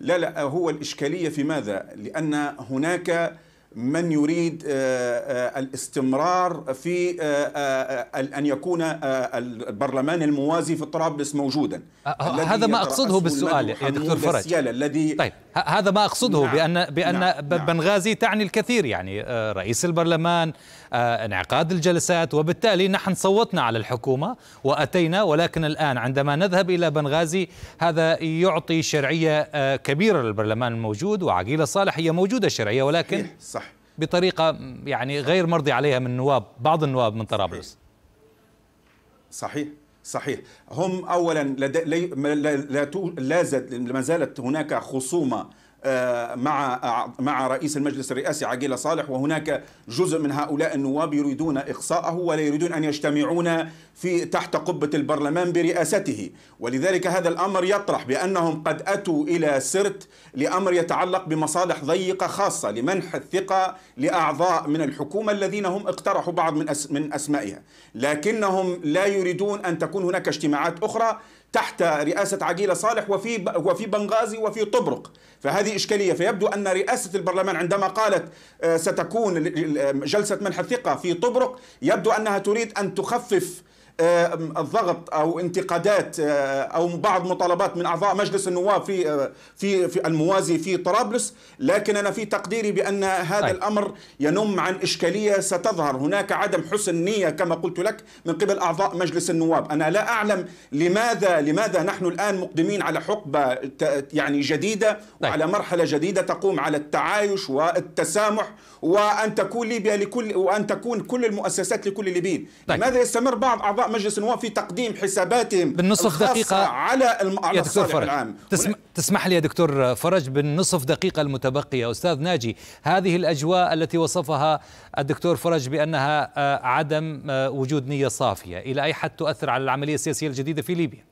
لا لا هو الإشكالية في ماذا لأن هناك من يريد آه، آه، الاستمرار في آه، ان يكون البرلمان الموازي في طرابلس موجودا هذا ما اقصده بالسؤال يا دكتور فرج الذي طيب هذا ما اقصده نعم بان بان نعم, نعم. بنغازي تعني الكثير يعني رئيس البرلمان آه، انعقاد الجلسات وبالتالي نحن صوتنا على الحكومة وأتينا ولكن الآن عندما نذهب إلى بنغازي هذا يعطي شرعية آه، كبيرة للبرلمان الموجود وعقيلة صالح هي موجودة شرعية ولكن صح بطريقة يعني غير مرضي عليها من نواب بعض النواب من طرابلس صحيح صحيح هم اولا لا زالت هناك خصومه آه، مع مع رئيس المجلس الرئاسي عقيل صالح وهناك جزء من هؤلاء النواب يريدون اقصاءه ولا يريدون ان يجتمعون في تحت قبه البرلمان برئاسته ولذلك هذا الامر يطرح بانهم قد اتوا الى سرت لامر يتعلق بمصالح ضيقه خاصه لمنح الثقه لاعضاء من الحكومه الذين هم اقترحوا بعض من من اسمائها لكنهم لا يريدون ان تكون هناك اجتماعات اخرى تحت رئاسة عقيلة صالح وفي وفي بنغازي وفي طبرق فهذه إشكالية فيبدو أن رئاسة البرلمان عندما قالت آه، ستكون آه، جلسة منح الثقة في طبرق يبدو أنها تريد أن تخفف آه، الضغط او انتقادات آه، او بعض مطالبات من اعضاء مجلس النواب في آه، في في الموازي في طرابلس لكن انا في تقديري بان هذا طيب. الامر ينم عن اشكاليه ستظهر هناك عدم حسن نيه كما قلت لك من قبل اعضاء مجلس النواب انا لا اعلم لماذا لماذا نحن الان مقدمين على حقبه يعني جديده طيب. وعلى مرحله جديده تقوم على التعايش والتسامح وان تكون ليبيا لكل وان تكون كل المؤسسات لكل الليبيين طيب. ماذا يستمر بعض اعضاء مجلس النواب في تقديم حساباتهم بالنصف دقيقه على الم... على الصالح فرج. العام تسم... تسمح لي يا دكتور فرج بالنصف دقيقه المتبقيه استاذ ناجي هذه الاجواء التي وصفها الدكتور فرج بانها آه، عدم آه، وجود نيه صافيه الى اي حد تؤثر على العمليه السياسيه الجديده في ليبيا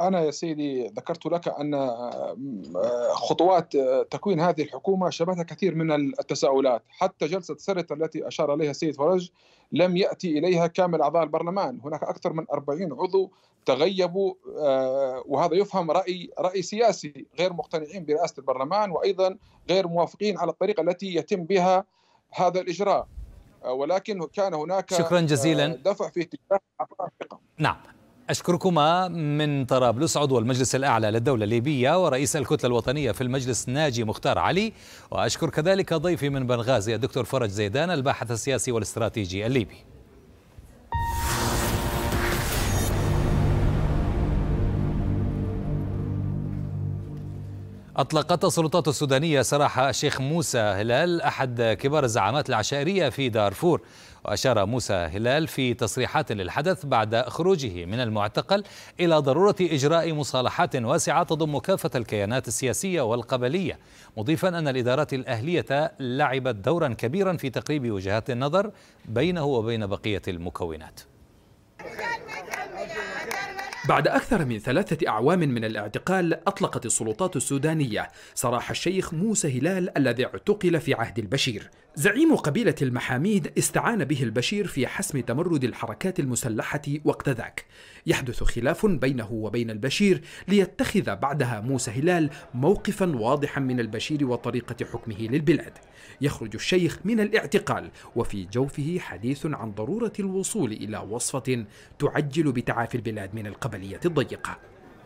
أنا يا سيدي ذكرت لك أن آه، آه، خطوات آه، تكوين هذه الحكومة شبهت كثير من التساؤلات حتى جلسة سرت التي أشار إليها السيد فرج لم يأتي إليها كامل أعضاء البرلمان هناك أكثر من 40 عضو تغيبوا وهذا يفهم رأي رأي سياسي غير مقتنعين برئاسة البرلمان وأيضا غير موافقين على الطريقة التي يتم بها هذا الإجراء ولكن كان هناك شكرا جزيلا دفع في اتجاه نعم أشكركما من طرابلس عضو المجلس الأعلى للدولة الليبية ورئيس الكتلة الوطنية في المجلس ناجي مختار علي وأشكر كذلك ضيفي من بنغازي الدكتور فرج زيدان الباحث السياسي والاستراتيجي الليبي أطلقت السلطات السودانية سراح الشيخ موسى هلال أحد كبار الزعامات العشائرية في دارفور وأشار موسى هلال في تصريحات للحدث بعد خروجه من المعتقل إلى ضرورة إجراء مصالحات واسعة تضم كافة الكيانات السياسية والقبلية مضيفا أن الإدارات الأهلية لعبت دورا كبيرا في تقريب وجهات النظر بينه وبين بقية المكونات بعد أكثر من ثلاثة أعوام من الاعتقال أطلقت السلطات السودانية سراح الشيخ موسى هلال الذي اعتقل في عهد البشير زعيم قبيلة المحاميد استعان به البشير في حسم تمرد الحركات المسلحة وقت ذاك يحدث خلاف بينه وبين البشير ليتخذ بعدها موسى هلال موقفا واضحا من البشير وطريقة حكمه للبلاد يخرج الشيخ من الاعتقال وفي جوفه حديث عن ضرورة الوصول إلى وصفة تعجل بتعافي البلاد من القبلية الضيقة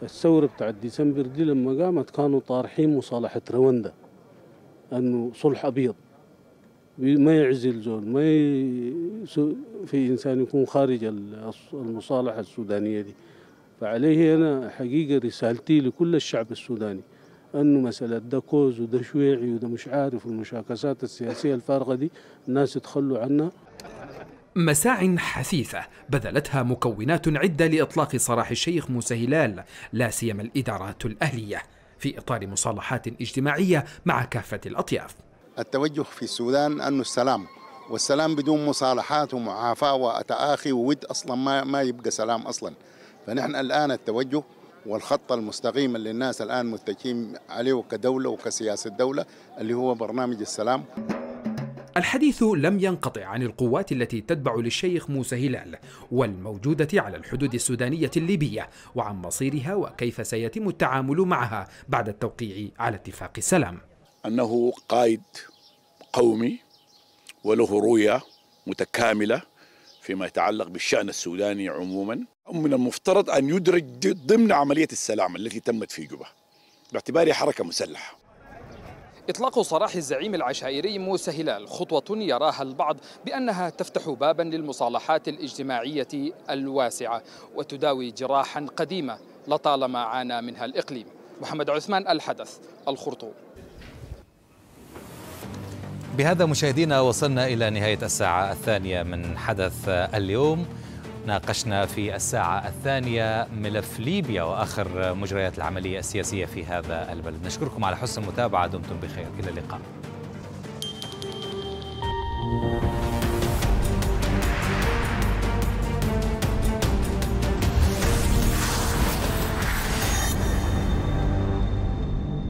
الثورة بتاعت ديسمبر دي لما قامت كانوا طارحين مصالحة رواندا أنه صلح أبيض ما يعزل زول ما ي... في انسان يكون خارج المصالحه السودانيه دي فعليه انا حقيقه رسالتي لكل الشعب السوداني انه مساله ده كوز وده شيعي وده مش عارف والمشاكسات السياسيه الفارغه دي الناس يتخلوا عنها مساع حثيثة بذلتها مكونات عدة لإطلاق سراح الشيخ موسى هلال لا سيما الإدارات الأهلية في إطار مصالحات اجتماعية مع كافة الأطياف التوجه في السودان أنه السلام والسلام بدون مصالحات ومعافاة وتآخي وود أصلا ما, ما يبقى سلام أصلا فنحن الآن التوجه والخط المستقيم اللي الناس الآن متجهين عليه كدولة وكسياسة دولة اللي هو برنامج السلام الحديث لم ينقطع عن القوات التي تتبع للشيخ موسى هلال والموجودة على الحدود السودانية الليبية وعن مصيرها وكيف سيتم التعامل معها بعد التوقيع على اتفاق السلام أنه قائد قومي وله رؤية متكاملة فيما يتعلق بالشأن السوداني عموما من المفترض أن يدرج ضمن عملية السلام التي تمت في جوبا باعتبارها حركة مسلحة إطلاق صراح الزعيم العشائري موسى هلال خطوة يراها البعض بأنها تفتح بابا للمصالحات الاجتماعية الواسعة وتداوي جراحا قديمة لطالما عانى منها الإقليم محمد عثمان الحدث الخرطوم بهذا مشاهدينا وصلنا إلى نهاية الساعة الثانية من حدث اليوم ناقشنا في الساعة الثانية ملف ليبيا وآخر مجريات العملية السياسية في هذا البلد نشكركم على حسن المتابعة دمتم بخير إلى اللقاء